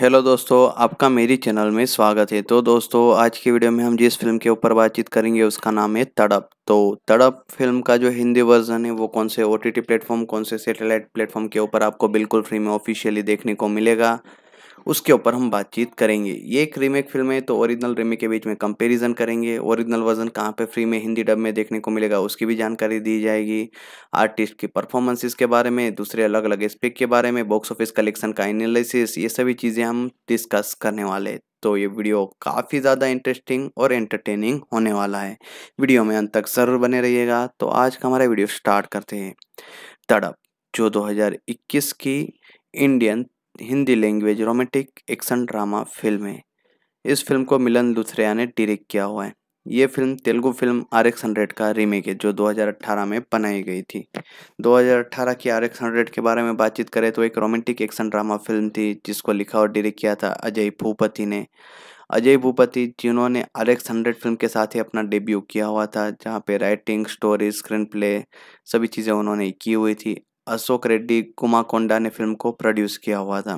hello दोस्तों आपका मेरी चैनल में स्वागत है तो दोस्तों आज की वीडियो में हम जिस फिल्म के ऊपर बातचीत करेंगे उसका नाम है तड़प तो तड़प फिल्म का जो हिंदी वर्जन है वो कौन से ओ टी प्लेटफॉर्म कौन से सैटेलाइट प्लेटफॉर्म के ऊपर आपको बिल्कुल फ्री में ऑफिशियली देखने को मिलेगा उसके ऊपर हम बातचीत करेंगे ये एक रीमेक फिल्म है तो ओरिजिनल रीमेक के बीच में कंपैरिजन करेंगे ओरिजिनल वर्जन कहाँ पे फ्री में हिंदी डब में देखने को मिलेगा उसकी भी जानकारी दी जाएगी आर्टिस्ट की परफॉर्मेंसेस के बारे में दूसरे अलग अलग स्पेक के बारे में बॉक्स ऑफिस कलेक्शन का एनालिसिस ये सभी चीज़ें हम डिस्कस करने वाले हैं तो ये वीडियो काफ़ी ज़्यादा इंटरेस्टिंग और एंटरटेनिंग होने वाला है वीडियो में अंत तक ज़रूर बने रहिएगा तो आज का हमारा वीडियो स्टार्ट करते हैं तड़प जो 2021 की Indian Hindi language romantic action drama film है इस फिल्म को मिलन लुथरिया ने डायरेक्ट किया हुआ है ये film Telugu film R X hundred का रीमेक है जो 2018 में बनाई गई थी 2018 की आर एक्स हंड्रेड के बारे में बातचीत करें तो एक रोमांटिक एक्शन ड्रामा फिल्म थी जिसको लिखा और डायरेक्ट किया था अजय भूपति ने अजय भूपति जिन्होंने आर एक्स हंड्रेड फिल्म के साथ ही अपना डेब्यू किया हुआ था जहाँ पे राइटिंग स्टोरी स्क्रीन प्ले सभी चीज़ें उन्होंने की हुई थी अशोक रेड्डी कुमा कोंडा ने फिल्म को प्रोड्यूस किया हुआ था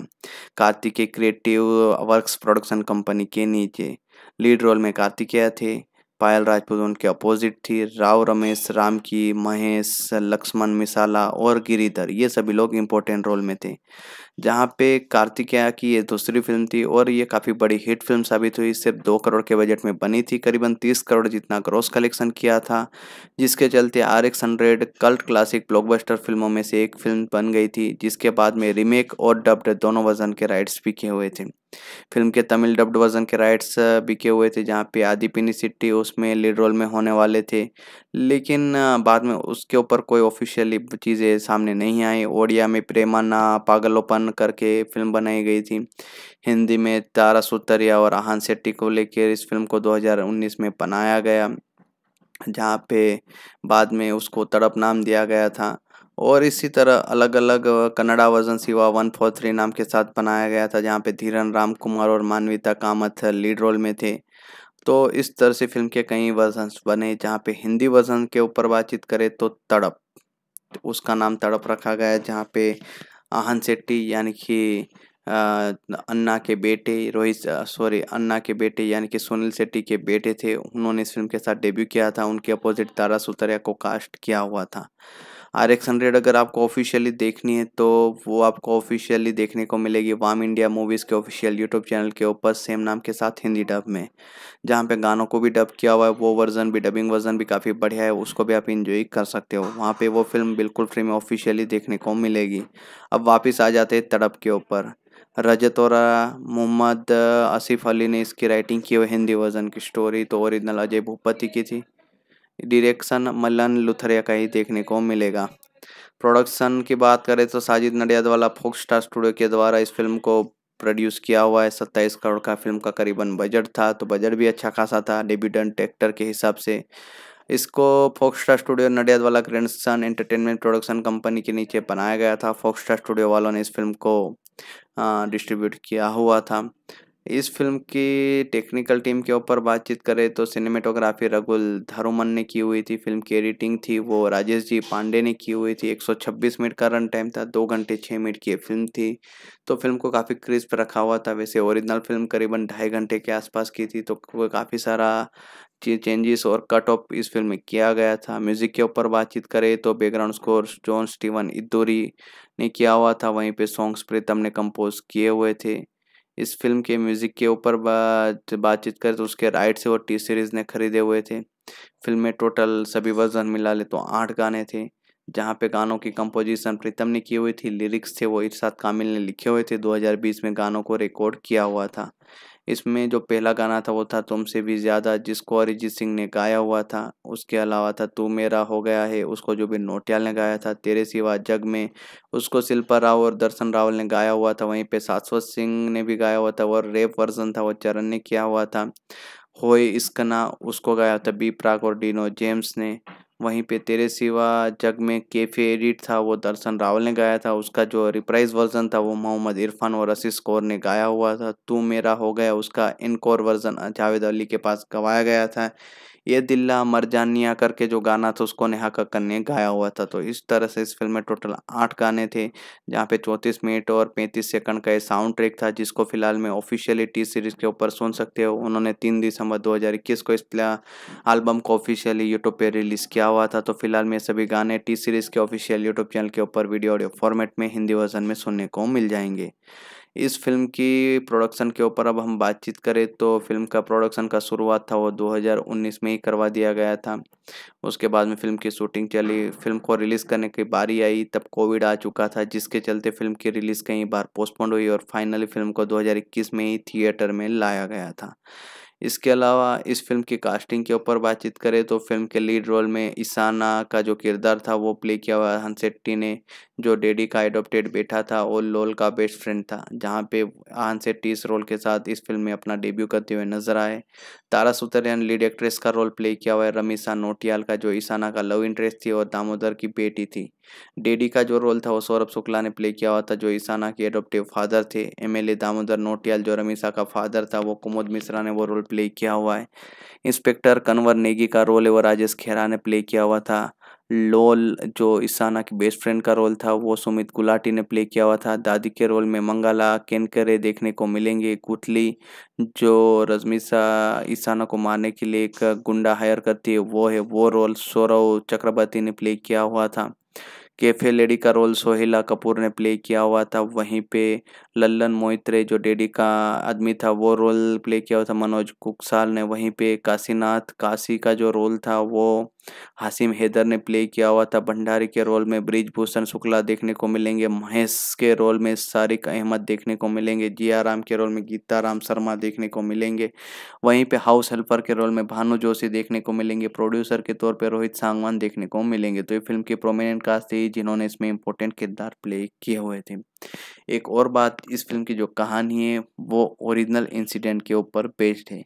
कार्तिक के क्रिएटिव वर्क्स प्रोडक्शन कंपनी के नीचे लीड रोल में कार्तिकेय थे पायल राजपूत उनके अपोजिट थी राव रमेश राम की महेश लक्ष्मण मिसाला और गिरीधर ये सभी लोग इम्पोर्टेंट रोल में थे जहाँ पे कार्तिकेया की ये दूसरी फिल्म थी और ये काफ़ी बड़ी हिट फिल्म साबित हुई सिर्फ दो करोड़ के बजट में बनी थी करीबन तीस करोड़ जितना ग्रॉस कलेक्शन किया था जिसके चलते R X hundred cult classic blockbuster फिल्मों में से एक फिल्म बन गई थी जिसके बाद में रीमेक और डब्ड दोनों वर्जन के राइट्स भी किए हुए थे फिल्म के तमिल डब्ड वर्जन के राइट्स बिके हुए थे जहाँ पे आदि पिनिसिट्टी उसमें लीड रोल में होने वाले थे लेकिन बाद में उसके ऊपर कोई ऑफिशियली चीज़ें सामने नहीं आई ओडिया में प्रेमाना पागलोपन करके फिल्म बनाई गई थी हिंदी में तारा सुतरिया और आहान शेट्टी को लेकर इस फिल्म को 2019 में बनाया गया जहाँ पे बाद में उसको तड़प नाम दिया गया था और इसी तरह अलग अलग Kannada version Shiva one four three नाम के साथ बनाया गया था जहाँ पे धीरन राम कुमार और मानविता कामत लीड रोल में थे तो इस तरह से फिल्म के कई वर्जन्स बने जहाँ पे हिंदी वर्जन के ऊपर बातचीत करें तो तड़प उसका नाम तड़प रखा गया जहाँ पे आहन सेट्टी यानी कि अन्ना के बेटे रोहित सॉरी अन्ना के बेटे यानी कि सुनील सेट्टी के बेटे थे उन्होंने इस फिल्म के साथ डेब्यू किया था उनके अपोजिट तारा सुतरिया को कास्ट किया हुआ था आर एक्स हंड्रेड अगर आपको ऑफिशियली देखनी है तो वो आपको ऑफिशियली देखने को मिलेगी वाम इंडिया मूवीज़ के ऑफिशियल यूट्यूब चैनल के ऊपर सेम नाम के साथ हिंदी डब में जहाँ पे गानों को भी डब किया हुआ है वो वर्जन भी डबिंग वर्जन भी काफ़ी बढ़िया है उसको भी आप इंजॉय कर सकते हो वहाँ पर वो फिल्म बिल्कुल फ्री में ऑफिशियली देखने को मिलेगी अब वापस आ जाते हैं तड़प के ऊपर रजत और मोहम्मद आसिफ अली ने इसकी राइटिंग की हुई हिंदी वर्जन की स्टोरी तो ओरिजिनल अजय भूपति की थी डिरेक्शन मलन लुथरिया का ही देखने को मिलेगा प्रोडक्शन की बात करें तो साजिद नडियाद वाला फोक्स स्टार स्टूडियो के द्वारा इस फिल्म को प्रोड्यूस किया हुआ है सत्ताईस करोड़ का फिल्म का करीबन बजट था तो बजट भी अच्छा खासा था डेब्यूटेंट एक्टर के हिसाब से इसको फोक्सटा स्टूडियो नडियाद वाला ग्रैंडसन एंटरटेनमेंट प्रोडक्शन कंपनी के नीचे बनाया गया था फोक्सटा स्टूडियो वालों ने इस फिल्म को डिस्ट्रीब्यूट किया हुआ था इस फिल्म की टेक्निकल टीम के ऊपर बातचीत करें तो सिनेमेटोग्राफी रघुल धरुमन ने की हुई थी फिल्म की एडिटिंग थी वो राजेश जी पांडे ने की हुई थी 126 मिनट का रन टाइम था दो घंटे छः मिनट की फिल्म थी तो फिल्म को काफ़ी क्रिस्प रखा हुआ था वैसे ओरिजिनल फिल्म करीबन ढाई घंटे के आसपास की थी तो काफ़ी सारा चेंजेस और कट ऑफ इस फिल्म में किया गया था म्यूज़िक के ऊपर बातचीत करें तो बैकग्राउंड स्कोर जॉन स्टीवन इद्दूरी ने किया हुआ था वहीं पे सॉन्ग्स प्रीतम ने कंपोज किए हुए थे इस फिल्म के म्यूज़िक के ऊपर बात बातचीत करें तो उसके राइट से वो टी सीरीज़ ने खरीदे हुए थे फिल्म में टोटल सभी वर्जन मिला ले तो आठ गाने थे जहाँ पे गानों की कंपोजिशन प्रीतम ने की हुई थी लिरिक्स थे वो इरशाद कामिल ने लिखे हुए थे 2020 में गानों को रिकॉर्ड किया हुआ था इसमें जो पहला गाना था वो था तुमसे भी ज़्यादा जिसको अरिजीत सिंह ने गाया हुआ था उसके अलावा था तू मेरा हो गया है उसको जो भी नोटियाल ने गाया था तेरे सिवा जग में उसको शिल्पा राव और दर्शन रावल ने गाया हुआ था वहीं पे शाश्वत सिंह ने भी गाया हुआ था और रेप वर्जन था वो चरण ने किया हुआ था होए इसकना उसको गाया था बी प्राक और डीनो जेम्स ने वहीं पे तेरे सिवा जग में कैफे एडिट था वो दर्शन रावल ने गाया था उसका जो रिप्राइज वर्जन था वो मोहम्मद इरफान और असिस कौर ने गाया हुआ था तू मेरा हो गया उसका इनकोर वर्जन जावेद अली के पास गवाया गया था ये दिल्ला मर जानिया करके जो गाना था उसको नेहा कक्कर ने गाया हुआ था तो इस तरह से इस फिल्म में टोटल आठ गाने थे जहाँ पे चौंतीस मिनट और पैंतीस सेकंड का ये साउंड ट्रैक था जिसको फिलहाल में ऑफिशियली टी सीरीज के ऊपर सुन सकते हो उन्होंने तीन दिसंबर इक्कीस को इस एल्बम को ऑफिशियली यूट्यूब पे रिलीज़ किया हुआ था तो फिलहाल में सभी गाने टी सीरीज़ के ऑफिशियल यूट्यूब चैनल के ऊपर वीडियो ऑडियो फॉर्मेट में हिंदी वर्जन में सुनने को मिल जाएंगे इस फिल्म की प्रोडक्शन के ऊपर अब हम बातचीत करें तो फिल्म का प्रोडक्शन का शुरुआत था वो 2019 में ही करवा दिया गया था उसके बाद में फिल्म की शूटिंग चली फिल्म को रिलीज़ करने की बारी आई तब कोविड आ चुका था जिसके चलते फिल्म की रिलीज़ कई बार पोस्टपोन हुई और फाइनली फिल्म को दो में ही थिएटर में लाया गया था इसके अलावा इस फिल्म की कास्टिंग के ऊपर बातचीत करें तो फिल्म के लीड रोल में ईसाना का जो किरदार था वो प्ले किया हुआ हंसेट्टी ने जो डेडी का एडोप्टेड बेटा था और लोल का बेस्ट फ्रेंड था जहाँ पे हंसेट्टी इस रोल के साथ इस फिल्म में अपना डेब्यू करते हुए नजर आए तारा सुतरिया ने लीड एक्ट्रेस का रोल प्ले किया हुआ है रमीशा नोटियाल का जो ईशाना का लव इंटरेस्ट थी और दामोदर की बेटी थी डेडी का जो रोल था वो सौरभ शुक्ला ने प्ले किया हुआ था जो ईशाना के एडोप्टिव फादर थे एमएलए दामोदर नोटियाल जो रमीशा का फादर था वो कुमोद मिश्रा ने वो रोल प्ले किया हुआ है इंस्पेक्टर कन्वर नेगी का रोल है वो राजेश खेरा ने प्ले किया हुआ था लोल जो ईसाना की बेस्ट फ्रेंड का रोल था वो सुमित गुलाटी ने प्ले किया हुआ था दादी के रोल में मंगला केनकरे देखने को मिलेंगे कुटली जो रजमीसा ईसाना को मारने के लिए एक गुंडा हायर करती है वो है वो रोल सौरव चक्रवर्ती ने प्ले किया हुआ था केफे लेडी का रोल सोहेला कपूर ने प्ले किया हुआ था वहीं पे लल्लन मोहित्रे जो डेडी का आदमी था वो रोल प्ले किया हुआ था मनोज कुकसाल ने वहीं पे काशीनाथ काशी का जो रोल था वो हासिम हैदर ने प्ले किया हुआ था भंडारी के रोल में ब्रिजभूषण शुक्ला देखने को मिलेंगे महेश के रोल में सारिक अहमद देखने को मिलेंगे जिया राम के रोल में गीता राम शर्मा देखने को मिलेंगे वहीं पे हाउस हेल्पर के रोल में भानु जोशी देखने को मिलेंगे प्रोड्यूसर के तौर पे रोहित सांगवान देखने को मिलेंगे तो ये फिल्म की प्रोमिनेंट कास्ट थी जिन्होंने इसमें इंपॉर्टेंट किरदार प्ले किए हुए थे एक और बात इस फिल्म की जो कहानी है वो ओरिजिनल इंसिडेंट के ऊपर बेस्ड है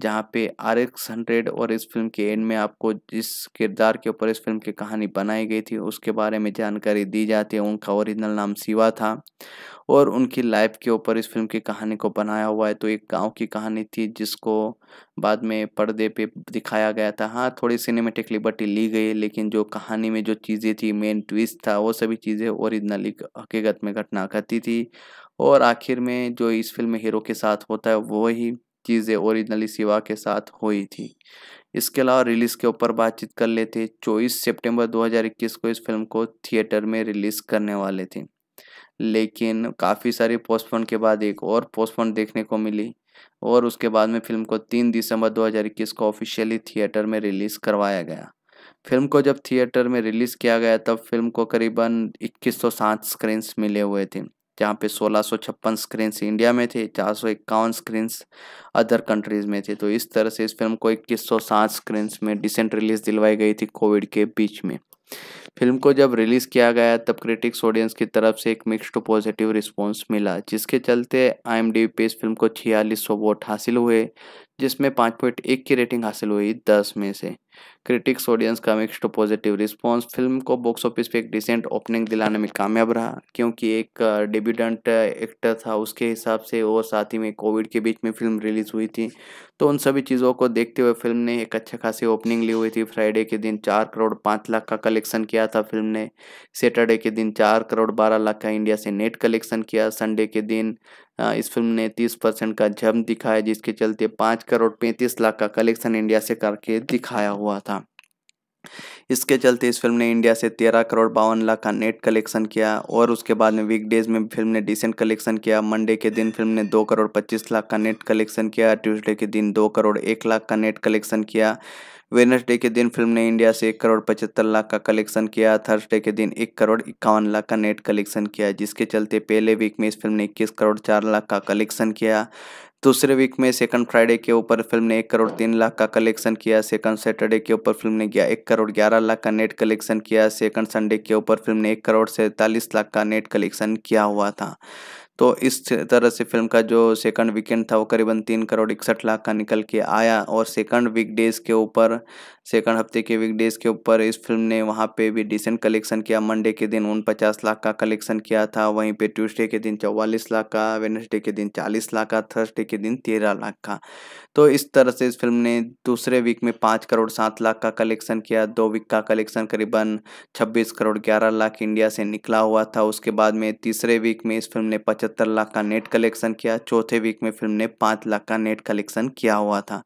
जहाँ पे आर एक्स हंड्रेड और इस फिल्म के एंड में आपको जिस किरदार के ऊपर इस फिल्म की कहानी बनाई गई थी उसके बारे में जानकारी दी जाती है उनका ओरिजिनल नाम शिवा था और उनकी लाइफ के ऊपर इस फिल्म की कहानी को बनाया हुआ है तो एक गांव की कहानी थी जिसको बाद में पर्दे पे दिखाया गया था हाँ थोड़ी सिनेमेटिक लिबर्टी ली गई लेकिन जो कहानी में जो चीज़ें थी मेन ट्विस्ट था वो सभी चीज़ें ओरिजिनली हकीकत में घटना घटी थी और आखिर में जो इस फिल्म में हीरो के साथ होता है वो ही चीज़ें ओरिजिनली सिवा के साथ हुई थी इसके अलावा रिलीज़ के ऊपर बातचीत कर लेते चौबीस सितंबर 2021 को इस फिल्म को थिएटर में रिलीज़ करने वाले थे लेकिन काफ़ी सारे पोस्टपोन के बाद एक और पोस्टपोन देखने को मिली और उसके बाद में फिल्म को तीन दिसंबर 2021 को ऑफिशियली थिएटर में रिलीज़ करवाया गया फिल्म को जब थिएटर में रिलीज़ किया गया तब फिल्म को करीबन 2107 स्क्रीन्स मिले हुए थे जहाँ पे सोलह स्क्रीन इंडिया में थे चार सौ इक्यावन स्क्रीन अदर कंट्रीज में थे तो इस तरह से इस फिल्म को इक्कीस सौ सात स्क्रीन में डिसेंट रिलीज दिलवाई गई थी कोविड के बीच में फिल्म को जब रिलीज़ किया गया तब क्रिटिक्स ऑडियंस की तरफ से एक मिक्स्ड टू पॉजिटिव रिस्पांस मिला जिसके चलते आईएमडीबी पे इस फिल्म को छियालीस सौ वोट हासिल हुए जिसमें पाँच पॉइंट एक की रेटिंग हासिल हुई दस में से क्रिटिक्स ऑडियंस का मिक्सड पॉजिटिव रिस्पांस फिल्म को बॉक्स ऑफिस पे एक डिसेंट ओपनिंग दिलाने में कामयाब रहा क्योंकि एक डेब्यूटेंट एक्टर था उसके हिसाब से और साथ ही में कोविड के बीच में फिल्म रिलीज़ हुई थी तो उन सभी चीज़ों को देखते हुए फिल्म ने एक अच्छा खासी ओपनिंग ली हुई थी फ्राइडे के दिन चार करोड़ पाँच लाख का कलेक्शन किया था फिल्म ने सैटरडे के दिन चार करोड़ बारह लाख का इंडिया से नेट कलेक्शन किया संडे के दिन इस फिल्म ने 30 परसेंट का जम दिखाया जिसके चलते पाँच करोड़ पैंतीस लाख का कलेक्शन इंडिया से करके दिखाया हुआ था इसके चलते इस फिल्म ने इंडिया से तेरह करोड़ बावन लाख का नेट कलेक्शन किया और उसके बाद में वीकडेज में फिल्म ने डिसेंट कलेक्शन किया मंडे के दिन फिल्म ने दो करोड़ पच्चीस लाख का नेट कलेक्शन किया ट्यूसडे के दिन दो करोड़ एक लाख का नेट कलेक्शन किया वेनसडे के दिन फिल्म ने इंडिया से एक करोड़ पचहत्तर लाख का कलेक्शन किया थर्सडे के दिन एक करोड़ इक्यावन लाख का नेट कलेक्शन किया जिसके चलते पहले वीक में इस फिल्म ने इक्कीस करोड़ चार लाख का कलेक्शन किया दूसरे वीक में सेकंड फ्राइडे के ऊपर फिल्म ने एक करोड़ तीन लाख का कलेक्शन किया सेकंड सैटरडे के ऊपर फिल्म ने गया एक करोड़ ग्यारह लाख का नेट कलेक्शन किया सेकंड संडे के ऊपर फिल्म ने एक करोड़ सैंतालीस लाख का नेट कलेक्शन किया हुआ था तो इस तरह से फिल्म का जो सेकंड वीकेंड था वो करीबन तीन करोड़ इकसठ लाख का निकल के आया और सेकंड वीकडेज़ के ऊपर सेकंड हफ्ते के वीकडेज के ऊपर इस फिल्म ने वहाँ पे भी डिसेंट कलेक्शन किया मंडे के दिन उन पचास लाख का कलेक्शन किया था वहीं पे ट्यूसडे के दिन चौवालीस लाख का वेनसडे के दिन चालीस लाख का थर्सडे के दिन तेरह लाख का तो इस तरह से इस फिल्म ने दूसरे वीक में पाँच करोड़ सात लाख का कलेक्शन किया दो वीक का कलेक्शन करीबन छब्बीस करोड़ ग्यारह लाख इंडिया से निकला हुआ था उसके बाद में तीसरे वीक में इस फिल्म ने पचहत्तर लाख का नेट कलेक्शन किया चौथे वीक में फिल्म ने पाँच लाख का नेट कलेक्शन किया हुआ था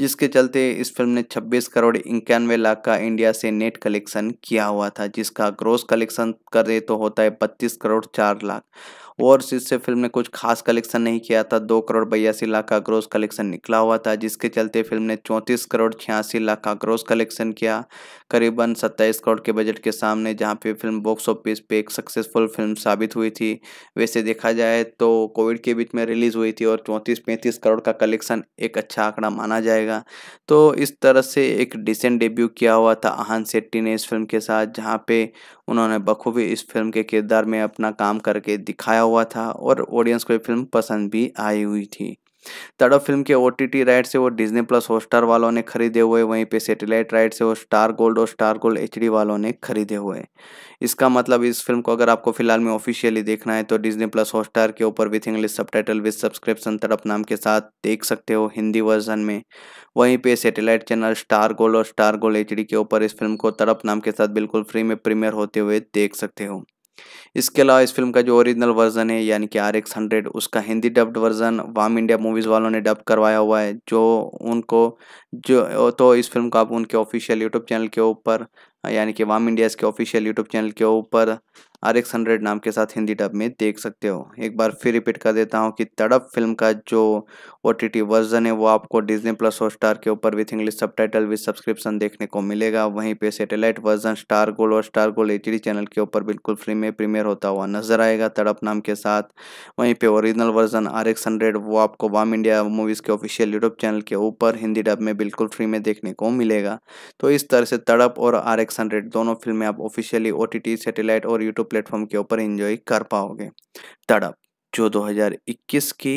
जिसके चलते इस फिल्म ने छब्बीस करोड़ इक्यानवे लाख का इंडिया से नेट कलेक्शन किया हुआ था जिसका ग्रोस कलेक्शन करे तो होता है बत्तीस करोड़ चार लाख ओवरसीज से फिल्म ने कुछ खास कलेक्शन नहीं किया था दो करोड़ बयासी लाख का ग्रोस कलेक्शन निकला हुआ था जिसके चलते फिल्म ने चौंतीस करोड़ छियासी लाख का ग्रोस कलेक्शन किया करीबन सत्ताईस करोड़ के बजट के सामने जहाँ पे फिल्म बॉक्स ऑफिस पे एक सक्सेसफुल फिल्म साबित हुई थी वैसे देखा जाए तो कोविड के बीच में रिलीज़ हुई थी और चौंतीस पैंतीस करोड़ का कलेक्शन एक अच्छा आंकड़ा माना जाएगा तो इस तरह से एक डिसेंट डेब्यू किया हुआ था आहान सेट्टी ने इस फिल्म के साथ जहाँ पे उन्होंने बखूबी इस फिल्म के किरदार में अपना काम करके दिखाया हुआ था और ऑडियंस को ये फिल्म पसंद भी आई हुई थी तड़प फिल्म के ओ टी राइट से वो डिजनी प्लस हॉटस्टार वालों ने खरीदे हुए वहीं पे सेटेलाइट राइट से वो स्टार गोल्ड और स्टार गोल्ड एच वालों ने खरीदे हुए इसका मतलब इस फिल्म को अगर आपको फिलहाल में ऑफिशियली देखना है तो डिजनी प्लस हॉटस्टार के ऊपर with English subtitle with subscription Tadap नाम के साथ देख सकते हो हिंदी वर्जन में वहीं पे सेटेलाइट चैनल स्टार गोल्ड और स्टार गोल्ड एच के ऊपर इस फिल्म को तड़प नाम के साथ बिल्कुल फ्री में प्रीमियर होते हुए देख सकते हो इसके अलावा इस फिल्म का जो ओरिजिनल वर्जन है यानी कि आर एक्स हंड्रेड उसका हिंदी डब्ड वर्जन वाम इंडिया मूवीज़ वालों ने डब करवाया हुआ है जो उनको जो तो इस फिल्म को आप उनके ऑफिशियल यूट्यूब चैनल के ऊपर यानी कि वाम इंडिया के ऑफिशियल यूट्यूब चैनल के ऊपर आर एक्स हंड्रेड नाम के साथ हिंदी डब में देख सकते हो एक बार फिर रिपीट कर देता हूँ कि तड़प फिल्म का जो ओ टी टी वर्जन है वो आपको डिजनी प्लस और स्टार के ऊपर with English subtitle with subscription देखने को मिलेगा वहीं पे सेटेलाइट वर्जन स्टार गोल्ड और स्टार गोल्ड एच चैनल के ऊपर बिल्कुल फ्री में प्रीमियर होता हुआ नजर आएगा तड़प नाम के साथ वहीं पर original version R X hundred वो आपको वाम इंडिया मूवीज़ के ऑफिशियल यूट्यूब चैनल के ऊपर हिंदी डब में बिल्कुल फ्री में देखने को मिलेगा तो इस तरह से तड़प और आर एक्स हंड्रेड दोनों फिल्में आप officially O T T satellite और यूट्यूब प्लेटफॉर्म के ऊपर एंजॉय कर पाओगे तड़प जो 2021 की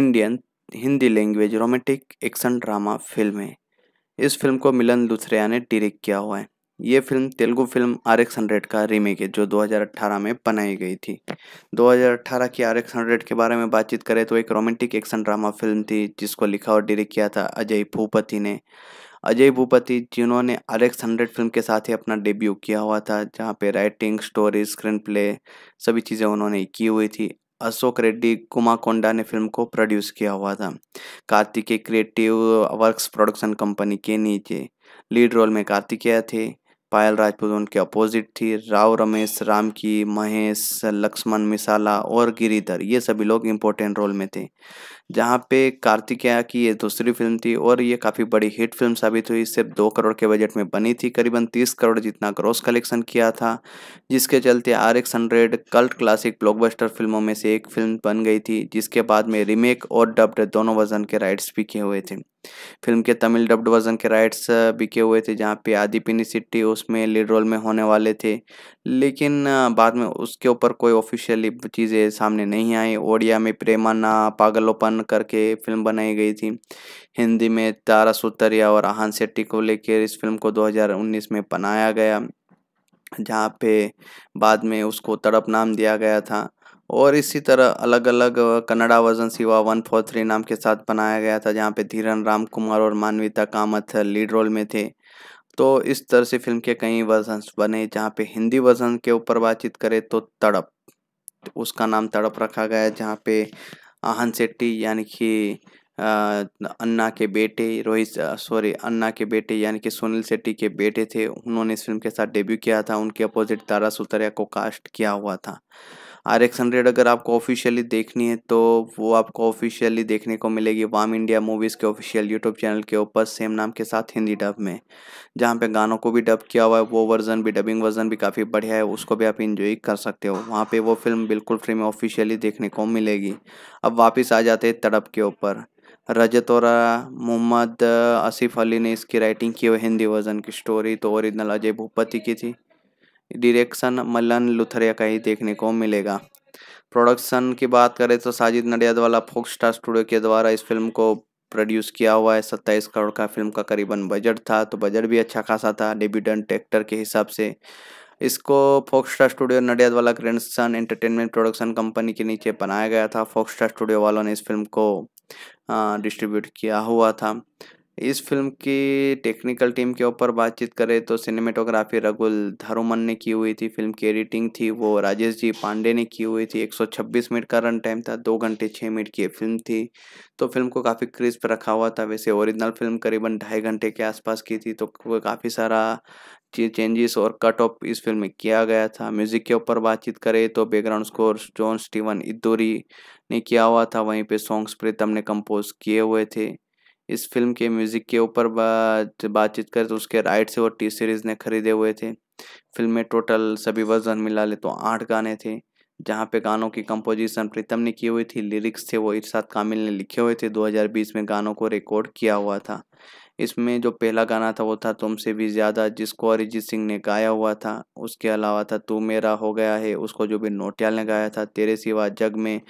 Indian Hindi language romantic action drama film है इस फिल्म को मिलन लुथरिया ने डिरेक्ट किया हुआ है ये film Telugu film R X hundred का रीमेक है जो 2018 में बनाई गई थी 2018 की आर एक्स हंड्रेड के बारे में बातचीत करें तो एक रोमांटिक एक्शन ड्रामा फिल्म थी जिसको लिखा और डायरेक्ट किया था अजय भूपति ने अजय भूपति जिन्होंने आर एक्स हंड्रेड फिल्म के साथ ही अपना डेब्यू किया हुआ था जहाँ पे राइटिंग स्टोरी स्क्रीन प्ले सभी चीज़ें उन्होंने की हुई थी अशोक रेड्डी कुमा कोंडा ने फिल्म को प्रोड्यूस किया हुआ था Kartikeya creative works production company के नीचे लीड रोल में कार्तिकेय थे पायल राजपूत उनके अपोजिट थी राव रमेश राम की महेश लक्ष्मण मिसाला और गिरीधर ये सभी लोग इम्पोर्टेंट रोल में थे जहाँ पे कार्तिकेया की ये दूसरी फिल्म थी और ये काफ़ी बड़ी हिट फिल्म साबित हुई इससे दो करोड़ के बजट में बनी थी करीबन तीस करोड़ जितना ग्रॉस कलेक्शन किया था जिसके चलते R X hundred cult classic blockbuster फिल्मों में से एक फिल्म बन गई थी जिसके बाद में रीमेक और डब्ड दोनों वर्जन के राइट्स बिके हुए थे फिल्म के तमिल डब्ड वर्जन के राइट्स बिके हुए थे जहाँ पे आदि पिनी सिट्टी उसमें लीड रोल में होने वाले थे लेकिन बाद में उसके ऊपर कोई ऑफिशियली चीज़ें सामने नहीं आई ओडिया में प्रेमाना पागलोपन मिलन करके फिल्म बनाई गई थी हिंदी में तारा सुतरिया और आहान शेट्टी को लेकर इस फिल्म को 2019 में बनाया गया जहाँ पे बाद में उसको तड़प नाम दिया गया था और इसी तरह अलग अलग Kannada version Shiva one four three नाम के साथ बनाया गया था जहाँ पे धीरन राम कुमार और मानविता कामत लीड रोल में थे तो इस तरह से फिल्म के कई वर्जन बने जहाँ पे हिंदी वर्जन के ऊपर बातचीत करें तो तड़प उसका नाम तड़प रखा गया जहाँ पे आहन शेट्टी यानी कि अन्ना के बेटे रोहित सॉरी अन्ना के बेटे यानी कि सुनील शेट्टी के बेटे थे उन्होंने इस फिल्म के साथ डेब्यू किया था उनके अपोजिट तारा सुतरिया को कास्ट किया हुआ था आर एक्स हंड्रेड अगर आपको ऑफिशियली देखनी है तो वो आपको ऑफिशियली देखने को मिलेगी वाम इंडिया मूवीज़ के ऑफिशियल यूट्यूब चैनल के ऊपर सेम नाम के साथ हिंदी डब में जहाँ पे गानों को भी डब किया हुआ है वो वर्जन भी डबिंग वर्जन भी काफ़ी बढ़िया है उसको भी आप इंजॉय कर सकते हो वहाँ पर वो फिल्म बिल्कुल फ्री में ऑफिशियली देखने को मिलेगी अब वापस आ जाते हैं तड़प के ऊपर रजत और मोहम्मद आसिफ अली ने इसकी राइटिंग की हुई हिंदी वर्जन की स्टोरी तो ओरिजिनल अजय भूपति की थी डिरेक्शन मलन लुथरिया का ही देखने को मिलेगा प्रोडक्शन की बात करें तो साजिद नडियाद वाला फोक स्टार स्टूडियो के द्वारा इस फिल्म को प्रोड्यूस किया हुआ है सत्ताईस करोड़ का फिल्म का करीबन बजट था तो बजट भी अच्छा खासा था डिबिडेंट एक्टर के हिसाब से इसको फोक्सटा स्टूडियो नडियाद वाला ग्रैंड एंटरटेनमेंट प्रोडक्शन कंपनी के नीचे बनाया गया था फोक्सटा स्टूडियो वालों ने इस फिल्म को डिस्ट्रीब्यूट किया हुआ था इस फिल्म की टेक्निकल टीम के ऊपर बातचीत करें तो सिनेमेटोग्राफी रघुल धरुमन ने की हुई थी फिल्म की एडिटिंग थी वो राजेश जी पांडे ने की हुई थी 126 मिनट का रन टाइम था दो घंटे छः मिनट की फिल्म थी तो फिल्म को काफ़ी क्रिस्प रखा हुआ था वैसे ओरिजिनल फिल्म करीबन ढाई घंटे के आसपास की थी तो काफ़ी सारा चेंजेस और कट ऑफ इस फिल्म में किया गया था म्यूज़िक के ऊपर बातचीत करें तो बैकग्राउंड स्कोर जॉन स्टीवन इद्दूरी ने किया हुआ था वहीं पे सॉन्ग्स प्रीतम ने कंपोज किए हुए थे इस फिल्म के म्यूज़िक के ऊपर बात बातचीत करें तो उसके राइट से वो टी सीरीज़ ने खरीदे हुए थे फिल्म में टोटल सभी वर्जन मिला ले तो आठ गाने थे जहाँ पे गानों की कंपोजिशन प्रीतम ने की हुई थी लिरिक्स थे वो इरशाद कामिल ने लिखे हुए थे 2020 में गानों को रिकॉर्ड किया हुआ था इसमें जो पहला गाना था वो था तुमसे भी ज़्यादा जिसको अरिजीत सिंह ने गाया हुआ था उसके अलावा था तू मेरा हो गया है उसको जो भी नोटियाल ने गाया था तेरे सिवा जग में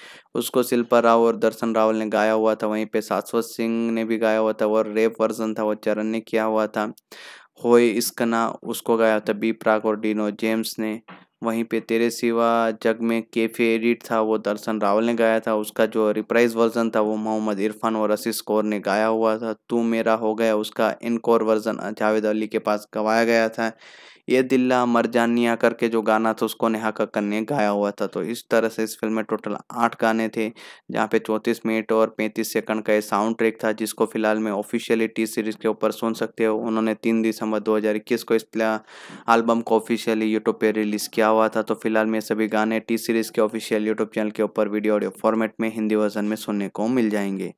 उसको शिल्पा राव और दर्शन रावल ने गाया हुआ था वहीं पे शाश्वत सिंह ने भी गाया हुआ था और रेप वर्जन था वो चरण ने किया हुआ था होए इसकना उसको गाया था बी प्राक और डीनो जेम्स ने वहीं पे तेरे सिवा जग में केफी एडिट था वो दर्शन रावल ने गाया था उसका जो रिप्राइज वर्जन था वो मोहम्मद इरफान और रसीस कौर ने गाया हुआ था तू मेरा हो गया उसका इनकोर वर्जन जावेद अली के पास गवाया गया था ये दिल्ला जानिया करके जो गाना था उसको नेहा कक्कर ने गाया हुआ था तो इस तरह से इस फिल्म में टोटल आठ गाने थे जहाँ पे चौंतीस मिनट और पैंतीस सेकंड का ये साउंड ट्रैक था जिसको फिलहाल में ऑफिशियली टी सीरीज के ऊपर सुन सकते हो उन्होंने तीन दिसंबर इक्कीस को इस एल्बम को ऑफिशियली यूट्यूब पर रिलीज़ किया हुआ था तो फिलहाल में सभी गाने टी सीरीज़ के ऑफिशियल यूट्यूब चैनल के ऊपर वीडियो ऑडियो फॉर्मेट में हिंदी वर्जन में सुनने को मिल जाएंगे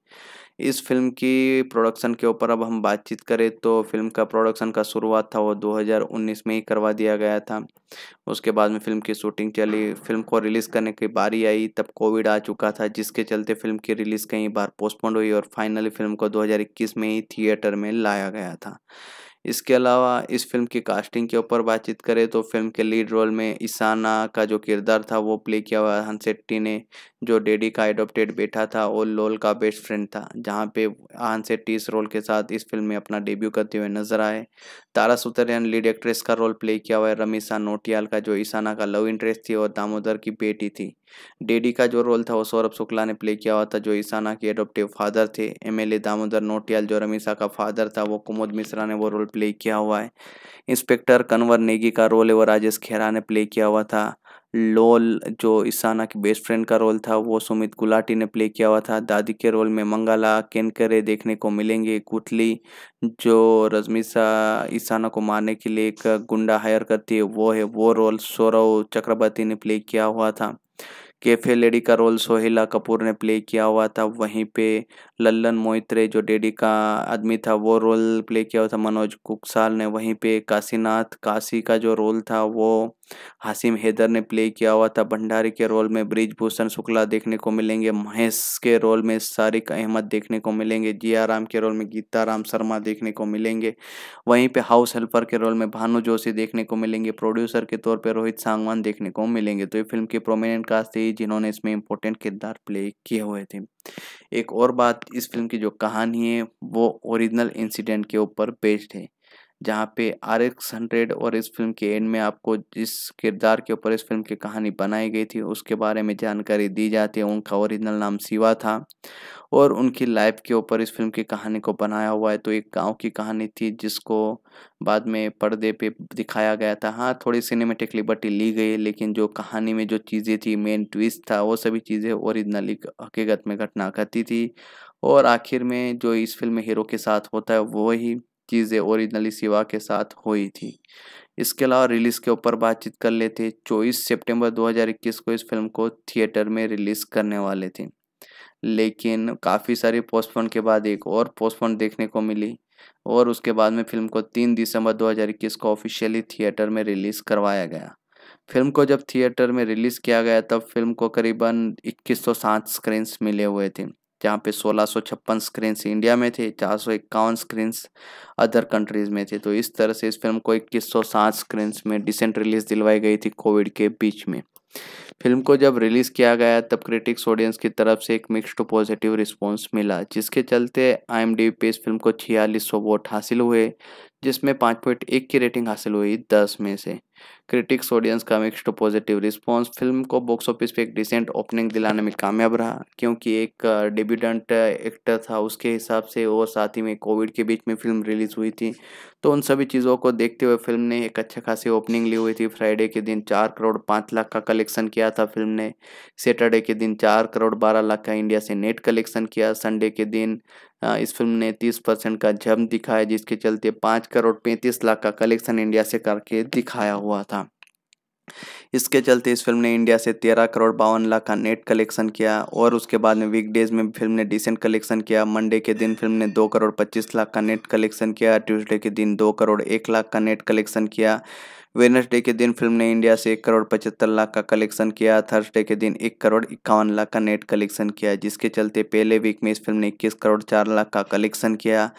इस फिल्म की प्रोडक्शन के ऊपर अब हम बातचीत करें तो फिल्म का प्रोडक्शन का शुरुआत था वो 2019 में ही करवा दिया गया था उसके बाद में फिल्म की शूटिंग चली फिल्म को रिलीज़ करने की बारी आई तब कोविड आ चुका था जिसके चलते फिल्म की रिलीज़ कई बार पोस्टपोन हुई और फाइनली फिल्म को दो में ही थिएटर में लाया गया था इसके अलावा इस फिल्म की कास्टिंग के ऊपर बातचीत करें तो फिल्म के लीड रोल में ईसाना का जो किरदार था वो प्ले किया हुआ हंसेट्टी ने जो डेडी का एडोप्टेड बेटा था और लोल का बेस्ट फ्रेंड था जहाँ पे हंसेट्टी इस रोल के साथ इस फिल्म में अपना डेब्यू करते हुए नजर आए तारा सुतरियन लीड एक्ट्रेस का रोल प्ले किया हुआ है रमीसा नोटियाल का जो ईसाना का लव इंटरेस्ट थी और दामोदर की बेटी थी डेडी का जो रोल था वो सौरभ शुक्ला ने प्ले किया हुआ था जो ईशाना के एडोप्टिव फादर थे एमएलए दामोदर नोटियाल जो रमीशा का फादर था वो कुमोद मिश्रा ने वो रोल प्ले किया हुआ है इंस्पेक्टर कन्वर नेगी का रोल है वो राजेश खेरा ने प्ले किया हुआ था लोल जो ईशाना की बेस्ट फ्रेंड का रोल था वो सुमित गुलाटी ने प्ले किया हुआ था दादी के रोल में मंगाला केनकरे देखने को मिलेंगे कुतली जो रजमीशा ईशाना को मारने के लिए एक गुंडा हायर करती है वो है वो रोल सौरव चक्रवर्ती ने प्ले किया हुआ था कैफे लेडी का रोल सोहेला कपूर ने प्ले किया हुआ था वहीं पे लल्लन मोइत्रे जो डेडी का आदमी था वो रोल प्ले किया हुआ था मनोज कुकसाल ने वहीं पे काशीनाथ काशी का जो रोल था वो हासिम हैदर ने प्ले किया हुआ था भंडारी के रोल में ब्रिजभूषण शुक्ला देखने को मिलेंगे महेश के रोल में सारिक अहमद देखने को मिलेंगे जिया राम के रोल में गीता राम शर्मा देखने को मिलेंगे वहीं पे हाउस हेल्पर के रोल में भानु जोशी देखने को मिलेंगे प्रोड्यूसर के तौर पर रोहित सांगवान देखने को मिलेंगे तो ये फिल्म की प्रोमिनेंट कास्ट थी जिन्होंने इसमें इंपॉर्टेंट किरदार प्ले किए हुए थे एक और बात इस फिल्म की जो कहानी है वो ओरिजिनल इंसिडेंट के ऊपर बेस्ड है जहाँ पे आर एक्स हंड्रेड और इस फिल्म के एंड में आपको जिस किरदार के ऊपर इस फिल्म की कहानी बनाई गई थी उसके बारे में जानकारी दी जाती है उनका ओरिजिनल नाम शिवा था और उनकी लाइफ के ऊपर इस फिल्म की कहानी को बनाया हुआ है तो एक गांव की कहानी थी जिसको बाद में पर्दे पे दिखाया गया था हाँ थोड़ी सिनेमेटिक लिबर्टी ली गई लेकिन जो कहानी में जो चीज़ें थी मेन ट्विस्ट था वो सभी चीज़ें ओरिजिनली हकीकत में घटना घटी थी और आखिर में जो इस फिल्म में हीरो के साथ होता है वो ही चीज़ें ओरिजिनली सिवा के साथ हुई थी इसके अलावा रिलीज़ के ऊपर बातचीत कर लेते चौबीस सितंबर 2021 को इस फिल्म को थिएटर में रिलीज़ करने वाले थे लेकिन काफ़ी सारी पोस्टपोन के बाद एक और पोस्टपोन देखने को मिली और उसके बाद में फिल्म को तीन दिसंबर 2021 को ऑफिशियली थिएटर में रिलीज़ करवाया गया फिल्म को जब थिएटर में रिलीज़ किया गया तब फिल्म को करीबन सात स्क्रीन्स मिले हुए थे जहाँ पे सोलह सौ छप्पन स्क्रीन्स इंडिया में थे चार सौ इक्यावन स्क्रीन्स अदर कंट्रीज़ में थे तो इस तरह से इस फिल्म को इक्कीस सौ सात स्क्रीन्स में डिसेंट रिलीज़ दिलवाई गई थी कोविड के बीच में फिल्म को जब रिलीज़ किया गया तब क्रिटिक्स ऑडियंस की तरफ से एक मिक्स्ड पॉजिटिव रिस्पांस मिला जिसके चलते आई पे इस फिल्म को छियालीस सौ वोट हासिल हुए जिसमें पाँच पॉइंट एक की रेटिंग हासिल हुई दस में से क्रिटिक्स ऑडियंस का मिक्स्ड पॉजिटिव रिस्पॉन्स फिल्म को बॉक्स ऑफिस पे एक डिसेंट ओपनिंग दिलाने में कामयाब रहा क्योंकि एक डेब्यूटेंट एक्टर था उसके हिसाब से और साथ ही में कोविड के बीच में फिल्म रिलीज़ हुई थी तो उन सभी चीज़ों को देखते हुए फिल्म ने एक अच्छा खासी ओपनिंग ली हुई थी फ्राइडे के दिन चार करोड़ पाँच लाख का कलेक्शन किया था फिल्म ने सैटरडे के दिन चार करोड़ बारह लाख का इंडिया से नेट कलेक्शन किया संडे के दिन इस फिल्म ने तीस परसेंट का जम दिखाया जिसके चलते पाँच करोड़ पैंतीस लाख का कलेक्शन इंडिया से करके दिखाया हुआ हुआ था इसके चलते इस फिल्म ने इंडिया से तेरह करोड़ बावन लाख का नेट कलेक्शन किया और उसके बाद में वीकडेज में फिल्म ने डिसेंट कलेक्शन किया मंडे के दिन फिल्म ने दो करोड़ पच्चीस लाख का नेट कलेक्शन किया ट्यूसडे के दिन दो करोड़ एक लाख का नेट कलेक्शन किया वेनसडे के दिन फिल्म ने इंडिया से एक करोड़ पचहत्तर लाख का कलेक्शन किया थर्सडे के दिन एक करोड़ इक्यावन लाख का नेट कलेक्शन किया जिसके चलते पहले वीक में इस फिल्म ने इक्कीस करोड़ चार लाख का कलेक्शन किया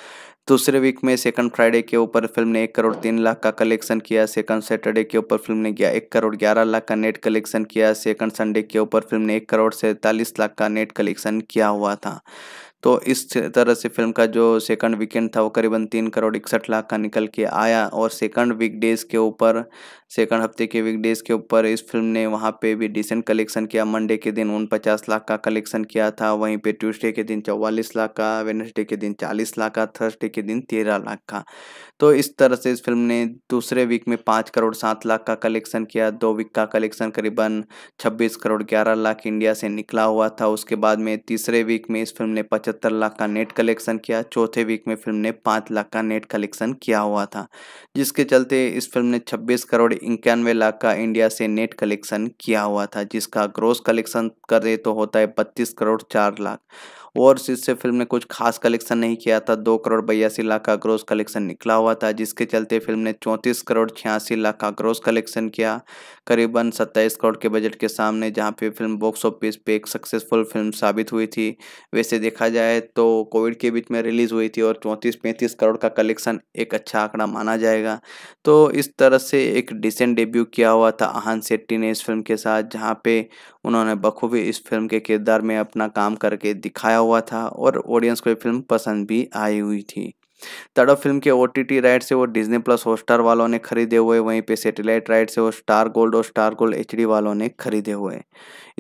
दूसरे वीक में सेकंड फ्राइडे के ऊपर फिल्म ने एक करोड़ तीन लाख का कलेक्शन किया सेकंड सैटरडे के ऊपर फिल्म ने किया एक करोड़ ग्यारह लाख का नेट कलेक्शन किया सेकंड संडे के ऊपर फिल्म ने एक करोड़ सैंतालीस लाख का नेट कलेक्शन किया हुआ था तो इस तरह से फिल्म का जो सेकंड वीकेंड था वो करीबन तीन करोड़ इकसठ लाख का निकल के आया और सेकंड वीकडेज़ के ऊपर सेकंड हफ्ते के वीकडेज़ के ऊपर इस फिल्म ने वहाँ पे भी डिसेंट कलेक्शन किया मंडे के दिन उन पचास लाख का कलेक्शन किया था वहीं पे ट्यूसडे के दिन चौवालीस लाख का वेनसडे के दिन चालीस लाख का थर्सडे के दिन तेरह लाख का तो इस तरह से इस फिल्म ने दूसरे वीक में पाँच करोड़ सात लाख का कलेक्शन किया दो वीक का कलेक्शन करीबन छब्बीस करोड़ ग्यारह लाख इंडिया से निकला हुआ था उसके बाद में तीसरे वीक में इस फिल्म ने पचास पचहत्तर लाख का नेट कलेक्शन किया चौथे वीक में फिल्म ने पाँच लाख का नेट कलेक्शन किया हुआ था जिसके चलते इस फिल्म ने छब्बीस करोड़ इक्यानवे लाख का इंडिया से नेट कलेक्शन किया हुआ था जिसका ग्रोस कलेक्शन करे तो होता है बत्तीस करोड़ चार लाख ओवरसीज से फिल्म ने कुछ खास कलेक्शन नहीं किया था दो करोड़ बयासी लाख का ग्रोस कलेक्शन निकला हुआ था जिसके चलते फिल्म ने चौंतीस करोड़ छियासी लाख का ग्रोस कलेक्शन किया करीबन सत्ताईस करोड़ के बजट के सामने जहाँ पे फिल्म बॉक्स ऑफिस पे एक सक्सेसफुल फिल्म साबित हुई थी वैसे देखा जाए तो कोविड के बीच में रिलीज़ हुई थी और चौंतीस पैंतीस करोड़ का कलेक्शन एक अच्छा आंकड़ा माना जाएगा तो इस तरह से एक डिसेंट डेब्यू किया हुआ था आहान सेट्टी ने इस फिल्म के साथ जहाँ पे उन्होंने बखूबी इस फिल्म के किरदार में अपना काम करके दिखाया हुआ था और ऑडियंस को ये फिल्म पसंद भी आई हुई थी तड़प फिल्म के ओटीटी टी राइट से वो डिजनी प्लस हॉटस्टार वालों ने खरीदे हुए वहीं पे सैटेलाइट राइट से वो स्टार गोल्ड और स्टार गोल्ड एच वालों ने खरीदे हुए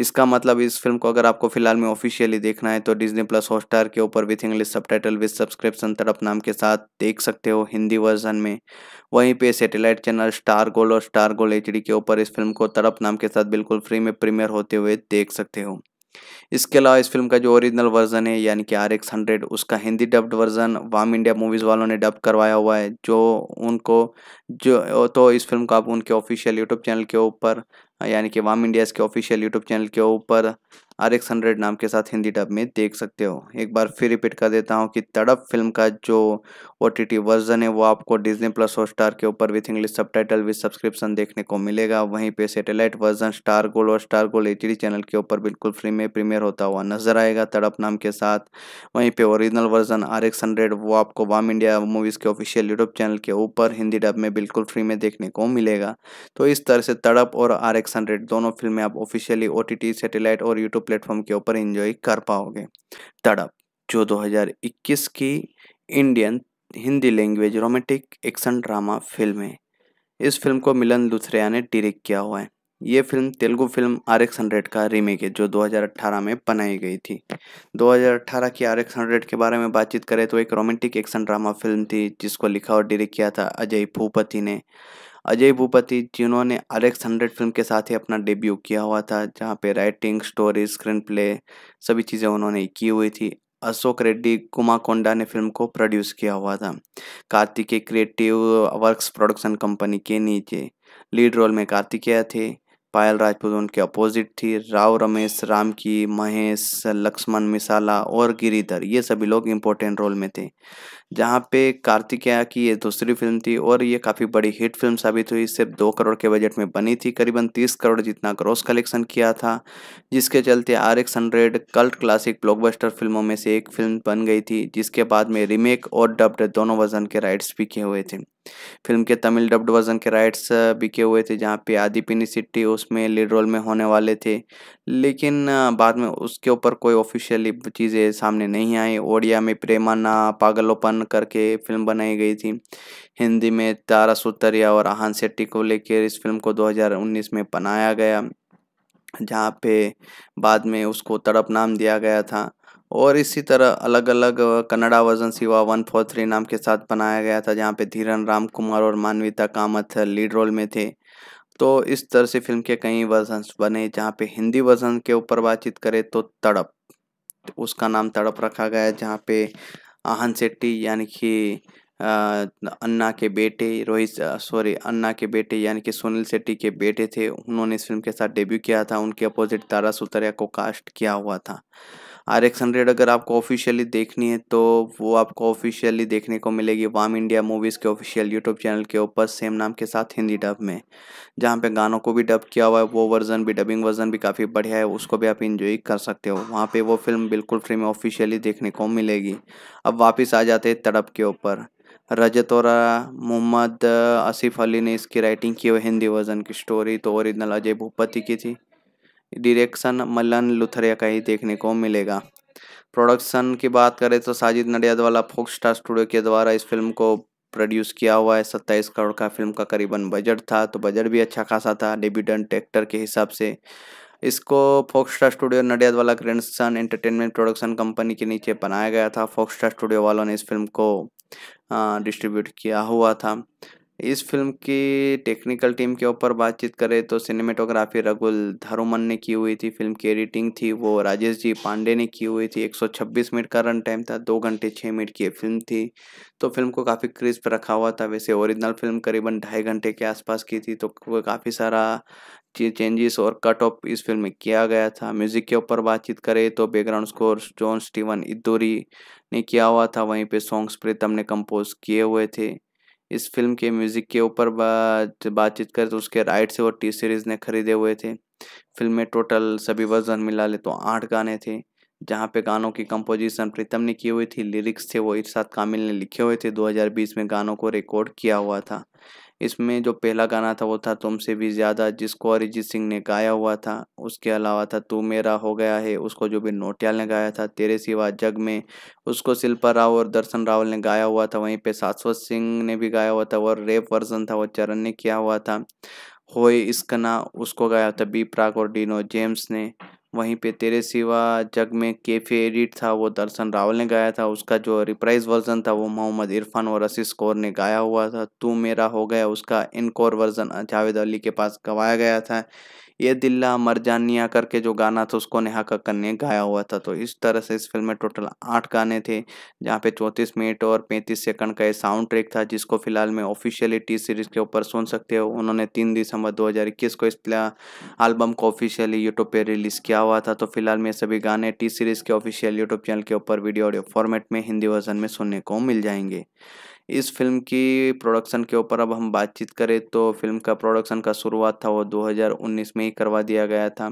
इसका मतलब इस फिल्म को अगर आपको फिलहाल में ऑफिशियली देखना है तो डिजनी प्लस हॉटस्टार के ऊपर with English subtitle with subscription Tadap नाम के साथ देख सकते हो हिंदी वर्जन में वहीं पे सेटेलाइट चैनल स्टार गोल्ड और स्टार गोल्ड एच के ऊपर इस फिल्म को तड़प नाम के साथ बिल्कुल फ्री में प्रीमियर होते हुए देख सकते हो इसके अलावा इस फिल्म का जो ओरिजिनल वर्जन है यानी कि आर एक्स हंड्रेड उसका हिंदी डब्ड वर्जन वाम इंडिया मूवीज़ वालों ने डब करवाया हुआ है जो उनको जो तो इस फिल्म को आप उनके ऑफिशियल यूट्यूब चैनल के ऊपर यानी कि वाम इंडियाज़ के ऑफिशियल यूट्यूब चैनल के ऊपर आर एक्स हंड्रेड नाम के साथ हिंदी डब में देख सकते हो एक बार फिर रिपीट कर देता हूँ कि तड़प फिल्म का जो ओ टी टी वर्जन है वो आपको डिजनी प्लस और स्टार के ऊपर with English subtitle with subscription देखने को मिलेगा वहीं पे सेटेलाइट वर्जन स्टार गोल्ड और स्टार गोल्ड एच चैनल के ऊपर बिल्कुल फ्री में प्रीमियर होता हुआ नजर आएगा तड़प नाम के साथ वहीं पर original version R X hundred वो आपको वाम इंडिया मूवीज़ के ऑफिशियल यूट्यूब चैनल के ऊपर हिंदी डब में बिल्कुल फ्री में देखने को मिलेगा तो इस तरह से तड़प और आर एक्स हंड्रेड दोनों फिल्में आप officially O T T satellite और यूट्यूब प्लेटफॉर्म के ऊपर एंजॉय कर पाओगे तड़प जो 2021 की Indian Hindi language romantic action drama film है इस फिल्म को मिलन लुथरिया ने डायरेक्ट किया हुआ है ये film Telugu film R X hundred का रीमेक है जो 2018 में बनाई गई थी 2018 की आर एक्स हंड्रेड के बारे में बातचीत करें तो एक रोमांटिक एक्शन ड्रामा फिल्म थी जिसको लिखा और डायरेक्ट किया था अजय भूपति ने अजय भूपति जिन्होंने आर एक्स हंड्रेड फिल्म के साथ ही अपना डेब्यू किया हुआ था जहाँ पे राइटिंग स्टोरी स्क्रीन प्ले सभी चीज़ें उन्होंने की हुई थी अशोक रेड्डी कुमा कोंडा ने फिल्म को प्रोड्यूस किया हुआ था Kartikeya creative works production company के नीचे लीड रोल में कार्तिकेय थे पायल राजपूत उनके अपोजिट थी राव रमेश राम की महेश लक्ष्मण मिसाला और गिरीधर ये सभी लोग इम्पोर्टेंट रोल में थे जहाँ पे कार्तिकेया की ये दूसरी फिल्म थी और ये काफ़ी बड़ी हिट फिल्म साबित हुई सिर्फ दो करोड़ के बजट में बनी थी करीबन तीस करोड़ जितना ग्रॉस कलेक्शन किया था जिसके चलते R X hundred cult classic blockbuster फिल्मों में से एक फिल्म बन गई थी जिसके बाद में रीमेक और डब्ड दोनों वर्जन के राइट्स बिके हुए थे फिल्म के तमिल डब्ड वर्जन के राइट्स बिके हुए थे जहाँ पे आदि पिनी सिट्टी उसमें लीड रोल में होने वाले थे लेकिन बाद में उसके ऊपर कोई ऑफिशियली चीज़ें सामने नहीं आई ओडिया में प्रेमाना पागलोपन करके फिल्म बनाई गई थी हिंदी में तारा सुतरिया और आहान शेट्टी को लेकर इस फिल्म को 2019 में बनाया गया जहाँ पे बाद में उसको तड़प नाम दिया गया था और इसी तरह अलग अलग Kannada version Shiva one four three नाम के साथ बनाया गया था जहाँ पे धीरन राम कुमार और मानविता कामत लीड रोल में थे तो इस तरह से फिल्म के कई वर्जन बने जहाँ पे हिंदी वर्जन के ऊपर बातचीत करें तो तड़प उसका नाम तड़प रखा गया जहाँ पे आहन शेट्टी यानी कि अन्ना के बेटे रोहित सॉरी अन्ना के बेटे यानी कि सुनील शेट्टी के बेटे थे उन्होंने इस फिल्म के साथ डेब्यू किया था उनके अपोजिट तारा सुतरिया को कास्ट किया हुआ था आर एक्स हंड्रेड अगर आपको ऑफिशियली देखनी है तो वो आपको ऑफिशियली देखने को मिलेगी वाम इंडिया मूवीज़ के ऑफिशियल यूट्यूब चैनल के ऊपर सेम नाम के साथ हिंदी डब में जहाँ पे गानों को भी डब किया हुआ है वो वर्जन भी डबिंग वर्जन भी काफ़ी बढ़िया है उसको भी आप इंजॉय कर सकते हो वहाँ पर वो फिल्म बिल्कुल फ्री में ऑफिशियली देखने को मिलेगी अब वापस आ जाते हैं तड़प के ऊपर रजत और मोहम्मद आसिफ अली ने इसकी राइटिंग की हुई हिंदी वर्जन की स्टोरी तो ओरिजिनल अजय भूपति की थी डिरेक्शन मलन लुथरिया का ही देखने को मिलेगा प्रोडक्शन की बात करें तो साजिद नडियाद वाला फोक स्टार स्टूडियो के द्वारा इस फिल्म को प्रोड्यूस किया हुआ है सत्ताईस करोड़ का फिल्म का करीबन बजट था तो बजट भी अच्छा खासा था डिबिडेंट एक्टर के हिसाब से इसको फोक्सटा स्टूडियो नडियाद वाला ग्रैंडसन एंटरटेनमेंट प्रोडक्शन कंपनी के नीचे बनाया गया था फोक्सटा स्टूडियो वालों ने इस फिल्म को डिस्ट्रीब्यूट किया हुआ था इस फिल्म की टेक्निकल टीम के ऊपर बातचीत करें तो सिनेमेटोग्राफी रघुल धरोमन ने की हुई थी फिल्म की एडिटिंग थी वो राजेश जी पांडे ने की हुई थी 126 मिनट का रन टाइम था दो घंटे छः मिनट की फिल्म थी तो फिल्म को काफ़ी क्रिस्प रखा हुआ था वैसे ओरिजिनल फिल्म करीबन ढाई घंटे के आसपास की थी तो काफ़ी सारा चेंजेस और कट ऑफ इस फिल्म में किया गया था म्यूज़िक के ऊपर बातचीत करें तो बैकग्राउंड स्कोर जॉन स्टीवन इद्दोरी ने किया हुआ था वहीं पे सॉन्ग्स प्रीतम ने कंपोज किए हुए थे इस फिल्म के म्यूज़िक के ऊपर बात बातचीत करें तो उसके राइट से वो टी सीरीज़ ने खरीदे हुए थे फिल्म में टोटल सभी वर्जन मिला ले तो आठ गाने थे जहाँ पे गानों की कंपोजिशन प्रीतम ने की हुई थी लिरिक्स थे वो इरशाद कामिल ने लिखे हुए थे 2020 में गानों को रिकॉर्ड किया हुआ था इसमें जो पहला गाना था वो था तुमसे भी ज़्यादा जिसको अरिजीत सिंह ने गाया हुआ था उसके अलावा था तू मेरा हो गया है उसको जो भी नोटियाल ने गाया था तेरे सिवा जग में उसको शिल्पा राव और दर्शन रावल ने गाया हुआ था वहीं पे शाश्वत सिंह ने भी गाया हुआ था और रेप वर्जन था वो चरण ने किया हुआ था होए इसकना उसको गाया था बी प्राक और डीनो जेम्स ने वहीं पे तेरे सिवा जग में कैफे एडिट था वो दर्शन रावल ने गाया था उसका जो रिप्राइज वर्जन था वो मोहम्मद इरफान और रशीस कौर ने गाया हुआ था तू मेरा हो गया उसका इनकोर वर्जन जावेद अली के पास गवाया गया था ये दिल्ला मर जानिया करके जो गाना था उसको नेहा कक्कर ने गाया हुआ था तो इस तरह से इस फिल्म में टोटल आठ गाने थे जहाँ पे चौंतीस मिनट और पैंतीस सेकंड का ये साउंड ट्रैक था जिसको फिलहाल में ऑफिशियली टी सीरीज के ऊपर सुन सकते हो उन्होंने तीन दिसंबर इक्कीस को इस एल्बम को ऑफिशियली यूट्यूब पर रिलीज़ किया हुआ था तो फिलहाल में सभी गाने टी सीरीज़ के ऑफिशियल यूट्यूब चैनल के ऊपर वीडियो ऑडियो फॉर्मेट में हिंदी वर्जन में सुनने को मिल जाएंगे इस फिल्म की प्रोडक्शन के ऊपर अब हम बातचीत करें तो फिल्म का प्रोडक्शन का शुरुआत था वो 2019 में ही करवा दिया गया था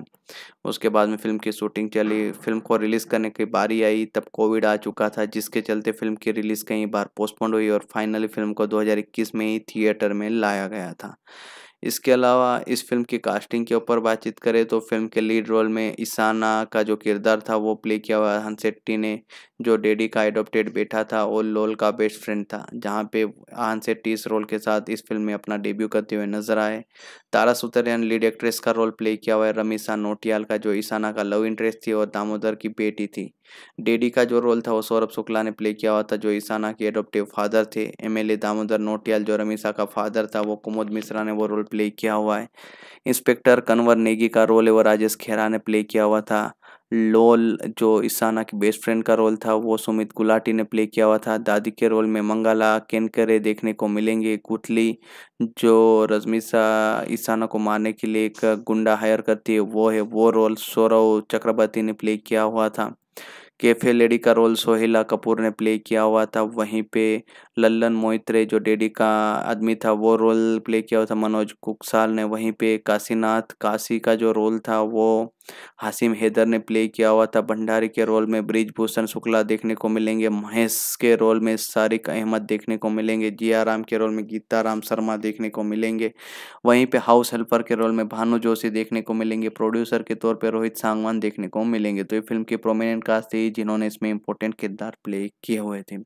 उसके बाद में फिल्म की शूटिंग चली फिल्म को रिलीज़ करने की बारी आई तब कोविड आ चुका था जिसके चलते फिल्म की रिलीज़ कई बार पोस्टपोन हुई और फाइनली फिल्म को 2021 में ही थिएटर में लाया गया था इसके अलावा इस फिल्म की कास्टिंग के ऊपर बातचीत करें तो फिल्म के लीड रोल में ईसाना का जो किरदार था वो प्ले किया हुआ हंसेट्टी ने जो डेडी का एडोप्टेड बेटा था और लोल का बेस्ट फ्रेंड था जहाँ पे हंसेट्टी इस रोल के साथ इस फिल्म में अपना डेब्यू करते हुए नजर आए तारा सुतरियान लीड एक्ट्रेस का रोल प्ले किया हुआ है रमीसा नोटियाल का जो ईसाना का लव इंटरेस्ट थी और दामोदर की बेटी थी डेडी का जो रोल था वो सौरभ शुक्ला ने प्ले किया हुआ था जो ईशाना के एडोप्टिव फादर थे एमएलए दामोदर नोटियाल जो रमीशा का फादर था वो कुमोद मिश्रा ने वो रोल प्ले किया हुआ है इंस्पेक्टर कन्वर नेगी का रोल है वो राजेश खेरा ने प्ले किया हुआ था लोल जो ईसाना की बेस्ट फ्रेंड का रोल था वो सुमित गुलाटी ने प्ले किया हुआ था दादी के रोल में मंगला केनकरे देखने को मिलेंगे गुटली जो रजमीसा ईशाना को मारने के लिए एक गुंडा हायर करती है वो है वो रोल सौरव चक्रवर्ती ने प्ले किया हुआ था कैफे लेडी का रोल सोहेला कपूर ने प्ले किया हुआ था वहीं पे लल्लन मोइत्रे जो डेडी का आदमी था वो रोल प्ले किया हुआ था मनोज कुकसाल ने वहीं पे काशीनाथ काशी का जो रोल था वो हासिम हैदर ने प्ले किया हुआ था भंडारी के रोल में ब्रिजभूषण शुक्ला देखने को मिलेंगे महेश के रोल में सारिक अहमद देखने को मिलेंगे जिया राम के रोल में गीता राम शर्मा देखने को मिलेंगे वहीं पे हाउस हेल्पर के रोल में भानु जोशी देखने को मिलेंगे प्रोड्यूसर के तौर पर रोहित सांगवान देखने को मिलेंगे तो ये फिल्म की प्रोमिनेंट कास्ट थी जिन्होंने इसमें इंपॉर्टेंट किरदार प्ले किए हुए थे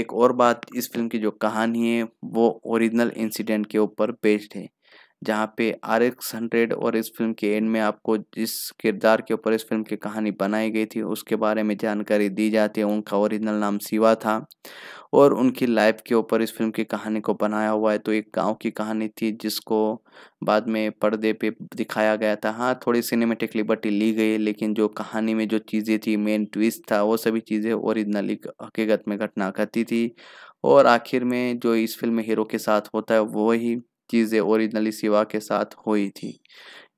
एक और बात इस फिल्म की जो कहानी है वो ओरिजिनल इंसिडेंट के ऊपर बेस्ड है जहाँ पे आर एक्स हंड्रेड और इस फिल्म के एंड में आपको जिस किरदार के ऊपर इस फिल्म की कहानी बनाई गई थी उसके बारे में जानकारी दी जाती है उनका ओरिजिनल नाम शिवा था और उनकी लाइफ के ऊपर इस फिल्म की कहानी को बनाया हुआ है तो एक गांव की कहानी थी जिसको बाद में पर्दे पे दिखाया गया था हाँ थोड़ी सिनेमेटिक लिबर्टी ली गई लेकिन जो कहानी में जो चीज़ें थी मेन ट्विस्ट था वो सभी चीज़ें ओरिजिनली हकीकत में घटना घटी थी और आखिर में जो इस फिल्म में हीरो के साथ होता है वो ही चीज़ें ओरिजिनली सिवा के साथ हुई थी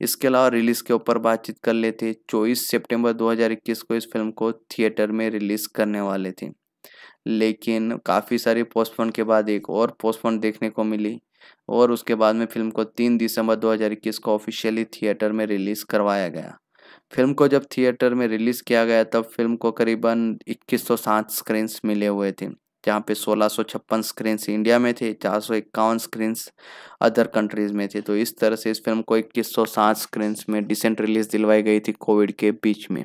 इसके अलावा रिलीज़ के ऊपर बातचीत कर लेते चौबीस सितंबर 2021 को इस फिल्म को थिएटर में रिलीज़ करने वाले थे लेकिन काफ़ी सारी पोस्टपोन के बाद एक और पोस्टपोन देखने को मिली और उसके बाद में फिल्म को 3 दिसंबर 2021 को ऑफिशियली थिएटर में रिलीज़ करवाया गया फिल्म को जब थिएटर में रिलीज़ किया गया तब फिल्म को करीबन 2107 स्क्रीन्स मिले हुए थे जहाँ पे सोलह स्क्रीन्स इंडिया में थे चार स्क्रीन्स अदर कंट्रीज में थे तो इस तरह से इस फिल्म को इक्कीस स्क्रीन्स में डिसेंट रिलीज दिलवाई गई थी कोविड के बीच में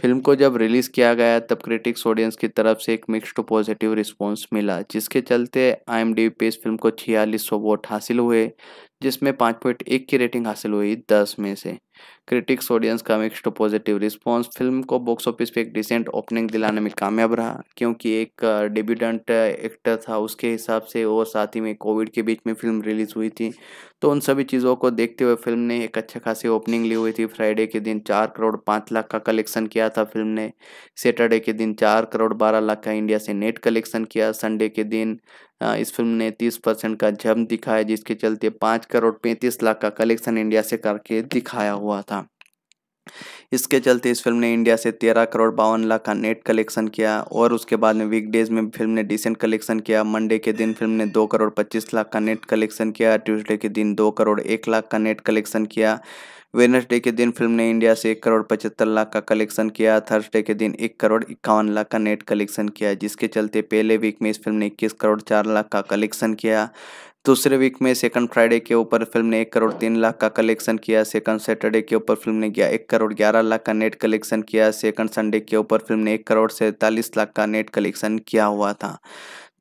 फिल्म को जब रिलीज़ किया गया तब क्रिटिक्स ऑडियंस की तरफ से एक मिक्स्ड पॉजिटिव रिस्पांस मिला जिसके चलते आई पे इस फिल्म को छियालीस सौ वोट हासिल हुए जिसमें पाँच पॉइंट एक की रेटिंग हासिल हुई दस में से क्रिटिक्स ऑडियंस का मिक्स्ड पॉजिटिव रिस्पॉन्स फिल्म को बॉक्स ऑफिस पे एक डिसेंट ओपनिंग दिलाने में कामयाब रहा क्योंकि एक डेब्यूटेंट एक्टर था उसके हिसाब से और साथ ही में कोविड के बीच में फिल्म रिलीज़ हुई थी तो उन सभी चीज़ों को देखते हुए फिल्म ने एक अच्छा खासी ओपनिंग ली हुई थी फ्राइडे के दिन चार करोड़ पाँच लाख का कलेक्शन किया था फिल्म ने सैटरडे के दिन चार करोड़ बारह लाख का इंडिया से नेट कलेक्शन किया संडे के दिन इस फिल्म ने तीस परसेंट का जम दिखाया जिसके चलते पाँच करोड़ पैंतीस लाख का कलेक्शन इंडिया से करके दिखाया हुआ हुआ था इसके चलते इस फिल्म ने इंडिया से तेरह करोड़ बावन लाख का नेट कलेक्शन किया और उसके बाद में वीकडेज में फिल्म ने डिसेंट कलेक्शन किया मंडे के दिन फिल्म ने दो करोड़ पच्चीस लाख का नेट कलेक्शन किया ट्यूसडे के दिन दो करोड़ एक लाख का नेट कलेक्शन किया वेनसडे के दिन फिल्म ने इंडिया से एक करोड़ पचहत्तर लाख का कलेक्शन किया थर्सडे के दिन एक करोड़ इक्यावन लाख का नेट कलेक्शन किया जिसके चलते पहले वीक में इस फिल्म ने इक्कीस करोड़ चार लाख का कलेक्शन किया दूसरे वीक में सेकंड फ्राइडे के ऊपर फिल्म ने एक करोड़ तीन लाख का कलेक्शन किया सेकंड सैटरडे के ऊपर फिल्म ने एक करोड़ ग्यारह लाख का नेट कलेक्शन किया सेकंड संडे के ऊपर फिल्म ने एक करोड़ सैंतालीस लाख का नेट कलेक्शन किया हुआ था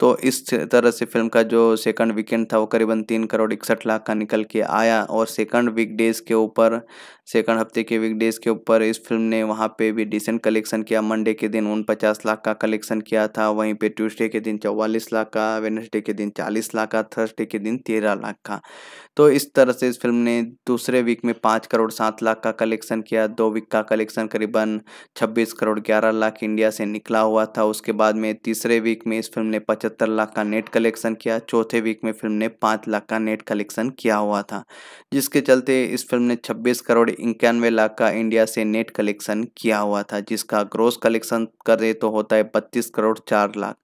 तो इस तरह से फिल्म का जो सेकंड वीकेंड था वो करीबन तीन करोड़ इकसठ लाख का निकल के आया और सेकंड वीकडेज़ के ऊपर सेकंड हफ्ते के वीकडेज़ के ऊपर इस फिल्म ने वहाँ पे भी डिसेंट कलेक्शन किया मंडे के दिन उन पचास लाख का कलेक्शन किया था वहीं पे ट्यूसडे के दिन चौवालीस लाख का वेनसडे के दिन चालीस लाख का थर्सडे के दिन तेरह लाख का तो इस तरह से इस फिल्म ने दूसरे वीक में पाँच करोड़ सात लाख का कलेक्शन किया दो वीक का कलेक्शन करीबन छब्बीस करोड़ ग्यारह लाख इंडिया से निकला हुआ था उसके बाद में तीसरे वीक में इस फिल्म ने पचहत्तर पचहत्तर लाख का नेट कलेक्शन किया चौथे वीक में फिल्म ने पाँच लाख का नेट कलेक्शन किया हुआ था जिसके चलते इस फिल्म ने छब्बीस करोड़ इक्यानवे लाख का इंडिया से नेट कलेक्शन किया हुआ था जिसका ग्रोस कलेक्शन करे तो होता है बत्तीस करोड़ चार लाख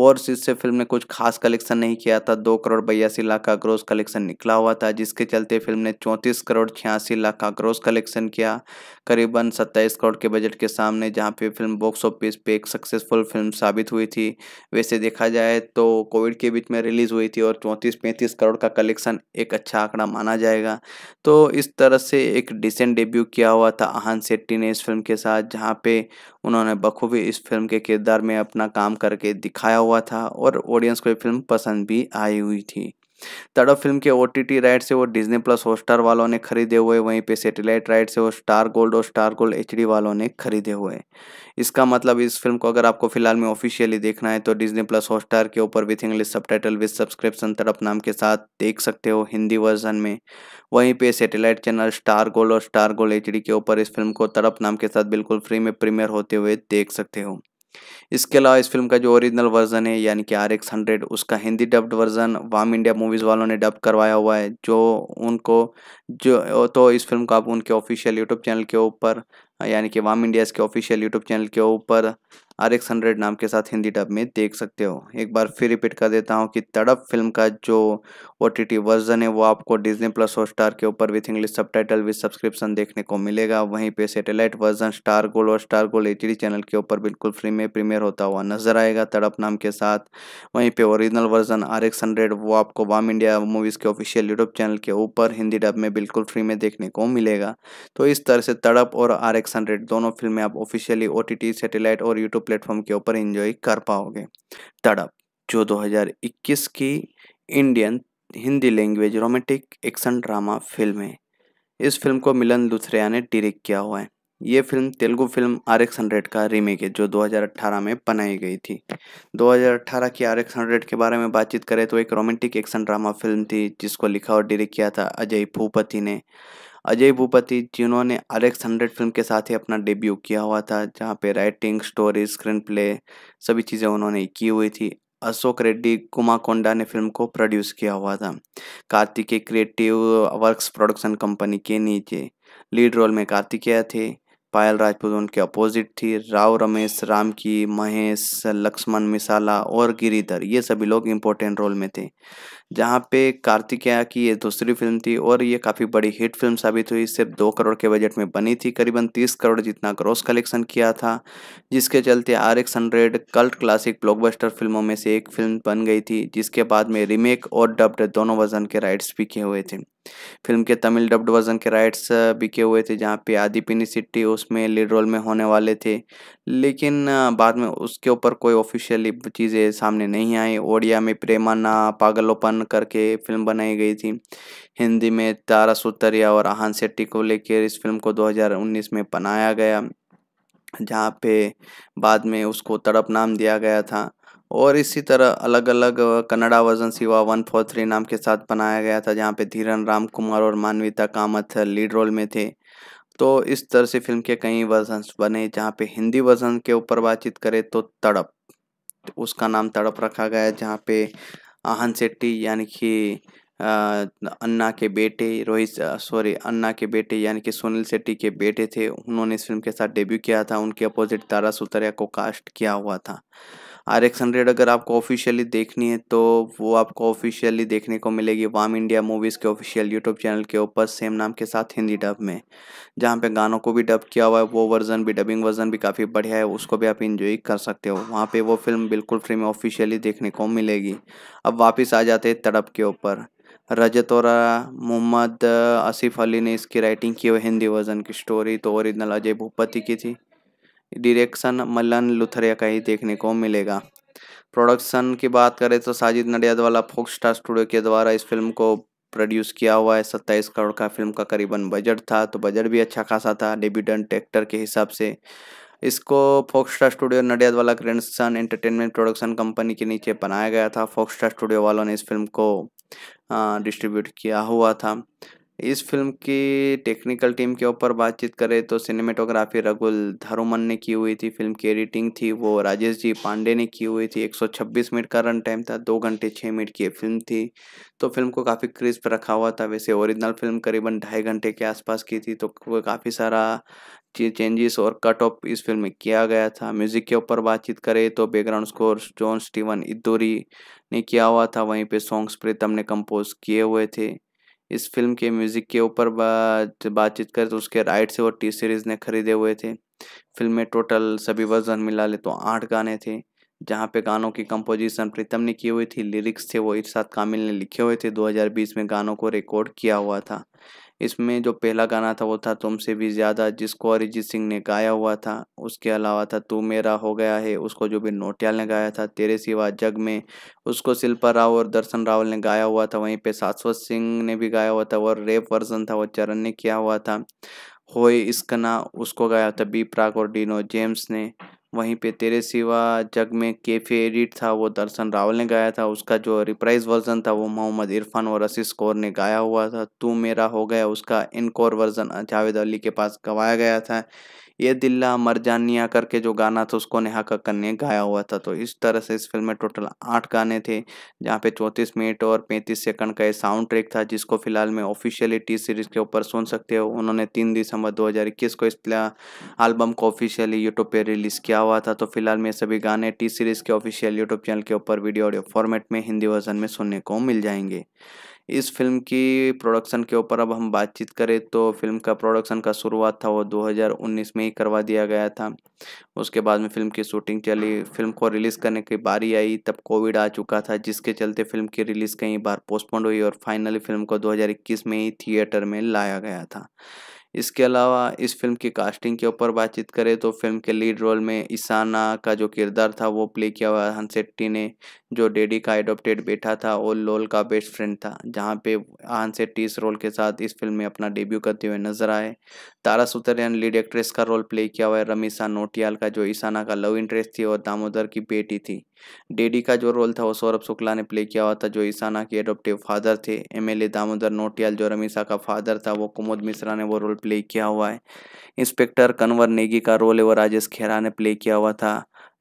और इससे फिल्म ने कुछ खास कलेक्शन नहीं किया था दो करोड़ बयासी लाख का ग्रोस कलेक्शन निकला हुआ था जिसके चलते फिल्म ने चौंतीस करोड़ छियासी लाख का ग्रोस कलेक्शन किया करीबन सत्ताईस करोड़ के बजट के सामने जहाँ पे फिल्म बॉक्स ऑफिस पे एक सक्सेसफुल फिल्म साबित हुई थी वैसे देखा जाए तो कोविड के बीच में रिलीज़ हुई थी और चौंतीस पैंतीस करोड़ का कलेक्शन एक अच्छा आंकड़ा माना जाएगा तो इस तरह से एक डिसेंट डेब्यू किया हुआ था आहान सेट्टी ने इस फिल्म के साथ जहाँ पे उन्होंने बखूबी इस फिल्म के किरदार में अपना काम करके दिखाया हुआ था और ऑडियंस को ये फिल्म पसंद भी आई हुई थी तड़प फिल्म के ओ टी राइट से वो डिजनी प्लस हॉटस्टार वालों ने खरीदे हुए वहीं पे सैटेलाइट राइट से वो स्टार गोल्ड और स्टार गोल्ड एच वालों ने खरीदे हुए इसका मतलब इस फिल्म को अगर आपको फिलहाल में ऑफिशियली देखना है तो डिजनी प्लस हॉटस्टार के ऊपर with English subtitle with subscription Tadap नाम के साथ देख सकते हो हिंदी वर्जन में वहीं पे सेटेलाइट चैनल स्टार गोल्ड और स्टार गोल्ड एच के ऊपर इस फिल्म को तड़प नाम के साथ बिल्कुल फ्री में प्रीमियर होते हुए देख सकते हो इसके अलावा इस फिल्म का जो ओरिजिनल वर्जन है यानी कि आर एक्स हंड्रेड उसका हिंदी डब्ड वर्जन वाम इंडिया मूवीज़ वालों ने डब करवाया हुआ है जो उनको जो तो इस फिल्म को आप उनके ऑफिशियल यूट्यूब चैनल के ऊपर यानी कि वाम इंडिया के ऑफिशियल यूट्यूब चैनल के ऊपर आर एक्स हंड्रेड नाम के साथ हिंदी डब में देख सकते हो एक बार फिर रिपीट कर देता हूँ कि तड़प फिल्म का जो ओ टी टी वर्जन है वो आपको डिजनी प्लस और स्टार के ऊपर with English subtitle with subscription देखने को मिलेगा वहीं पे सैटेलाइट वर्जन स्टार गोल्ड और स्टार गोल्ड एच चैनल के ऊपर बिल्कुल फ्री में प्रीमियर होता हुआ नजर आएगा तड़प नाम के साथ वहीं पर original version R X hundred वो आपको वाम इंडिया मूवीज़ के ऑफिशियल यूट्यूब चैनल के ऊपर हिंदी डब में बिल्कुल फ्री में देखने को मिलेगा तो इस तरह से तड़प और आर एक्स एक्स हंड्रेड दोनों फिल्में आप ऑफिशियली ओ टी सैटेलाइट और यूट्यूब प्लेटफॉर्म के ऊपर इंजॉय कर पाओगे तड़प जो 2021 की Indian Hindi language romantic action drama film है इस फिल्म को मिलन लुथरिया ने डायरेक्ट किया हुआ है ये film Telugu film R X hundred का रीमेक है जो 2018 में बनाई गई थी 2018 की आर एक्स हंड्रेड के बारे में बातचीत करें तो एक रोमांटिक एक्शन ड्रामा फिल्म थी जिसको लिखा और डायरेक्ट किया था अजय भूपति ने अजय भूपति जिन्होंने आर एक्स हंड्रेड फिल्म के साथ ही अपना डेब्यू किया हुआ था जहाँ पे राइटिंग स्टोरी स्क्रीन प्ले सभी चीज़ें उन्होंने की हुई थी अशोक रेड्डी कुमा कोंडा ने फिल्म को प्रोड्यूस किया हुआ था Kartikeya creative works production company के नीचे लीड रोल में कार्तिकेय थे पायल राजपूत उनके अपोजिट थी राव रमेश राम की महेश लक्ष्मण मिसाला और गिरीधर ये सभी लोग इम्पोर्टेंट रोल में थे जहाँ पे कार्तिकेया की ये दूसरी फिल्म थी और ये काफ़ी बड़ी हिट फिल्म साबित हुई सिर्फ दो करोड़ के बजट में बनी थी करीबन तीस करोड़ जितना ग्रॉस कलेक्शन किया था जिसके चलते R X hundred cult classic blockbuster फिल्मों में से एक फिल्म बन गई थी जिसके बाद में रीमेक और डब्ड दोनों वर्जन के राइट्स भी किए हुए थे फिल्म के तमिल डब्ड वर्जन के राइट्स बिके हुए थे जहाँ पे आदि पिनी सिट्टी उसमें लीड रोल में होने वाले थे लेकिन बाद में उसके ऊपर कोई ऑफिशियली चीज़ें सामने नहीं आई ओडिया में प्रेमाना पागलोपन करके फिल्म बनाई गई थी हिंदी में तारा सुतरिया और आहान सेट्टी को लेकर इस फिल्म को 2019 में बनाया गया जहाँ पे बाद में उसको तड़प नाम दिया गया था और इसी तरह अलग अलग Kannada version Shiva one four three नाम के साथ बनाया गया था जहाँ पे धीरन राम कुमार और मानविता कामत लीड रोल में थे तो इस तरह से फिल्म के कई वर्जन्स बने जहाँ पे हिंदी वर्जन के ऊपर बातचीत करें तो तड़प उसका नाम तड़प रखा गया जहाँ पे आहन सेट्टी यानी कि अन्ना के बेटे रोहित सॉरी अन्ना के बेटे यानी कि सुनील सेट्टी के बेटे थे उन्होंने इस फिल्म के साथ डेब्यू किया था उनके अपोजिट तारा सुतरिया को कास्ट किया हुआ था आर एक्स हंड्रेड अगर आपको ऑफिशियली देखनी है तो वो आपको ऑफिशियली देखने को मिलेगी वाम इंडिया मूवीज़ के ऑफिशियल यूट्यूब चैनल के ऊपर सेम नाम के साथ हिंदी डब में जहाँ पे गानों को भी डब किया हुआ है वो वर्जन भी डबिंग वर्जन भी काफ़ी बढ़िया है उसको भी आप इंजॉय कर सकते हो वहाँ पर वो फिल्म बिल्कुल फ्री में ऑफिशियली देखने को मिलेगी अब वापस आ जाते हैं तड़प के ऊपर रजत और मोहम्मद आसिफ अली ने इसकी राइटिंग की हुई हिंदी वर्जन की स्टोरी तो ओरिजिनल अजय भूपति की थी डिरेक्शन मलन लुथरिया का ही देखने को मिलेगा प्रोडक्शन की बात करें तो साजिद नडियाद वाला फोक स्टार स्टूडियो के द्वारा इस फिल्म को प्रोड्यूस किया हुआ है सत्ताईस करोड़ का फिल्म का करीबन बजट था तो बजट भी अच्छा खासा था डिबिडेंट एक्टर के हिसाब से इसको फोक्सटा स्टूडियो नडियाद वाला क्रेंसन एंटरटेनमेंट प्रोडक्शन कंपनी के नीचे बनाया गया था फोक्सटा स्टूडियो वालों ने इस फिल्म को डिस्ट्रीब्यूट किया हुआ था इस फिल्म की टेक्निकल टीम के ऊपर बातचीत करें तो सिनेमेटोग्राफी रघुल धरुमन ने की हुई थी फिल्म की एडिटिंग थी वो राजेश जी पांडे ने की हुई थी 126 मिनट का रन टाइम था दो घंटे छः मिनट की फिल्म थी तो फिल्म को काफ़ी क्रिस्प रखा हुआ था वैसे ओरिजिनल फिल्म करीबन ढाई घंटे के आसपास की थी तो काफ़ी सारा चेंजेस और कट ऑफ इस फिल्म में किया गया था म्यूज़िक के ऊपर बातचीत करें तो बैकग्राउंड स्कोर जॉन स्टीवन इद्दूरी ने किया हुआ था वहीं पे सॉन्ग्स प्रीतम ने कंपोज किए हुए थे इस फिल्म के म्यूज़िक के ऊपर बात बातचीत करें तो उसके राइट से वो टी सीरीज़ ने खरीदे हुए थे फिल्म में टोटल सभी वर्जन मिला ले तो आठ गाने थे जहाँ पे गानों की कंपोजिशन प्रीतम ने की हुई थी लिरिक्स थे वो इरशाद कामिल ने लिखे हुए थे 2020 में गानों को रिकॉर्ड किया हुआ था इसमें जो पहला गाना था वो था तुमसे भी ज़्यादा जिसको अरिजीत सिंह ने गाया हुआ था उसके अलावा था तू मेरा हो गया है उसको जो भी नोटियाल ने गाया था तेरे सिवा जग में उसको शिल्पा राव और दर्शन रावल ने गाया हुआ था वहीं पे शाश्वत सिंह ने भी गाया हुआ था और रेप वर्जन था वो चरण ने किया हुआ था होए इसकना उसको गाया था बी प्राक और डीनो जेम्स ने वहीं पे तेरे सिवा जग में कैफे एडिट था वो दर्शन रावल ने गाया था उसका जो रिप्राइज वर्जन था वो मोहम्मद इरफान और रशीस कौर ने गाया हुआ था तू मेरा हो गया उसका इनकोर वर्जन जावेद अली के पास गवाया गया था ये दिल्ला मर जानिया करके जो गाना था उसको नेहा कक्कर ने गाया हुआ था तो इस तरह से इस फिल्म में टोटल आठ गाने थे जहाँ पे चौंतीस मिनट और पैंतीस सेकंड का ये साउंड ट्रैक था जिसको फिलहाल में ऑफिशियली टी सीरीज के ऊपर सुन सकते हो उन्होंने तीन दिसंबर इक्कीस को इस एल्बम को ऑफिशियली यूट्यूब पर रिलीज़ किया हुआ था तो फिलहाल में सभी गाने टी सीरीज़ के ऑफिशियल यूट्यूब चैनल के ऊपर वीडियो ऑडियो फॉर्मेट में हिंदी वर्जन में सुनने को मिल जाएंगे इस फिल्म की प्रोडक्शन के ऊपर अब हम बातचीत करें तो फिल्म का प्रोडक्शन का शुरुआत था वो 2019 में ही करवा दिया गया था उसके बाद में फिल्म की शूटिंग चली फिल्म को रिलीज़ करने की बारी आई तब कोविड आ चुका था जिसके चलते फिल्म की रिलीज़ कई बार पोस्टपोन हुई और फाइनली फिल्म को 2021 में ही थिएटर में लाया गया था इसके अलावा इस फिल्म की कास्टिंग के ऊपर बातचीत करें तो फिल्म के लीड रोल में ईसाना का जो किरदार था वो प्ले किया हुआ हंसेट्टी ने जो डेडी का एडोप्टेड बेटा था और लोल का बेस्ट फ्रेंड था जहाँ पे हंसेट्टी इस रोल के साथ इस फिल्म में अपना डेब्यू करते हुए नजर आए तारा सुतरियान लीड एक्ट्रेस का रोल प्ले किया हुआ है रमीसा नोटियाल का जो ईसाना का लव इंटरेस्ट थी और दामोदर की बेटी थी डेडी का जो रोल था वो सौरभ शुक्ला ने प्ले किया हुआ था जो ईसाना के एडोप्टिव फादर थे एमएलए दामोदर नोटियाल जो रमीसा का फादर था वो कुमोद मिश्रा ने वो रोल प्ले किया हुआ है इंस्पेक्टर कन्वर नेगी का रोल है वो राजेश खेरा ने प्ले किया हुआ था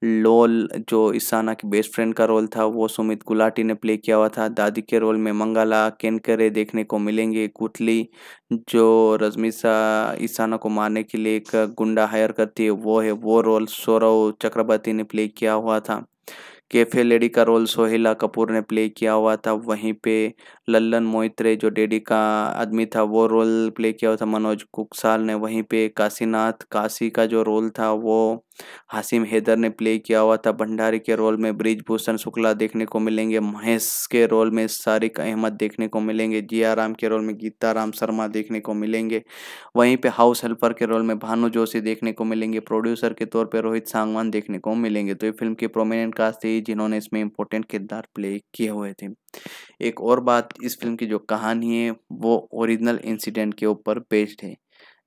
लोल जो ईसाना के बेस्ट फ्रेंड का रोल था वो सुमित गुलाटी ने प्ले किया हुआ था दादी के रोल में मंगाला केनकरे देखने को मिलेंगे कुटली जो रजमीसा ईसाना को मारने के लिए एक गुंडा हायर करती है वो है वो रोल सौरव चक्रवर्ती ने प्ले किया हुआ था कैफे लेडी का रोल सोहेला कपूर ने प्ले किया हुआ था वहीं पे लल्लन मोहित्रे जो डेडी का आदमी था वो रोल प्ले किया हुआ था मनोज कुकसाल ने वहीं पे काशीनाथ काशी का जो रोल था वो हासिम हैदर ने प्ले किया हुआ था भंडारी के रोल में ब्रिजभूषण शुक्ला देखने को मिलेंगे महेश के रोल में सारिक अहमद देखने को मिलेंगे जिया राम के रोल में गीता राम शर्मा देखने को मिलेंगे वहीं पे हाउस हेल्पर के रोल में भानु जोशी देखने को मिलेंगे प्रोड्यूसर के तौर पर रोहित सांगवान देखने को मिलेंगे तो ये फिल्म की प्रोमिनेंट कास्ट थी जिन्होंने इसमें इंपॉर्टेंट किरदार प्ले किए हुए थे एक और बात इस फिल्म की जो कहानी है वो ओरिजिनल इंसिडेंट के ऊपर बेस्ड है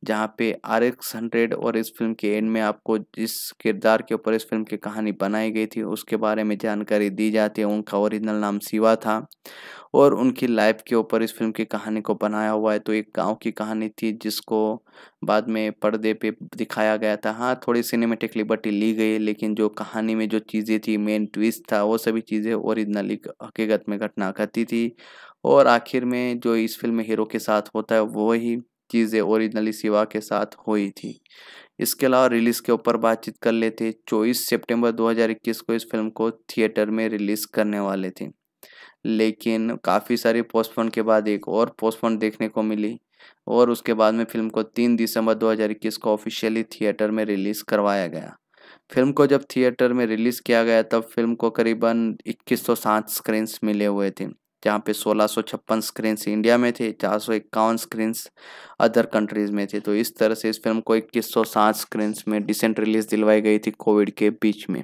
जहाँ पे आर एक्स हंड्रेड और इस फिल्म के एंड में आपको जिस किरदार के ऊपर इस फिल्म की कहानी बनाई गई थी उसके बारे में जानकारी दी जाती है उनका ओरिजिनल नाम शिवा था और उनकी लाइफ के ऊपर इस फिल्म की कहानी को बनाया हुआ है तो एक गांव की कहानी थी जिसको बाद में पर्दे पे दिखाया गया था हाँ थोड़ी सिनेमेटिक लिबर्टी ली गई लेकिन जो कहानी में जो चीज़ें थी मेन ट्विस्ट था वो सभी चीज़ें ओरिजिनली हकीकत में घटना घटी थी और आखिर में जो इस फिल्म में हीरो के साथ होता है वो ही चीज़ें ओरिजिनली सिवा के साथ हुई थी इसके अलावा रिलीज़ के ऊपर बातचीत कर लेते चौबीस सितंबर 2021 को इस फिल्म को थिएटर में रिलीज़ करने वाले थे लेकिन काफ़ी सारी पोस्टपोन के बाद एक और पोस्टपोन देखने को मिली और उसके बाद में फिल्म को तीन दिसंबर 2021 को ऑफिशियली थिएटर में रिलीज़ करवाया गया फिल्म को जब थिएटर में रिलीज़ किया गया तब फिल्म को करीबन सात स्क्रीन्स मिले हुए थे जहाँ पे सोलह स्क्रीन्स इंडिया में थे चार सौ इक्यावन स्क्रीन्स अदर कंट्रीज में थे तो इस तरह से इस फिल्म को इक्कीस सौ सात स्क्रीन्स में डिसेंट रिलीज दिलवाई गई थी कोविड के बीच में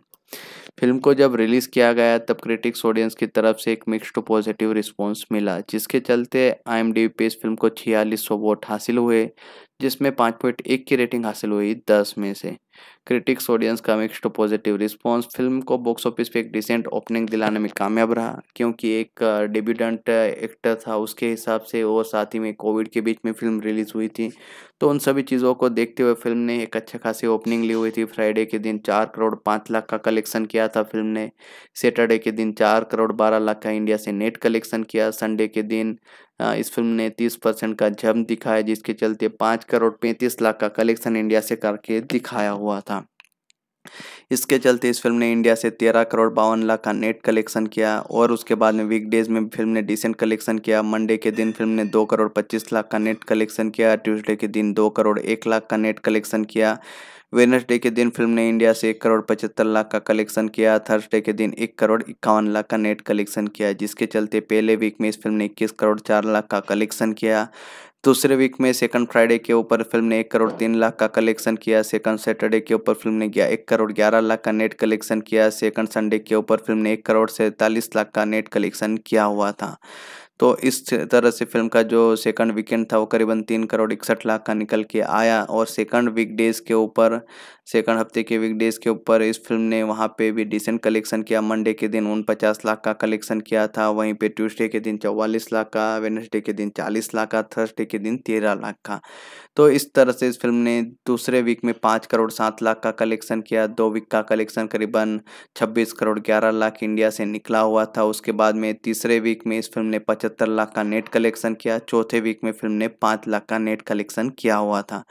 फिल्म को जब रिलीज़ किया गया तब क्रिटिक्स ऑडियंस की तरफ से एक मिक्स्ड पॉजिटिव रिस्पांस मिला जिसके चलते आई पे इस फिल्म को छियालीस सौ वोट हासिल हुए जिसमें पाँच पॉइंट एक की रेटिंग हासिल हुई दस में से क्रिटिक्स ऑडियंस का टू पॉजिटिव रिस्पांस फिल्म को बॉक्स ऑफिस पे एक डिसेंट ओपनिंग दिलाने में कामयाब रहा क्योंकि एक डेब्यूटेंट एक्टर था उसके हिसाब से और साथ ही में कोविड के बीच में फिल्म रिलीज़ हुई थी तो उन सभी चीज़ों को देखते हुए फिल्म ने एक अच्छा खासी ओपनिंग ली हुई थी फ्राइडे के दिन चार करोड़ पाँच लाख का कलेक्शन किया था फिल्म ने सैटरडे के दिन चार करोड़ बारह लाख का इंडिया से नेट कलेक्शन किया संडे के दिन इस फिल्म ने तीस परसेंट का जम दिखाया जिसके चलते पाँच करोड़ पैंतीस लाख का कलेक्शन इंडिया से करके दिखाया हुआ था इसके चलते इस फिल्म ने इंडिया से तेरह करोड़ बावन लाख का नेट कलेक्शन किया और उसके बाद में वीकडेज में फिल्म ने डिसेंट कलेक्शन किया मंडे के दिन फिल्म ने दो करोड़ पच्चीस लाख का नेट कलेक्शन किया ट्यूसडे के दिन दो करोड़ एक लाख का नेट कलेक्शन किया वेनसडे के दिन फिल्म ने इंडिया से एक करोड़ पचहत्तर लाख का कलेक्शन किया थर्सडे के दिन एक करोड़ इक्यावन लाख का नेट कलेक्शन किया जिसके चलते पहले वीक में इस फिल्म ने इक्कीस करोड़ चार लाख का कलेक्शन किया दूसरे वीक में सेकंड फ्राइडे के ऊपर फिल्म ने एक करोड़ तीन लाख का कलेक्शन किया सेकंड सैटरडे के ऊपर फिल्म ने किया एक करोड़ ग्यारह लाख का नेट कलेक्शन किया सेकंड संडे के ऊपर फिल्म ने एक करोड़ सैंतालीस लाख का नेट कलेक्शन किया हुआ था तो इस तरह से फिल्म का जो सेकंड वीकेंड था वो करीबन तीन करोड़ इकसठ लाख का निकल के आया और सेकंड वीकडेज़ के ऊपर सेकंड हफ्ते के वीकडेज़ के ऊपर इस फिल्म ने वहाँ पे भी डिसेंट कलेक्शन किया मंडे के दिन उन पचास लाख का कलेक्शन किया था वहीं पे ट्यूसडे के दिन चौवालीस लाख का वेनसडे के दिन चालीस लाख का थर्सडे के दिन तेरह लाख का तो इस तरह से इस फिल्म ने दूसरे वीक में पाँच करोड़ सात लाख का कलेक्शन किया दो वीक का कलेक्शन करीबन छब्बीस करोड़ ग्यारह लाख इंडिया से निकला हुआ था उसके बाद में तीसरे वीक में इस फिल्म ने पचहत्तर लाख का नेट कलेक्शन किया चौथे वीक में फिल्म ने पाँच लाख का नेट कलेक्शन किया हुआ था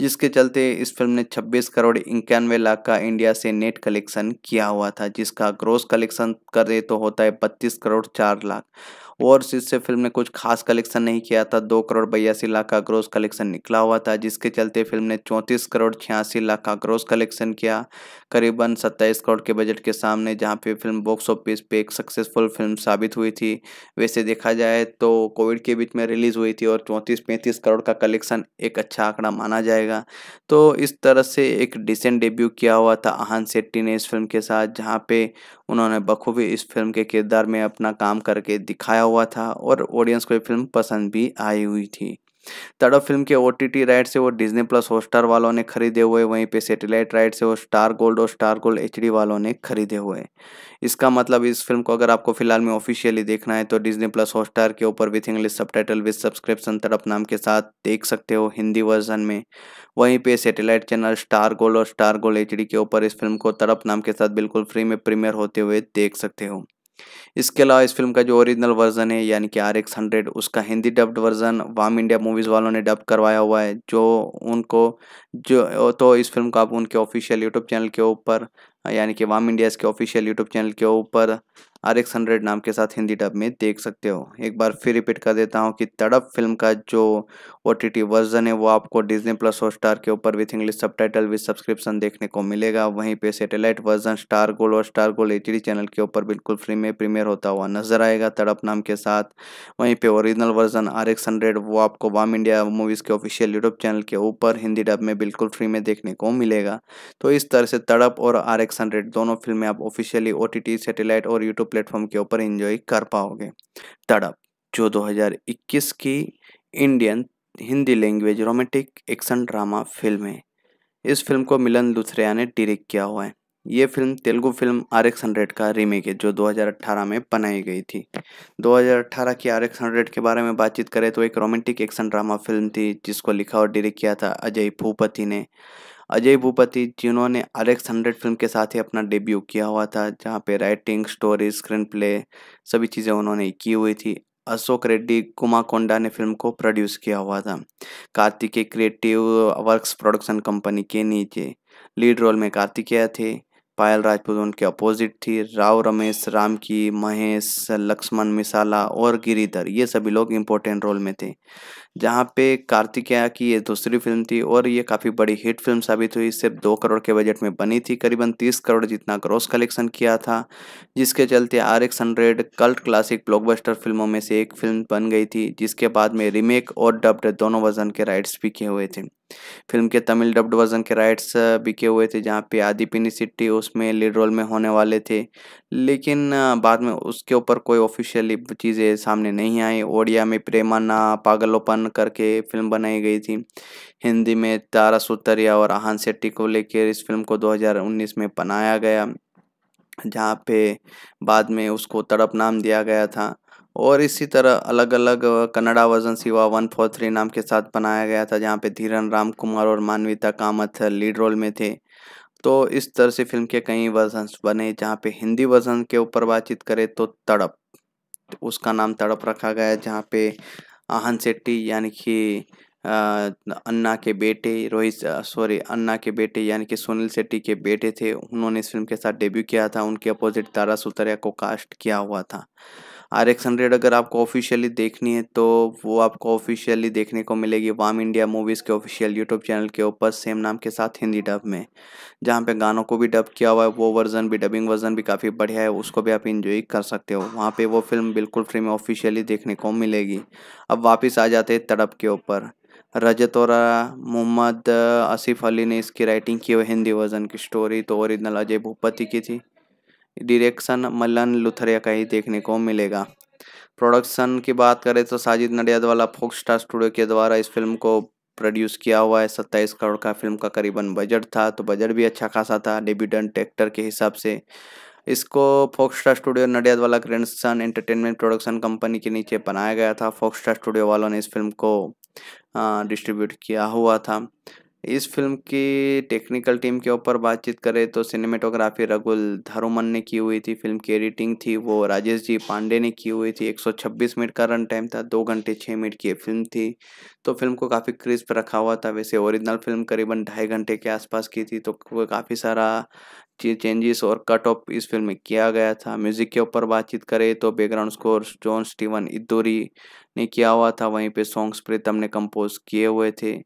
जिसके चलते इस फिल्म ने छब्बीस करोड़ इक्यानवे लाख का इंडिया से नेट कलेक्शन किया हुआ था जिसका ग्रोस कलेक्शन करे तो होता है बत्तीस करोड़ चार लाख ओवरसीज से फिल्म ने कुछ खास कलेक्शन नहीं किया था दो करोड़ बयासी लाख का ग्रोस कलेक्शन निकला हुआ था जिसके चलते फिल्म ने चौंतीस करोड़ छियासी लाख का ग्रोस कलेक्शन किया करीबन सत्ताईस करोड़ के बजट के सामने जहाँ पे फिल्म बॉक्स ऑफिस पे एक सक्सेसफुल फिल्म साबित हुई थी वैसे देखा जाए तो कोविड के बीच में रिलीज हुई थी और चौंतीस पैंतीस करोड़ का कलेक्शन एक अच्छा आंकड़ा माना जाएगा तो इस तरह से एक डिसेंट डेब्यू किया हुआ था आहान सेट्टी ने इस फिल्म के साथ जहाँ पे उन्होंने बखूबी इस फिल्म के किरदार में अपना काम करके दिखाया हुआ था और ऑडियंस को ये फिल्म पसंद भी आई हुई थी तड़प फिल्म के ओ टी राइट्स है वो डिज्नी प्लस हॉटस्टार वालों ने खरीदे हुए वहीं पे सैटेलाइट राइट्स से वो स्टार गोल्ड और स्टार गोल्ड एच वालों ने खरीदे हुए इसका मतलब इस फिल्म को अगर आपको फिलहाल में ऑफिशियली देखना है तो डिज्नी प्लस हॉटस्टार के ऊपर with English subtitle with subscription Tadap नाम के साथ देख सकते हो हिंदी वर्जन में वहीं पे सेटेलाइट चैनल स्टार गोल्ड और स्टार गोल्ड एच के ऊपर इस फिल्म को तड़प नाम के साथ बिल्कुल फ्री में प्रीमियर होते हुए देख सकते हो इसके अलावा इस फिल्म का जो ओरिजिनल वर्जन है यानी कि आर एक्स हंड्रेड उसका हिंदी डब्ड वर्जन वाम इंडिया मूवीज़ वालों ने डब करवाया हुआ है जो उनको जो तो इस फिल्म का आप उनके ऑफिशियल यूट्यूब चैनल के ऊपर यानी कि वाम इंडियाज़ के ऑफिशियल यूट्यूब चैनल के ऊपर आर एक्स हंड्रेड नाम के साथ हिंदी डब में देख सकते हो एक बार फिर रिपीट कर देता हूँ कि तड़प फिल्म का जो ओ टी टी वर्जन है वो आपको डिजनी प्लस और स्टार के ऊपर with English subtitle with subscription देखने को मिलेगा वहीं पे सेटेलाइट वर्जन स्टार गोल्ड और स्टार गोल्ड एच चैनल के ऊपर बिल्कुल फ्री में प्रीमियर होता हुआ नजर आएगा तड़प नाम के साथ वहीं पर original version R X hundred वो आपको वाम इंडिया मूवीज़ के ऑफिशियल यूट्यूब चैनल के ऊपर हिंदी डब में बिल्कुल फ्री में देखने को मिलेगा तो इस तरह से तड़प और आर एक्स हंड्रेड दोनों फिल्में आप officially O T T satellite और यूट्यूब प्लेटफॉर्म के ऊपर एंजॉय कर पाओगे तड़प जो 2021 की Indian Hindi language romantic action drama film है इस फिल्म को मिलन लुथरिया ने डिरेक्ट किया हुआ है ये film Telugu film R X hundred का रीमेक है जो 2018 में बनाई गई थी 2018 की आर एक्स हंड्रेड के बारे में बातचीत करें तो एक रोमांटिक एक्शन ड्रामा फिल्म थी जिसको लिखा और डायरेक्ट किया था अजय भूपति ने अजय भूपति जिन्होंने आर एक्स हंड्रेड फिल्म के साथ ही अपना डेब्यू किया हुआ था जहाँ पे राइटिंग स्टोरी स्क्रीन प्ले सभी चीज़ें उन्होंने की हुई थी अशोक रेड्डी कुमा कोंडा ने फिल्म को प्रोड्यूस किया हुआ था Kartikeya creative works production company के नीचे लीड रोल में कार्तिकेय थे पायल राजपूत उनके अपोजिट थी राव रमेश राम की महेश लक्ष्मण मिसाला और गिरीधर ये सभी लोग इम्पोर्टेंट रोल में थे जहाँ पे कार्तिकेया की ये दूसरी फिल्म थी और ये काफ़ी बड़ी हिट फिल्म साबित हुई सिर्फ दो करोड़ के बजट में बनी थी करीबन तीस करोड़ जितना ग्रॉस कलेक्शन किया था जिसके चलते R X hundred cult classic blockbuster फिल्मों में से एक फिल्म बन गई थी जिसके बाद में रीमेक और डब्ड दोनों वर्जन के राइट्स भी किए हुए थे फिल्म के तमिल डब्ड वर्जन के राइट्स बिके हुए थे जहाँ पे आदि पिनी सिट्टी उसमें लीड रोल में होने वाले थे लेकिन बाद में उसके ऊपर कोई ऑफिशियली चीज़ें सामने नहीं आई ओडिया में प्रेमाना पागलोपन करके फिल्म बनाई गई थी हिंदी में तारा सुतरिया और आहान सेट्टी को लेकर इस फिल्म को 2019 में बनाया गया जहाँ पे बाद में उसको तड़प नाम दिया गया था और इसी तरह अलग अलग Kannada version Shiva one four three नाम के साथ बनाया गया था जहाँ पे धीरन राम कुमार और मानविता कामत लीड रोल में थे तो इस तरह से फिल्म के कई वर्जन बने जहाँ पे हिंदी वर्जन के ऊपर बातचीत करें तो तड़प उसका नाम तड़प रखा गया जहाँ पे आहन शेट्टी यानी कि अन्ना के बेटे रोहित सॉरी अन्ना के बेटे यानी कि सुनील शेट्टी के बेटे थे उन्होंने इस फिल्म के साथ डेब्यू किया था उनके अपोजिट तारा सुतरिया को कास्ट किया हुआ था आर एक्स हंड्रेड अगर आपको ऑफिशियली देखनी है तो वो आपको ऑफिशियली देखने को मिलेगी वाम इंडिया मूवीज़ के ऑफिशियल यूट्यूब चैनल के ऊपर सेम नाम के साथ हिंदी डब में जहाँ पे गानों को भी डब किया हुआ है वो वर्जन भी डबिंग वर्जन भी काफ़ी बढ़िया है उसको भी आप इंजॉय कर सकते हो वहाँ पर वो फिल्म बिल्कुल फ्री में ऑफिशियली देखने को मिलेगी अब वापस आ जाते हैं तड़प के ऊपर रजत और मोहम्मद आसिफ अली ने इसकी राइटिंग की हिंदी वर्जन की स्टोरी तो ओरिजिनल अजय भूपति की थी डायरेक्शन मलन लुथरिया का ही देखने को मिलेगा प्रोडक्शन की बात करें तो साजिद नडियाद वाला फोक स्टार स्टूडियो के द्वारा इस फिल्म को प्रोड्यूस किया हुआ है सत्ताईस करोड़ का फिल्म का करीबन बजट था तो बजट भी अच्छा खासा था डिबिडेंट एक्टर के हिसाब से इसको Fox Star studio Nadiadwala Grandson Entertainment production company के नीचे बनाया गया था फोक्सटा स्टूडियो वालों ने इस फिल्म को डिस्ट्रीब्यूट किया हुआ था इस फिल्म की टेक्निकल टीम के ऊपर बातचीत करें तो सिनेमेटोग्राफी रघुल धरोमन ने की हुई थी फिल्म की एडिटिंग थी वो राजेश जी पांडे ने की हुई थी 126 मिनट का रन टाइम था दो घंटे छः मिनट की फिल्म थी तो फिल्म को काफ़ी क्रिस्प रखा हुआ था वैसे ओरिजिनल फिल्म करीबन ढाई घंटे के आसपास की थी तो काफ़ी सारा चेंजेस और कट ऑफ इस फिल्म में किया गया था म्यूज़िक के ऊपर बातचीत करें तो बैकग्राउंड स्कोर जॉन स्टीवन इद्दोरी ने किया हुआ था वहीं पे सॉन्ग्स प्रीतम ने कंपोज किए हुए थे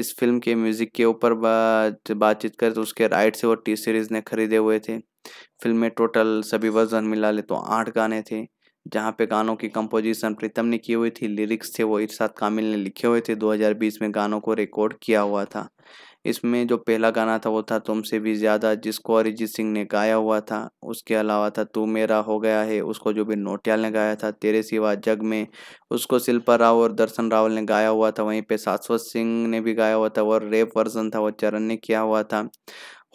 इस फिल्म के म्यूज़िक के ऊपर बात बातचीत करें तो उसके राइट से वो टी सीरीज़ ने खरीदे हुए थे फिल्म में टोटल सभी वर्जन मिला ले तो आठ गाने थे जहाँ पे गानों की कंपोजिशन प्रीतम ने की हुई थी लिरिक्स थे वो इरशाद कामिल ने लिखे हुए थे 2020 में गानों को रिकॉर्ड किया हुआ था इसमें जो पहला गाना था वो था तुमसे भी ज़्यादा जिसको अरिजीत सिंह ने गाया हुआ था उसके अलावा था तू मेरा हो गया है उसको जो भी नोटियाल ने गाया था तेरे सिवा जग में उसको शिल्पा राव और दर्शन रावल ने गाया हुआ था वहीं पे शाश्वत सिंह ने भी गाया हुआ था और रेप वर्जन था वो चरण ने किया हुआ था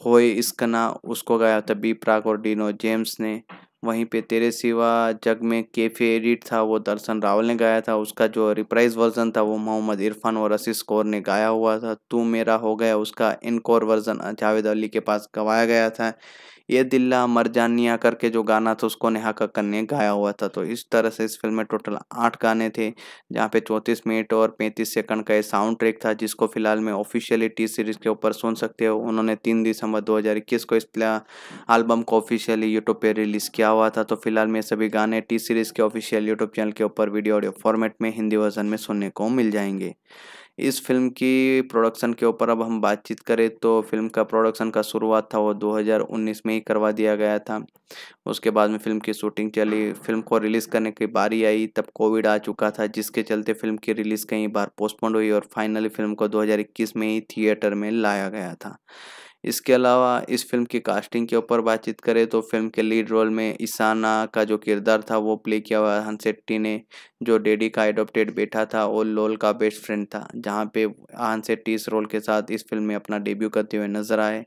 होए इसकना उसको गाया था बी प्राक और डीनो जेम्स ने वहीं पे तेरे सिवा जग में कैफे एडिट था वो दर्शन रावल ने गाया था उसका जो रिप्राइज वर्जन था वो मोहम्मद इरफान और रशीस कौर ने गाया हुआ था तू मेरा हो गया उसका इनकोर वर्जन जावेद अली के पास गवाया गया था ये दिल्ला मर जानिया करके जो गाना था उसको नेहा कक्कड़ ने गाया हुआ था तो इस तरह से इस फिल्म में टोटल आठ गाने थे जहाँ पे चौंतीस मिनट और पैंतीस सेकंड का ये साउंड ट्रैक था जिसको फिलहाल में ऑफिशियली टी सीरीज के ऊपर सुन सकते हो उन्होंने तीन दिसंबर दो को इस एल्बम को ऑफिशियली यूट्यूब पर रिलीज़ किया हुआ था तो फिलहाल में सभी गाने टी सीरीज़ के ऑफिशियल यूट्यूब चैनल के ऊपर वीडियो ऑडियो फॉर्मेट में हिंदी वर्जन में सुनने को मिल जाएंगे इस फिल्म की प्रोडक्शन के ऊपर अब हम बातचीत करें तो फिल्म का प्रोडक्शन का शुरुआत था वो 2019 में ही करवा दिया गया था उसके बाद में फिल्म की शूटिंग चली फिल्म को रिलीज़ करने की बारी आई तब कोविड आ चुका था जिसके चलते फिल्म की रिलीज़ कई बार पोस्टपोन हुई और फाइनली फिल्म को 2021 में ही थिएटर में लाया गया था इसके अलावा इस फिल्म की कास्टिंग के ऊपर बातचीत करें तो फिल्म के लीड रोल में ईसाना का जो किरदार था वो प्ले किया हुआ हंस शेट्टी ने जो डेडी का एडोप्टेड बेटा था और लोल का बेस्ट फ्रेंड था जहाँ पे हंस शेट्टी इस रोल के साथ इस फिल्म में अपना डेब्यू करते हुए नजर आए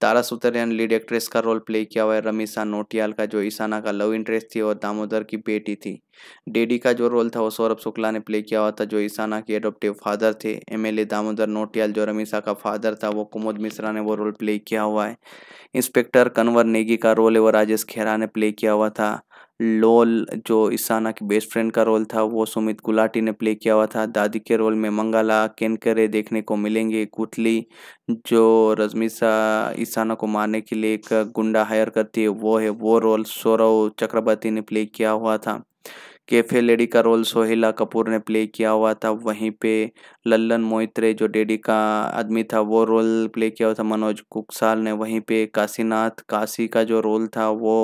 तारा सुतरियन लीड एक्ट्रेस का रोल प्ले किया हुआ है रमीसा नोटियाल का जो ईसाना का लव इंटरेस्ट थी और दामोदर की बेटी थी डेडी का जो रोल था वो सौरभ शुक्ला ने प्ले किया हुआ था जो ईसाना के एडोप्टिव फादर थे एमएलए दामोदर नोटियाल जो रमीसा का फादर था वो कुमोद मिश्रा ने वो रोल प्ले किया हुआ है इंस्पेक्टर कन्वर नेगी का रोल है वो राजेश खेरा ने प्ले किया हुआ था लोल जो ईशाना के बेस्ट फ्रेंड का रोल था वो सुमित गुलाटी ने प्ले किया हुआ था दादी के रोल में मंगाला केनकरे देखने को मिलेंगे कुतली जो रजमीसा ईशाना को मारने के लिए एक गुंडा हायर करती है वो है वो रोल सौरव चक्रवर्ती ने प्ले किया हुआ था कैफे लेडी का रोल सोहेला कपूर ने प्ले किया हुआ था वहीं पे लल्लन मोइत्रे जो डेडी का आदमी था वो रोल प्ले किया हुआ था मनोज कुकसाल ने वहीं पे काशीनाथ काशी का जो रोल था वो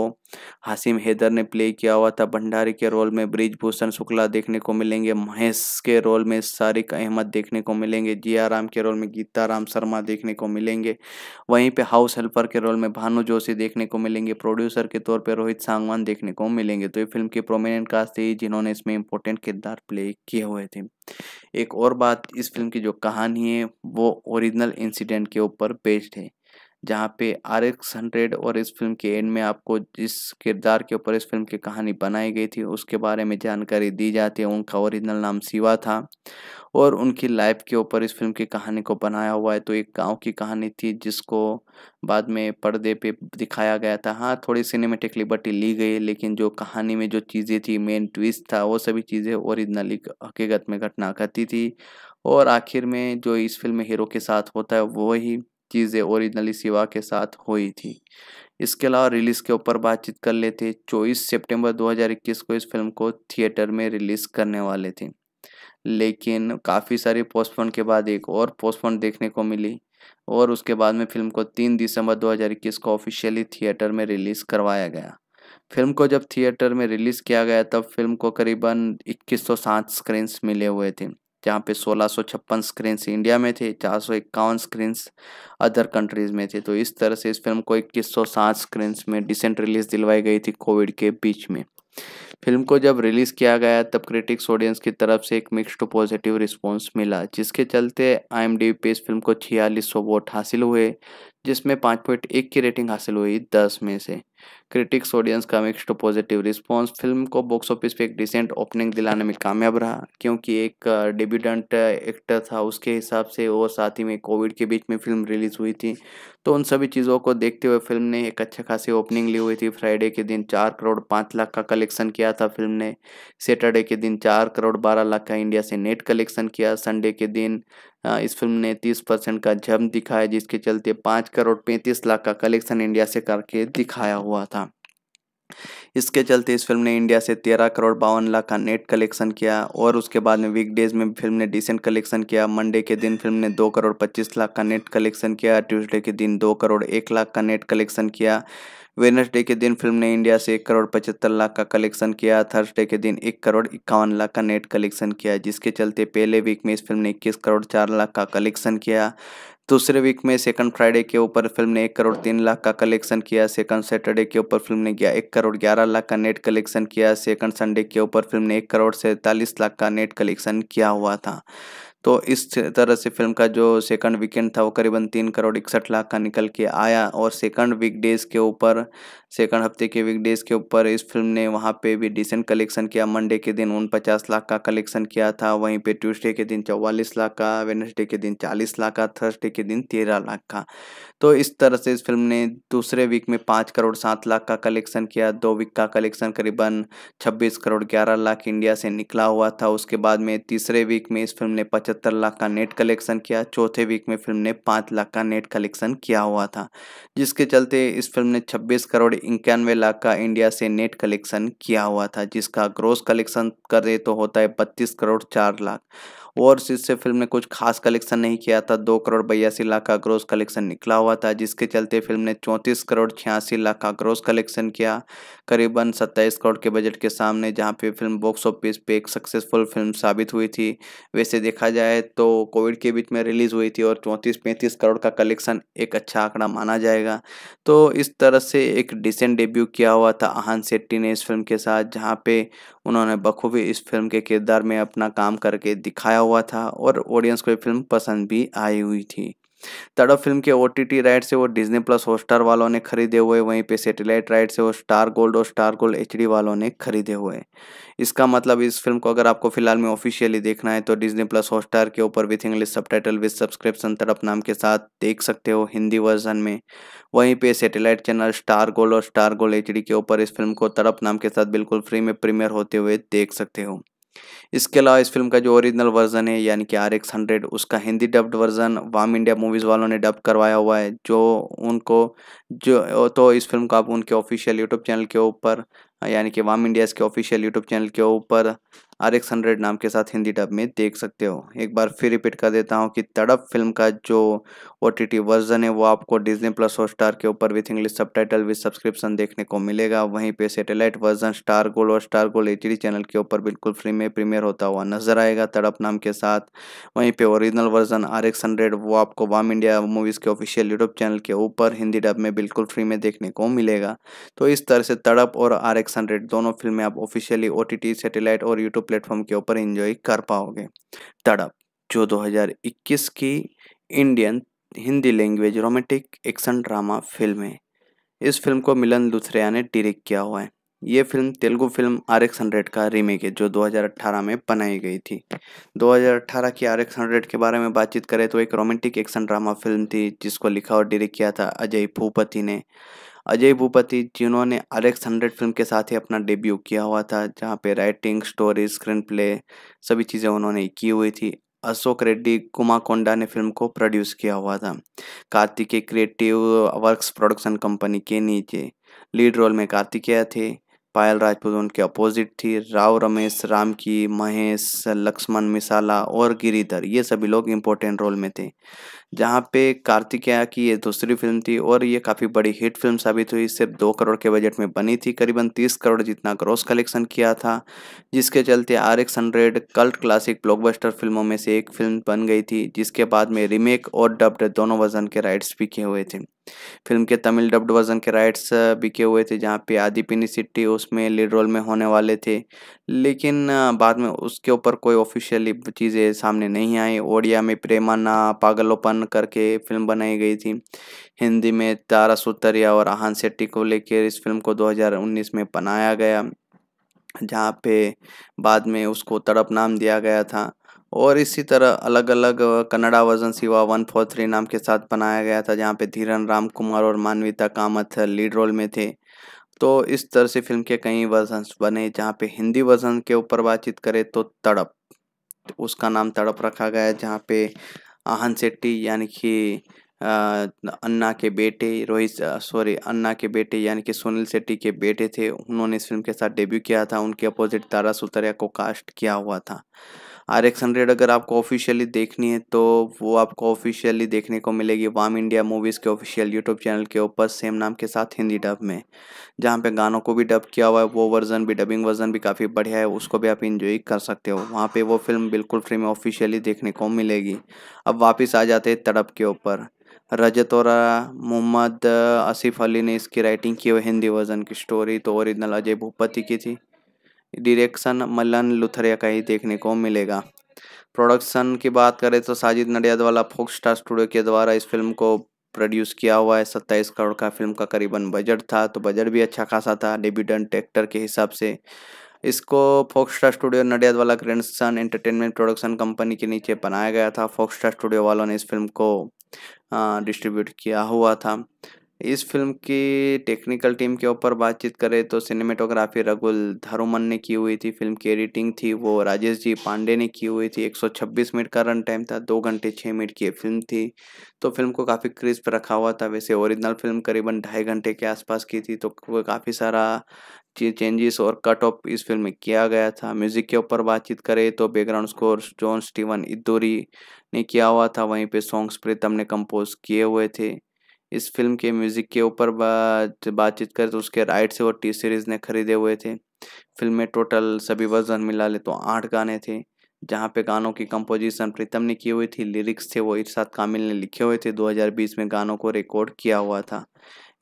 हासिम हैदर ने प्ले किया हुआ था भंडारी के रोल में ब्रिजभूषण शुक्ला देखने को मिलेंगे महेश के रोल में सारिक अहमद देखने को मिलेंगे जिया राम के रोल में गीता राम शर्मा देखने को मिलेंगे वहीं पे हाउस हेल्पर के रोल में भानु जोशी देखने को मिलेंगे प्रोड्यूसर के तौर पर रोहित सांगवान देखने को मिलेंगे तो ये फिल्म की प्रोमिनेंट कास्ट थी जिन्होंने इसमें इंपॉर्टेंट किरदार प्ले किए हुए थे एक और बात इस फिल्म की जो कहानी है वो ओरिजिनल इंसिडेंट के ऊपर बेस्ड है जहाँ पे आर एक्स हंड्रेड और इस फिल्म के एंड में आपको जिस किरदार के ऊपर इस फिल्म की कहानी बनाई गई थी उसके बारे में जानकारी दी जाती है उनका ओरिजिनल नाम शिवा था और उनकी लाइफ के ऊपर इस फिल्म की कहानी को बनाया हुआ है तो एक गांव की कहानी थी जिसको बाद में पर्दे पे दिखाया गया था हाँ थोड़ी सिनेमेटिक लिबर्टी ली गई लेकिन जो कहानी में जो चीज़ें थी मेन ट्विस्ट था वो सभी चीज़ें ओरिजिनली हकीकत में घटना घटी थी और आखिर में जो इस फिल्म में हीरो के साथ होता है वो ही चीज़ें ओरिजिनली सिवा के साथ हुई थी इसके अलावा रिलीज़ के ऊपर बातचीत कर लेते चौबीस सितंबर 2021 को इस फिल्म को थिएटर में रिलीज़ करने वाले थे लेकिन काफ़ी सारी पोस्टपोन के बाद एक और पोस्टपोन देखने को मिली और उसके बाद में फिल्म को तीन दिसंबर 2021 को ऑफिशियली थिएटर में रिलीज़ करवाया गया फिल्म को जब थिएटर में रिलीज़ किया गया तब फिल्म को करीबन 2107 स्क्रीन्स मिले हुए थे जहाँ पे सोलह सौ छप्पन स्क्रीन्स इंडिया में थे चार सौ इक्यावन स्क्रीन्स अदर कंट्रीज़ में थे तो इस तरह से इस फिल्म को इक्कीस सौ सात स्क्रीन्स में डिसेंट रिलीज़ दिलवाई गई थी कोविड के बीच में फिल्म को जब रिलीज़ किया गया तब क्रिटिक्स ऑडियंस की तरफ से एक मिक्स्ड पॉजिटिव रिस्पांस मिला जिसके चलते आई पे इस फिल्म को छियालीस सौ वोट हासिल हुए जिसमें पाँच पॉइंट एक की रेटिंग हासिल हुई दस में से क्रिटिक्स ऑडियंस का टू पॉजिटिव रिस्पांस फिल्म को बॉक्स ऑफिस पे एक डिसेंट ओपनिंग दिलाने में कामयाब रहा क्योंकि एक डेब्यूटेंट एक्टर था उसके हिसाब से और साथ ही में कोविड के बीच में फिल्म रिलीज़ हुई थी तो उन सभी चीज़ों को देखते हुए फिल्म ने एक अच्छा खासी ओपनिंग ली हुई थी फ्राइडे के दिन चार करोड़ पाँच लाख का कलेक्शन किया था फिल्म ने सैटरडे के दिन चार करोड़ बारह लाख का इंडिया से नेट कलेक्शन किया संडे के दिन इस फिल्म ने तीस परसेंट का जम दिखाया जिसके चलते पाँच करोड़ पैंतीस लाख का कलेक्शन इंडिया से करके दिखाया हुआ था इसके चलते इस फिल्म ने इंडिया से तेरह करोड़ बावन लाख का नेट कलेक्शन किया और उसके बाद में वीकडेज में फिल्म ने डिसेंट कलेक्शन किया मंडे के दिन फिल्म ने दो करोड़ पच्चीस लाख का नेट कलेक्शन किया ट्यूसडे के दिन दो करोड़ एक लाख का नेट कलेक्शन किया वेनसडे के दिन फिल्म ने इंडिया से एक करोड़ पचहत्तर लाख का कलेक्शन किया थर्सडे के दिन एक करोड़ इक्यावन लाख का नेट कलेक्शन किया जिसके चलते पहले वीक में इस फिल्म ने इक्कीस करोड़ चार लाख का कलेक्शन किया दूसरे वीक में सेकंड फ्राइडे के ऊपर फिल्म ने एक करोड़ तीन लाख का कलेक्शन किया सेकंड सैटरडे के ऊपर फिल्म ने किया एक करोड़ ग्यारह लाख का नेट कलेक्शन किया सेकंड संडे के ऊपर फिल्म ने एक करोड़ सैंतालीस लाख का नेट कलेक्शन किया हुआ था तो इस तरह से फिल्म का जो सेकंड वीकेंड था वो करीबन तीन करोड़ इकसठ लाख का निकल के आया और सेकंड वीकडेज़ के ऊपर सेकंड हफ्ते के वीकडेज़ के ऊपर इस फिल्म ने वहाँ पे भी डिसेंट कलेक्शन किया मंडे के दिन उन पचास लाख का कलेक्शन किया था वहीं पे ट्यूसडे के दिन चौवालीस लाख का वेनसडे के दिन चालीस लाख का थर्सडे के दिन तेरह लाख का तो इस तरह से इस फिल्म ने दूसरे वीक में पाँच करोड़ सात लाख का कलेक्शन किया दो वीक का कलेक्शन करीबन छब्बीस करोड़ ग्यारह लाख इंडिया से निकला हुआ था उसके बाद में तीसरे वीक में इस फिल्म ने पचहत्तर पचहत्तर लाख का नेट कलेक्शन किया चौथे वीक में फिल्म ने पाँच लाख का नेट कलेक्शन किया हुआ था जिसके चलते इस फिल्म ने छब्बीस करोड़ इक्यानवे लाख का इंडिया से नेट कलेक्शन किया हुआ था जिसका ग्रोस कलेक्शन करे तो होता है बत्तीस करोड़ चार लाख ओवरसीज से फिल्म ने कुछ खास कलेक्शन नहीं किया था दो करोड़ बयासी लाख का ग्रोस कलेक्शन निकला हुआ था जिसके चलते फिल्म ने चौंतीस करोड़ छियासी लाख का ग्रोस कलेक्शन किया करीबन सत्ताईस करोड़ के बजट के सामने जहाँ पे फिल्म बॉक्स ऑफिस पे एक सक्सेसफुल फिल्म साबित हुई थी वैसे देखा जाए तो कोविड के बीच में रिलीज़ हुई थी और चौंतीस पैंतीस करोड़ का कलेक्शन एक अच्छा आंकड़ा माना जाएगा तो इस तरह से एक डिसेंट डेब्यू किया हुआ था आहान शेट्टी ने इस फिल्म के साथ जहाँ पे उन्होंने बखूबी इस फिल्म के किरदार में अपना काम करके दिखाया हुआ था और ऑडियंस को ये फिल्म पसंद भी आई हुई थी तड़प फिल्म के ओ राइट से वो डिज्नी प्लस हॉटस्टार वालों ने खरीदे हुए वहीं पे सैटेलाइट राइट से वो स्टार गोल्ड और स्टार गोल्ड एच वालों ने खरीदे हुए इसका मतलब इस फिल्म को अगर आपको फिलहाल में ऑफिशियली देखना है तो डिज्नी प्लस हॉटस्टार के ऊपर with English subtitle with subscription Tadap नाम के साथ देख सकते हो हिंदी वर्जन में वहीं पे सैटेलाइट चैनल स्टार गोल्ड और स्टार गोल्ड एच के ऊपर इस फिल्म को तड़प नाम के साथ बिल्कुल फ्री में प्रीमियर होते हुए देख सकते हो इसके अलावा इस फिल्म का जो ओरिजिनल वर्जन है यानी कि आर एक्स हंड्रेड उसका हिंदी डब्ड वर्जन वाम इंडिया मूवीज़ वालों ने डब करवाया हुआ है जो उनको जो तो इस फिल्म का आप उनके ऑफिशियल यूट्यूब चैनल के ऊपर यानी कि वाम इंडियाज़ के ऑफिशियल यूट्यूब चैनल के ऊपर आर एक्स हंड्रेड नाम के साथ हिंदी डब में देख सकते हो एक बार फिर रिपीट कर देता हूँ कि तड़प फिल्म का जो ओ टी टी वर्जन है वो आपको डिजनी प्लस और स्टार के ऊपर with English subtitle with subscription देखने को मिलेगा वहीं पे सैटेलाइट वर्जन स्टार गोल्ड और स्टार गोल्ड एच चैनल के ऊपर बिल्कुल फ्री में प्रीमियर होता हुआ नजर आएगा तड़प नाम के साथ वहीं पर original version R X hundred वो आपको वाम इंडिया मूवीज़ के ऑफिशियल यूट्यूब चैनल के ऊपर हिंदी डब में बिल्कुल फ्री में देखने को मिलेगा तो इस तरह से तड़प और आर एक्स हंड्रेड दोनों फिल्में आप ऑफिशियली ओ टी टी और यूट्यूब प्लेटफॉर्म के ऊपर इंजॉय कर पाओगे तड़प जो 2021 की Indian Hindi language romantic action drama film है इस फिल्म को मिलन लुथरिया ने डायरेक्ट किया हुआ है ये film Telugu film R X hundred का रीमेक है जो 2018 में बनाई गई थी 2018 की आर एक्स हंड्रेड के बारे में बातचीत करें तो एक रोमांटिक एक्शन ड्रामा फिल्म थी जिसको लिखा और डायरेक्ट किया था अजय भूपति ने अजय भूपति जिन्होंने आर एक्स हंड्रेड फिल्म के साथ ही अपना डेब्यू किया हुआ था जहाँ पे राइटिंग स्टोरी स्क्रीन प्ले सभी चीज़ें उन्होंने की हुई थी अशोक रेड्डी कुमा कोंडा ने फिल्म को प्रोड्यूस किया हुआ था Kartikeya creative works production company के नीचे लीड रोल में कार्तिकेय थे पायल राजपूत उनके अपोजिट थी राव रमेश राम की महेश लक्ष्मण मिसाला और गिरीधर ये सभी लोग इम्पोर्टेंट रोल में थे जहाँ पे कार्तिकेया की ये दूसरी फिल्म थी और ये काफ़ी बड़ी हिट फिल्म साबित हुई सिर्फ दो करोड़ के बजट में बनी थी करीबन तीस करोड़ जितना ग्रॉस कलेक्शन किया था जिसके चलते R X hundred cult classic blockbuster फिल्मों में से एक फिल्म बन गई थी जिसके बाद में रीमेक और डब्ड दोनों वर्जन के राइट्स भी किए हुए थे फिल्म के तमिल डब्ड वर्जन के राइट्स बिके हुए थे जहाँ पे आदि पिनी सिट्टी उसमें लीड रोल में होने वाले थे लेकिन बाद में उसके ऊपर कोई ऑफिशियली चीज़ें सामने नहीं आई ओडिया में प्रेमाना पागलोपन करके फिल्म बनाई गई थी हिंदी में तारा सुतरिया और आहान सेट्टी को लेकर इस फिल्म को 2019 में बनाया गया जहाँ पे बाद में उसको तड़प नाम दिया गया था और इसी तरह अलग अलग Kannada version Shiva one four three नाम के साथ बनाया गया था जहाँ पे धीरन राम कुमार और मानविता कामत लीड रोल में थे तो इस तरह से फिल्म के कई वर्जन बने जहाँ पे हिंदी वर्जन के ऊपर बातचीत करें तो तड़प उसका नाम तड़प रखा गया जहाँ पे आहन शेट्टी यानी कि अन्ना के बेटे रोहित सॉरी अन्ना के बेटे यानी कि सुनील शेट्टी के बेटे थे उन्होंने इस फिल्म के साथ डेब्यू किया था उनके अपोजिट तारा सुतरिया को कास्ट किया हुआ था आर एक्स हंड्रेड अगर आपको ऑफिशियली देखनी है तो वो आपको ऑफिशियली देखने को मिलेगी वाम इंडिया मूवीज़ के ऑफिशियल यूट्यूब चैनल के ऊपर सेम नाम के साथ हिंदी डब में जहाँ पे गानों को भी डब किया हुआ है वो वर्जन भी डबिंग वर्जन भी काफ़ी बढ़िया है उसको भी आप इंजॉय कर सकते हो वहाँ पर वो फिल्म बिल्कुल फ्री में ऑफिशियली देखने को मिलेगी अब वापस आ जाते हैं तड़प के ऊपर रजत और मोहम्मद आसिफ अली ने इसकी राइटिंग की हुई हिंदी वर्जन की स्टोरी तो ओरिजिनल अजय भूपति की थी डिरेक्शन मलन लुथरिया का ही देखने को मिलेगा प्रोडक्शन की बात करें तो साजिद नडियाद वाला फोक स्टार स्टूडियो के द्वारा इस फिल्म को प्रोड्यूस किया हुआ है सत्ताईस करोड़ का फिल्म का करीबन बजट था तो बजट भी अच्छा खासा था डिविडेंट एक्टर के हिसाब से इसको फोक्सस्टार स्टूडियो नडियाद वाला एंटरटेनमेंट प्रोडक्शन कंपनी के नीचे बनाया गया था फोक्सस्टार स्टूडियो वालों ने इस फिल्म को डिस्ट्रीब्यूट किया हुआ था इस फिल्म की टेक्निकल टीम के ऊपर बातचीत करें तो सिनेमेटोग्राफी रघुल धरुमन ने की हुई थी फिल्म की एडिटिंग थी वो राजेश जी पांडे ने की हुई थी 126 मिनट का रन टाइम था दो घंटे छः मिनट की फिल्म थी तो फिल्म को काफ़ी क्रिस्प रखा हुआ था वैसे ओरिजिनल फिल्म करीबन ढाई घंटे के आसपास की थी तो काफ़ी सारा चेंजेस और कट ऑफ इस फिल्म में किया गया था म्यूजिक के ऊपर बातचीत करें तो बैकग्राउंड स्कोर जॉन स्टीवन इद्दोरी ने किया हुआ था वहीं पे सॉन्ग्स प्रीतम ने कंपोज किए हुए थे इस फिल्म के म्यूज़िक के ऊपर बात बातचीत करें तो उसके राइट से वो टी सीरीज़ ने खरीदे हुए थे फिल्म में टोटल सभी वर्जन मिला ले तो आठ गाने थे जहाँ पे गानों की कंपोजिशन प्रीतम ने की हुई थी लिरिक्स थे वो इरशाद कामिल ने लिखे हुए थे 2020 में गानों को रिकॉर्ड किया हुआ था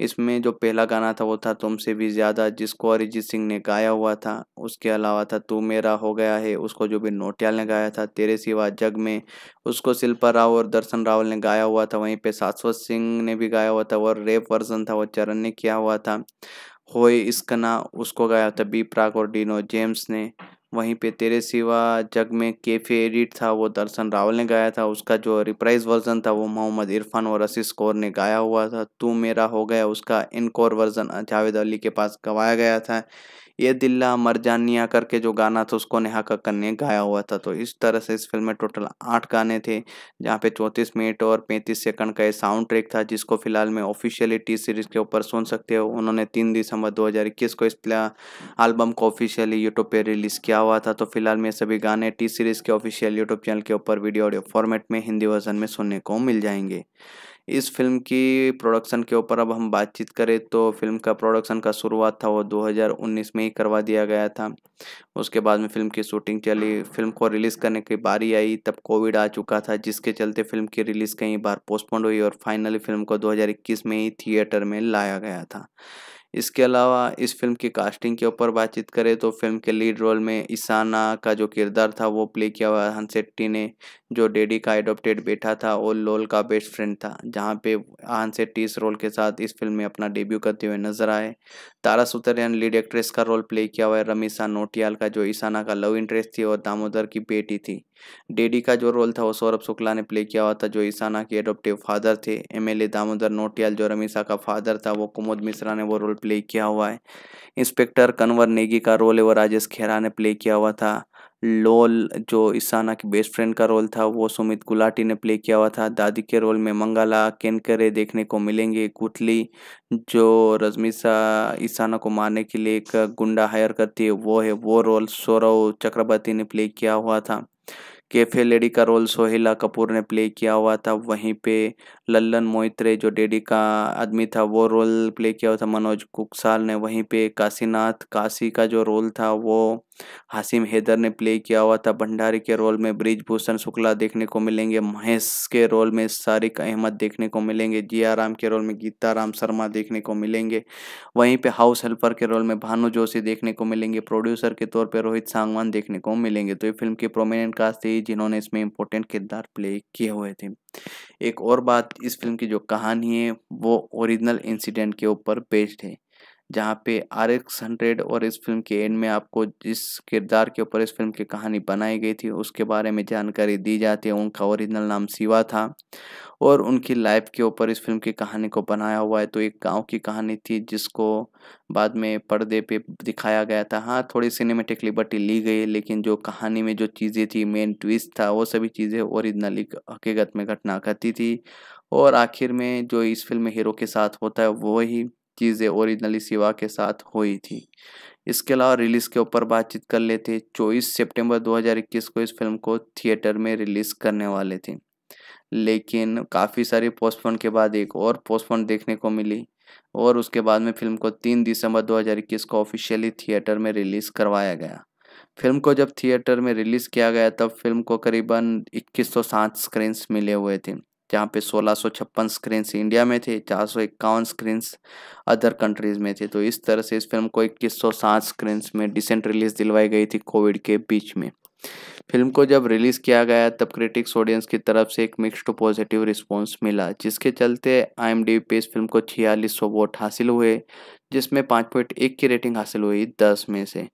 इसमें जो पहला गाना था वो था तुमसे भी ज़्यादा जिसको अरिजीत सिंह ने गाया हुआ था उसके अलावा था तू मेरा हो गया है उसको जो भी नोटियाल ने गाया था तेरे सिवा जग में उसको शिल्पा राव और दर्शन रावल ने गाया हुआ था वहीं पर शाश्वत सिंह ने भी गाया हुआ था और रेप वर्जन था वो चरण ने किया हुआ था होए इसकना उसको गाया था बी प्राक और डीनो जेम्स ने वहीं पे तेरे सिवा जग में केफे एडिट था वो दर्शन रावल ने गाया था उसका जो रिप्राइज वर्जन था वो मोहम्मद इरफान और असीस कौर ने गाया हुआ था तू मेरा हो गया उसका इनकोर वर्जन जावेद अली के पास गवाया गया था ये दिल्ला जानिया करके जो गाना था उसको नेहा कक्कर ने गाया हुआ था तो इस तरह से इस फिल्म में टोटल आठ गाने थे जहाँ पे चौंतीस मिनट और पैंतीस सेकंड का ये साउंड ट्रैक था जिसको फिलहाल में ऑफिशियली टी सीरीज़ के ऊपर सुन सकते हो उन्होंने तीन दिसंबर 2021 को इस एल्बम को ऑफिशियली यूट्यूब पर रिलीज़ किया हुआ था तो फिलहाल में सभी गाने टी सीरीज़ के ऑफिशियल यूट्यूब चैनल के ऊपर वीडियो ऑडियो फॉर्मेट में हिंदी वर्जन में सुनने को मिल जाएंगे इस फिल्म की प्रोडक्शन के ऊपर अब हम बातचीत करें तो फिल्म का प्रोडक्शन का शुरुआत था वो 2019 में ही करवा दिया गया था उसके बाद में फिल्म की शूटिंग चली फिल्म को रिलीज़ करने की बारी आई तब कोविड आ चुका था जिसके चलते फिल्म की रिलीज़ कई बार पोस्टपोन हुई और फाइनली फिल्म को 2021 में ही थिएटर में लाया गया था इसके अलावा इस फिल्म की कास्टिंग के ऊपर बातचीत करें तो फिल्म के लीड रोल में ईसाना का जो किरदार था वो प्ले किया हुआ हंसेट्टी ने जो डेडी का एडोप्टेड बेटा था और लोल का बेस्ट फ्रेंड था जहाँ पे हंसेट्टी इस रोल के साथ इस फिल्म में अपना डेब्यू करते हुए नजर आए तारा सुतरियन लीड एक्ट्रेस का रोल प्ले किया हुआ है रमीसा नोटियाल का जो ईसाना का लव इंटरेस्ट थी और दामोदर की बेटी थी डेडी का जो रोल था वो सौरभ शुक्ला ने प्ले किया हुआ था जो ईसाना के एडोप्टिव फादर थे एमएलए दामोदर नोटियाल जो रमीसा का फादर था वो कुमोद मिश्रा ने वो रोल प्ले किया हुआ है इंस्पेक्टर कन्वर नेगी का रोल है वो राजेश खेरा ने प्ले किया हुआ था लोल जो ईसाना की बेस्ट फ्रेंड का रोल था वो सुमित गुलाटी ने प्ले किया हुआ था दादी के रोल में मंगाला केनकरे देखने को मिलेंगे कुतली जो रजमीसा ईसाना को मारने के लिए एक गुंडा हायर करती है वो है वो रोल सौरव चक्रवर्ती ने प्ले किया हुआ था कैफे लेडी का रोल सोहेला कपूर ने प्ले किया हुआ था वहीं पे लल्लन मोहित्रे जो डेडी का आदमी था वो रोल प्ले किया हुआ था मनोज कुकसाल ने वहीं पे काशीनाथ काशी का जो रोल था वो हासिम हैदर ने प्ले किया हुआ था भंडारी के रोल में ब्रिजभूषण शुक्ला देखने को मिलेंगे महेश के रोल में सारिक अहमद देखने को मिलेंगे जिया राम के रोल में गीता राम शर्मा देखने को मिलेंगे वहीं पे हाउस हेल्पर के रोल में भानु जोशी देखने को मिलेंगे प्रोड्यूसर के तौर पर रोहित सांगवान देखने को मिलेंगे तो ये फिल्म की प्रोमिनेंट कास्ट थी जिन्होंने इसमें इंपॉर्टेंट किरदार प्ले किए हुए थे एक और बात इस फिल्म की जो कहानी है वो ओरिजिनल इंसिडेंट के ऊपर बेस्ड है जहाँ पे आर एक्स हंड्रेड और इस फिल्म के एंड में आपको जिस किरदार के ऊपर इस फिल्म की कहानी बनाई गई थी उसके बारे में जानकारी दी जाती है उनका ओरिजिनल नाम शिवा था और उनकी लाइफ के ऊपर इस फिल्म की कहानी को बनाया हुआ है तो एक गांव की कहानी थी जिसको बाद में पर्दे पे दिखाया गया था हाँ थोड़ी सिनेमेटिक लिबर्टी ली गई लेकिन जो कहानी में जो चीज़ें थी मेन ट्विस्ट था वो सभी चीज़ें ओरिजिनली हकीकत में घटना घटी थी और आखिर में जो इस फिल्म में हीरो के साथ होता है वो ही चीज़ें ओरिजिनली सिवा के साथ हुई थी इसके अलावा रिलीज़ के ऊपर बातचीत कर लेते चौबीस सितंबर 2021 को इस फिल्म को थिएटर में रिलीज़ करने वाले थे लेकिन काफ़ी सारी पोस्टपोन के बाद एक और पोस्टपोन देखने को मिली और उसके बाद में फिल्म को तीन दिसंबर 2021 को ऑफिशियली थिएटर में रिलीज़ करवाया गया फिल्म को जब थिएटर में रिलीज़ किया गया तब फिल्म को करीबन 2107 स्क्रीन्स मिले हुए थे जहाँ पे सोलह सौ छप्पन स्क्रीन्स इंडिया में थे चार सौ इक्यावन स्क्रीन्स अदर कंट्रीज़ में थे तो इस तरह से इस फिल्म को इक्कीस सौ सात स्क्रीन्स में डिसेंट रिलीज़ दिलवाई गई थी कोविड के बीच में फिल्म को जब रिलीज़ किया गया तब क्रिटिक्स ऑडियंस की तरफ से एक मिक्स्ड पॉजिटिव रिस्पांस मिला जिसके चलते आई पे इस फिल्म को छियालीस सौ वोट हासिल हुए जिसमें पाँच पॉइंट एक की रेटिंग हासिल हुई दस में से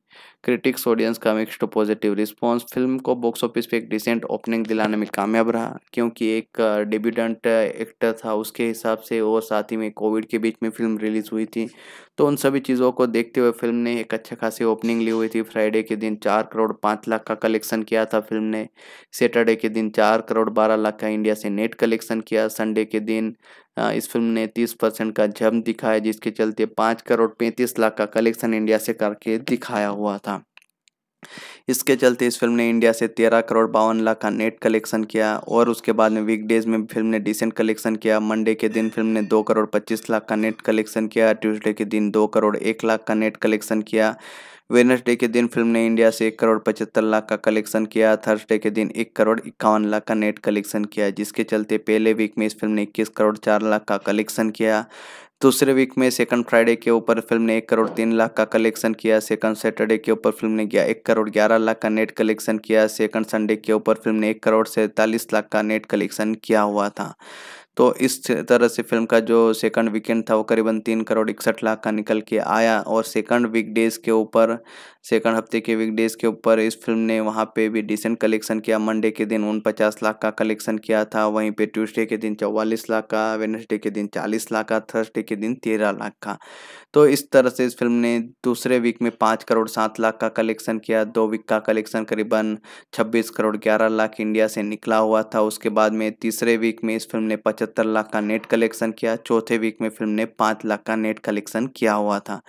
क्रिटिक्स ऑडियंस का मिक्स्ड पॉजिटिव रिस्पांस फिल्म को बॉक्स ऑफिस पे एक डिसेंट ओपनिंग दिलाने में कामयाब रहा क्योंकि एक डेब्यूटेंट एक्टर था उसके हिसाब से और साथ ही में कोविड के बीच में फिल्म रिलीज़ हुई थी तो उन सभी चीज़ों को देखते हुए फिल्म ने एक अच्छा खासी ओपनिंग ली हुई थी फ्राइडे के दिन चार करोड़ पाँच लाख का कलेक्शन किया था फिल्म ने सैटरडे के दिन चार करोड़ बारह लाख का इंडिया से नेट कलेक्शन किया संडे के दिन हाँ, इस फिल्म ने 30 परसेंट का जम दिखाया जिसके चलते पाँच करोड़ पैंतीस लाख का कलेक्शन इंडिया से करके दिखाया हुआ था इसके चलते इस फिल्म ने इंडिया से तेरह करोड़ बावन लाख का नेट कलेक्शन किया और उसके बाद में वीकडेज में फिल्म ने डिसेंट कलेक्शन किया मंडे के दिन फिल्म ने दो करोड़ पच्चीस लाख का नेट कलेक्शन किया ट्यूसडे के दिन दो करोड़ एक लाख का नेट कलेक्शन किया वेनसडे के दिन फिल्म ने इंडिया से एक करोड़ पचहत्तर लाख का कलेक्शन किया थर्सडे के दिन एक करोड़ इक्यावन लाख का नेट कलेक्शन किया जिसके चलते पहले वीक में इस फिल्म ने इक्कीस करोड़ चार लाख का कलेक्शन किया दूसरे वीक में सेकंड फ्राइडे के ऊपर फिल्म ने एक करोड़ तीन लाख का कलेक्शन किया सेकंड सैटरडे के ऊपर फिल्म ने एक करोड़ ग्यारह लाख का नेट कलेक्शन किया सेकंड संडे के ऊपर फिल्म ने एक करोड़ सैंतालीस लाख का नेट कलेक्शन किया हुआ था तो इस तरह से फिल्म का जो सेकंड वीकेंड था वो करीबन तीन करोड़ इकसठ लाख का निकल के आया और सेकंड वीकडेज़ के ऊपर सेकंड हफ्ते के वीकडेज़ के ऊपर इस फिल्म ने वहाँ पे भी डिसेंट कलेक्शन किया मंडे के दिन उन पचास लाख का कलेक्शन किया था वहीं पे ट्यूसडे के दिन चौवालीस लाख का वेनसडे के दिन चालीस लाख का थर्सडे के दिन तेरह लाख का तो इस तरह से इस फिल्म ने दूसरे वीक में पाँच करोड़ सात लाख का कलेक्शन किया दो वीक का कलेक्शन करीबन छब्बीस करोड़ ग्यारह लाख इंडिया से निकला हुआ था उसके बाद में तीसरे वीक में इस फिल्म ने पचहत्तर लाख का नेट कलेक्शन किया चौथे वीक में फिल्म ने पाँच लाख का नेट कलेक्शन किया हुआ था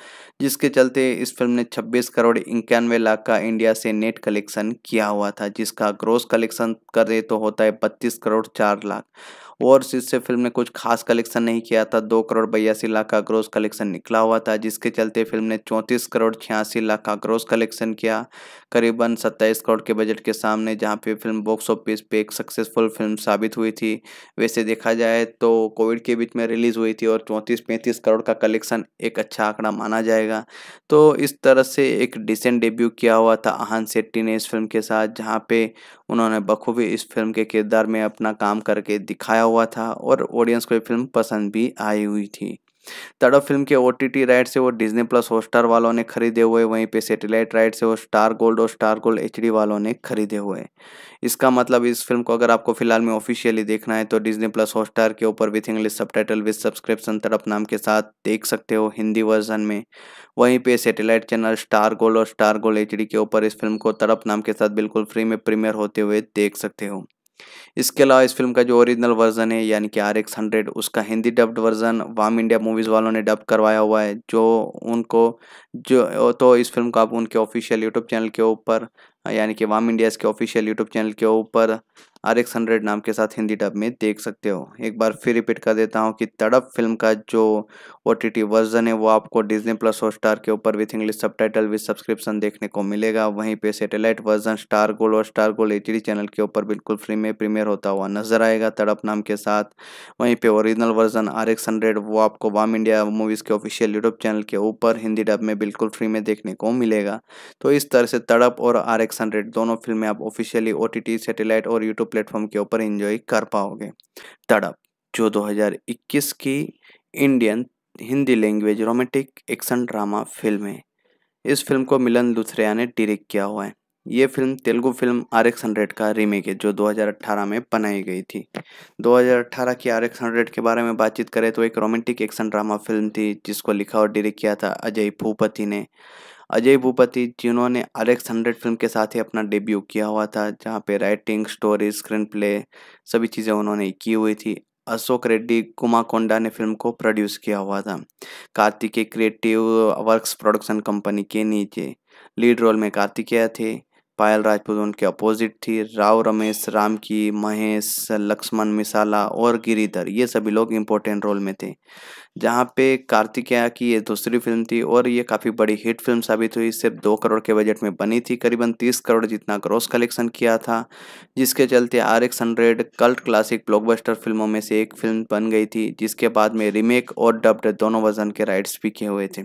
जिसके चलते इस फिल्म ने छब्बीस करोड़ इक्यानवे लाख का इंडिया से नेट कलेक्शन किया हुआ था जिसका ग्रोस कलेक्शन करें तो होता है बत्तीस करोड़ चार लाख ओवरसीज से फिल्म ने कुछ खास कलेक्शन नहीं किया था दो करोड़ बयासी लाख का ग्रोस कलेक्शन निकला हुआ था जिसके चलते फिल्म ने चौंतीस करोड़ छियासी लाख का ग्रोस कलेक्शन किया करीबन 27 करोड़ के बजट के सामने जहां पे फिल्म बॉक्स ऑफिस पे एक सक्सेसफुल फिल्म साबित हुई थी वैसे देखा जाए तो कोविड के बीच में रिलीज़ हुई थी और चौंतीस पैंतीस करोड़ का कलेक्शन एक अच्छा आंकड़ा माना जाएगा तो इस तरह से एक डिसेंट डेब्यू किया हुआ था आहान सेट्टी ने इस फिल्म के साथ जहाँ पे उन्होंने बखूबी इस फिल्म के किरदार में अपना काम करके दिखाया हुआ था और ऑडियंस को ये फिल्म पसंद भी आई हुई थी तड़प फिल्म के ओ टी राइट से वो डिजनी प्लस हॉटस्टार वालों ने खरीदे हुए वहीं पे सेटेलाइट राइट से वो स्टार गोल्ड और स्टार गोल्ड एच वालों ने खरीदे हुए इसका मतलब इस फिल्म को अगर आपको फिलहाल में ऑफिशियली देखना है तो डिजनी प्लस हॉटस्टार के ऊपर with English subtitle with subscription Tadap नाम के साथ देख सकते हो हिंदी वर्जन में वहीं पे सेटेलाइट चैनल स्टार गोल्ड और स्टार गोल्ड एच के ऊपर इस फिल्म को तड़प नाम के साथ बिल्कुल फ्री में प्रीमियर होते हुए देख सकते हो इसके अलावा इस फिल्म का जो ओरिजिनल वर्जन है यानी कि आर एक्स हंड्रेड उसका हिंदी डब्ड वर्जन वाम इंडिया मूवीज़ वालों ने डब करवाया हुआ है जो उनको जो तो इस फिल्म को आप उनके ऑफिशियल यूट्यूब चैनल के ऊपर यानी कि वाम इंडियाज़ के ऑफिशियल यूट्यूब चैनल के ऊपर आर एक्स हंड्रेड नाम के साथ हिंदी डब में देख सकते हो एक बार फिर रिपीट कर देता हूँ कि तड़प फिल्म का जो ओ टी टी वर्जन है वो आपको डिजनी प्लस और स्टार के ऊपर with English subtitle with subscription देखने को मिलेगा वहीं पे सेटेलाइट वर्जन स्टार गोल्ड और स्टार गोल्ड एच चैनल के ऊपर बिल्कुल फ्री में प्रीमियर होता हुआ नजर आएगा तड़प नाम के साथ वहीं पर original version R X hundred वो आपको वाम इंडिया मूवीज़ के ऑफिशियल यूट्यूब चैनल के ऊपर हिंदी डब में बिल्कुल फ्री में देखने को मिलेगा तो इस तरह से तड़प और आर एक्स हंड्रेड दोनों फिल्में आप officially O T T satellite और यूट्यूब प्लेटफॉर्म के ऊपर एंजॉय कर पाओगे तड़प जो 2021 की Indian Hindi language romantic action drama film है इस फिल्म को मिलन लुथरिया ने डायरेक्ट किया हुआ है ये film Telugu film R X hundred का रीमेक है जो 2018 में बनाई गई थी 2018 की आर एक्स हंड्रेड के बारे में बातचीत करें तो एक रोमांटिक एक्शन ड्रामा फिल्म थी जिसको लिखा और डायरेक्ट किया था अजय भूपति ने अजय भूपति जिन्होंने आर एक्स हंड्रेड फिल्म के साथ ही अपना डेब्यू किया हुआ था जहाँ पे राइटिंग स्टोरी स्क्रीन प्ले सभी चीज़ें उन्होंने की हुई थी अशोक रेड्डी कुमा कोंडा ने फिल्म को प्रोड्यूस किया हुआ था Kartikeya creative works production company के नीचे लीड रोल में कार्तिकेय थे पायल राजपूत उनके अपोजिट थी राव रमेश राम की महेश लक्ष्मण मिसाला और गिरीधर ये सभी लोग इम्पोर्टेंट रोल में थे जहाँ पे कार्तिकेया की ये दूसरी फिल्म थी और ये काफ़ी बड़ी हिट फिल्म साबित हुई सिर्फ दो करोड़ के बजट में बनी थी करीबन तीस करोड़ जितना ग्रॉस कलेक्शन किया था जिसके चलते R X hundred cult classic blockbuster फिल्मों में से एक फिल्म बन गई थी जिसके बाद में रीमेक और डब्ड दोनों वर्जन के राइट्स भी किए हुए थे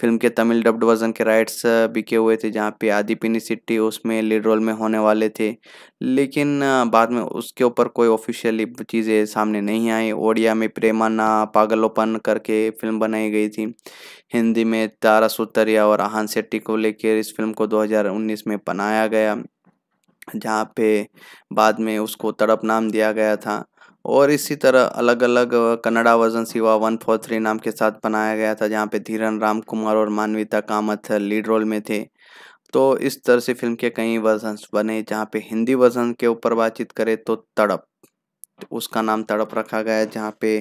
फिल्म के तमिल डब्ड वर्जन के राइट्स बिके हुए थे जहाँ पे आदि पिनी सिट्टी उसमें लीड रोल में होने वाले थे लेकिन बाद में उसके ऊपर कोई ऑफिशियली चीज़ें सामने नहीं आई ओडिया में प्रेमाना पागलोपन करके फिल्म बनाई गई थी हिंदी में तारा सुतरिया और आहान शेट्टी को लेकर इस फिल्म को 2019 में बनाया गया जहाँ पे बाद में उसको तड़प नाम दिया गया था और इसी तरह अलग अलग Kannada version Shiva one four three नाम के साथ बनाया गया था जहाँ पे धीरन राम कुमार और मानविता कामत लीड रोल में थे तो इस तरह से फिल्म के कई वर्जन्स बने जहाँ पे हिंदी वर्जन के ऊपर बातचीत करें तो तड़प उसका नाम तड़प रखा गया जहाँ पे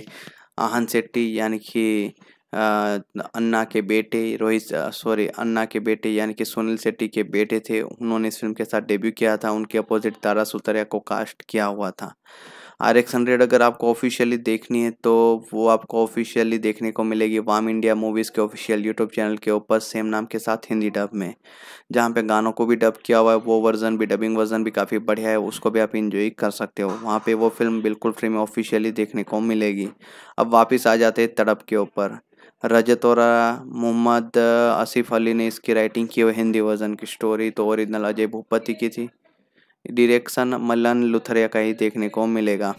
आहन शेट्टी यानी कि अन्ना के बेटे रोहित सॉरी अन्ना के बेटे यानी कि सुनील शेट्टी के बेटे थे उन्होंने इस फिल्म के साथ डेब्यू किया था उनके अपोजिट तारा सुतरिया को कास्ट किया हुआ था आर एक्स हंड्रेड अगर आपको ऑफिशियली देखनी है तो वो आपको ऑफिशियली देखने को मिलेगी वाम इंडिया मूवीज़ के ऑफिशियल यूट्यूब चैनल के ऊपर सेम नाम के साथ हिंदी डब में जहाँ पे गानों को भी डब किया हुआ है वो वर्जन भी डबिंग वर्जन भी काफ़ी बढ़िया है उसको भी आप इंजॉय कर सकते हो वहाँ पर वो फिल्म बिल्कुल फ्री में ऑफिशियली देखने को मिलेगी अब वापस आ जाते हैं तड़प के ऊपर रजत और मोहम्मद आसिफ अली ने इसकी राइटिंग की हुई हिंदी वर्जन की स्टोरी तो ओरिजिनल अजय भूपति की थी डिरेक्शन मलन लुथरिया का ही देखने को मिलेगा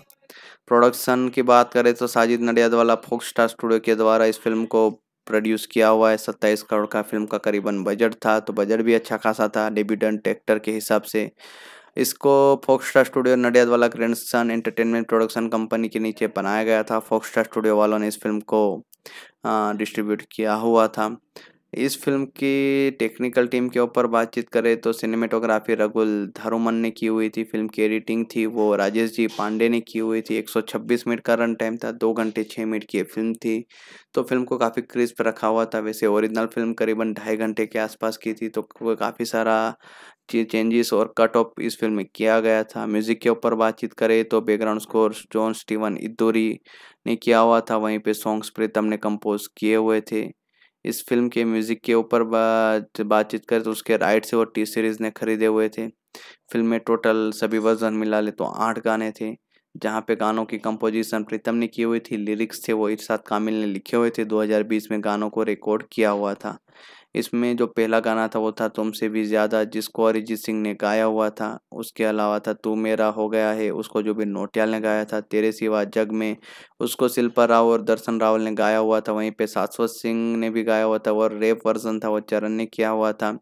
प्रोडक्शन की बात करें तो साजिद नडियाद वाला फोक स्टार स्टूडियो के द्वारा इस फिल्म को प्रोड्यूस किया हुआ है सत्ताईस करोड़ का फिल्म का करीबन बजट था तो बजट भी अच्छा खासा था डिबिडेंट एक्टर के हिसाब से इसको फोक्सटा स्टूडियो नडियाद वाला क्रेंसन एंटरटेनमेंट प्रोडक्शन कंपनी के नीचे बनाया गया था फोक्सटा स्टूडियो वालों ने इस फिल्म को डिस्ट्रीब्यूट किया हुआ था इस फिल्म की टेक्निकल टीम के ऊपर बातचीत करें तो सिनेमेटोग्राफी रघुल धरुमन ने की हुई थी फिल्म की एडिटिंग थी वो राजेश जी पांडे ने की हुई थी 126 मिनट का रन टाइम था दो घंटे छः मिनट की फिल्म थी तो फिल्म को काफ़ी क्रिस्प रखा हुआ था वैसे ओरिजिनल फिल्म करीबन ढाई घंटे के आसपास की थी तो काफ़ी सारा चेंजेस और कट ऑफ इस फिल्म में किया गया था म्यूज़िक के ऊपर बातचीत करें तो बैकग्राउंड स्कोर जॉन स्टीवन इद्दूरी ने किया हुआ था वहीं पे सॉन्ग्स प्रीतम ने कंपोज किए हुए थे इस फिल्म के म्यूजिक के ऊपर बात बातचीत करें तो उसके राइट से वो टी सीरीज ने खरीदे हुए थे फिल्म में टोटल सभी वर्जन मिला ले तो आठ गाने थे जहाँ पे गानों की कंपोजिशन प्रीतम ने की हुई थी लिरिक्स थे वो इरशाद कामिल ने लिखे हुए थे 2020 में गानों को रिकॉर्ड किया हुआ था इसमें जो पहला गाना था वो था तुमसे भी ज़्यादा जिसको अरिजीत सिंह ने गाया हुआ था उसके अलावा था तू मेरा हो गया है उसको जो भी नोटियाल ने गाया था तेरे सिवा जग में उसको शिल्पा राव और दर्शन रावल ने गाया हुआ था वहीं पर शाश्वत सिंह ने भी गाया हुआ था और रेप वर्जन था वो चरण ने किया हुआ था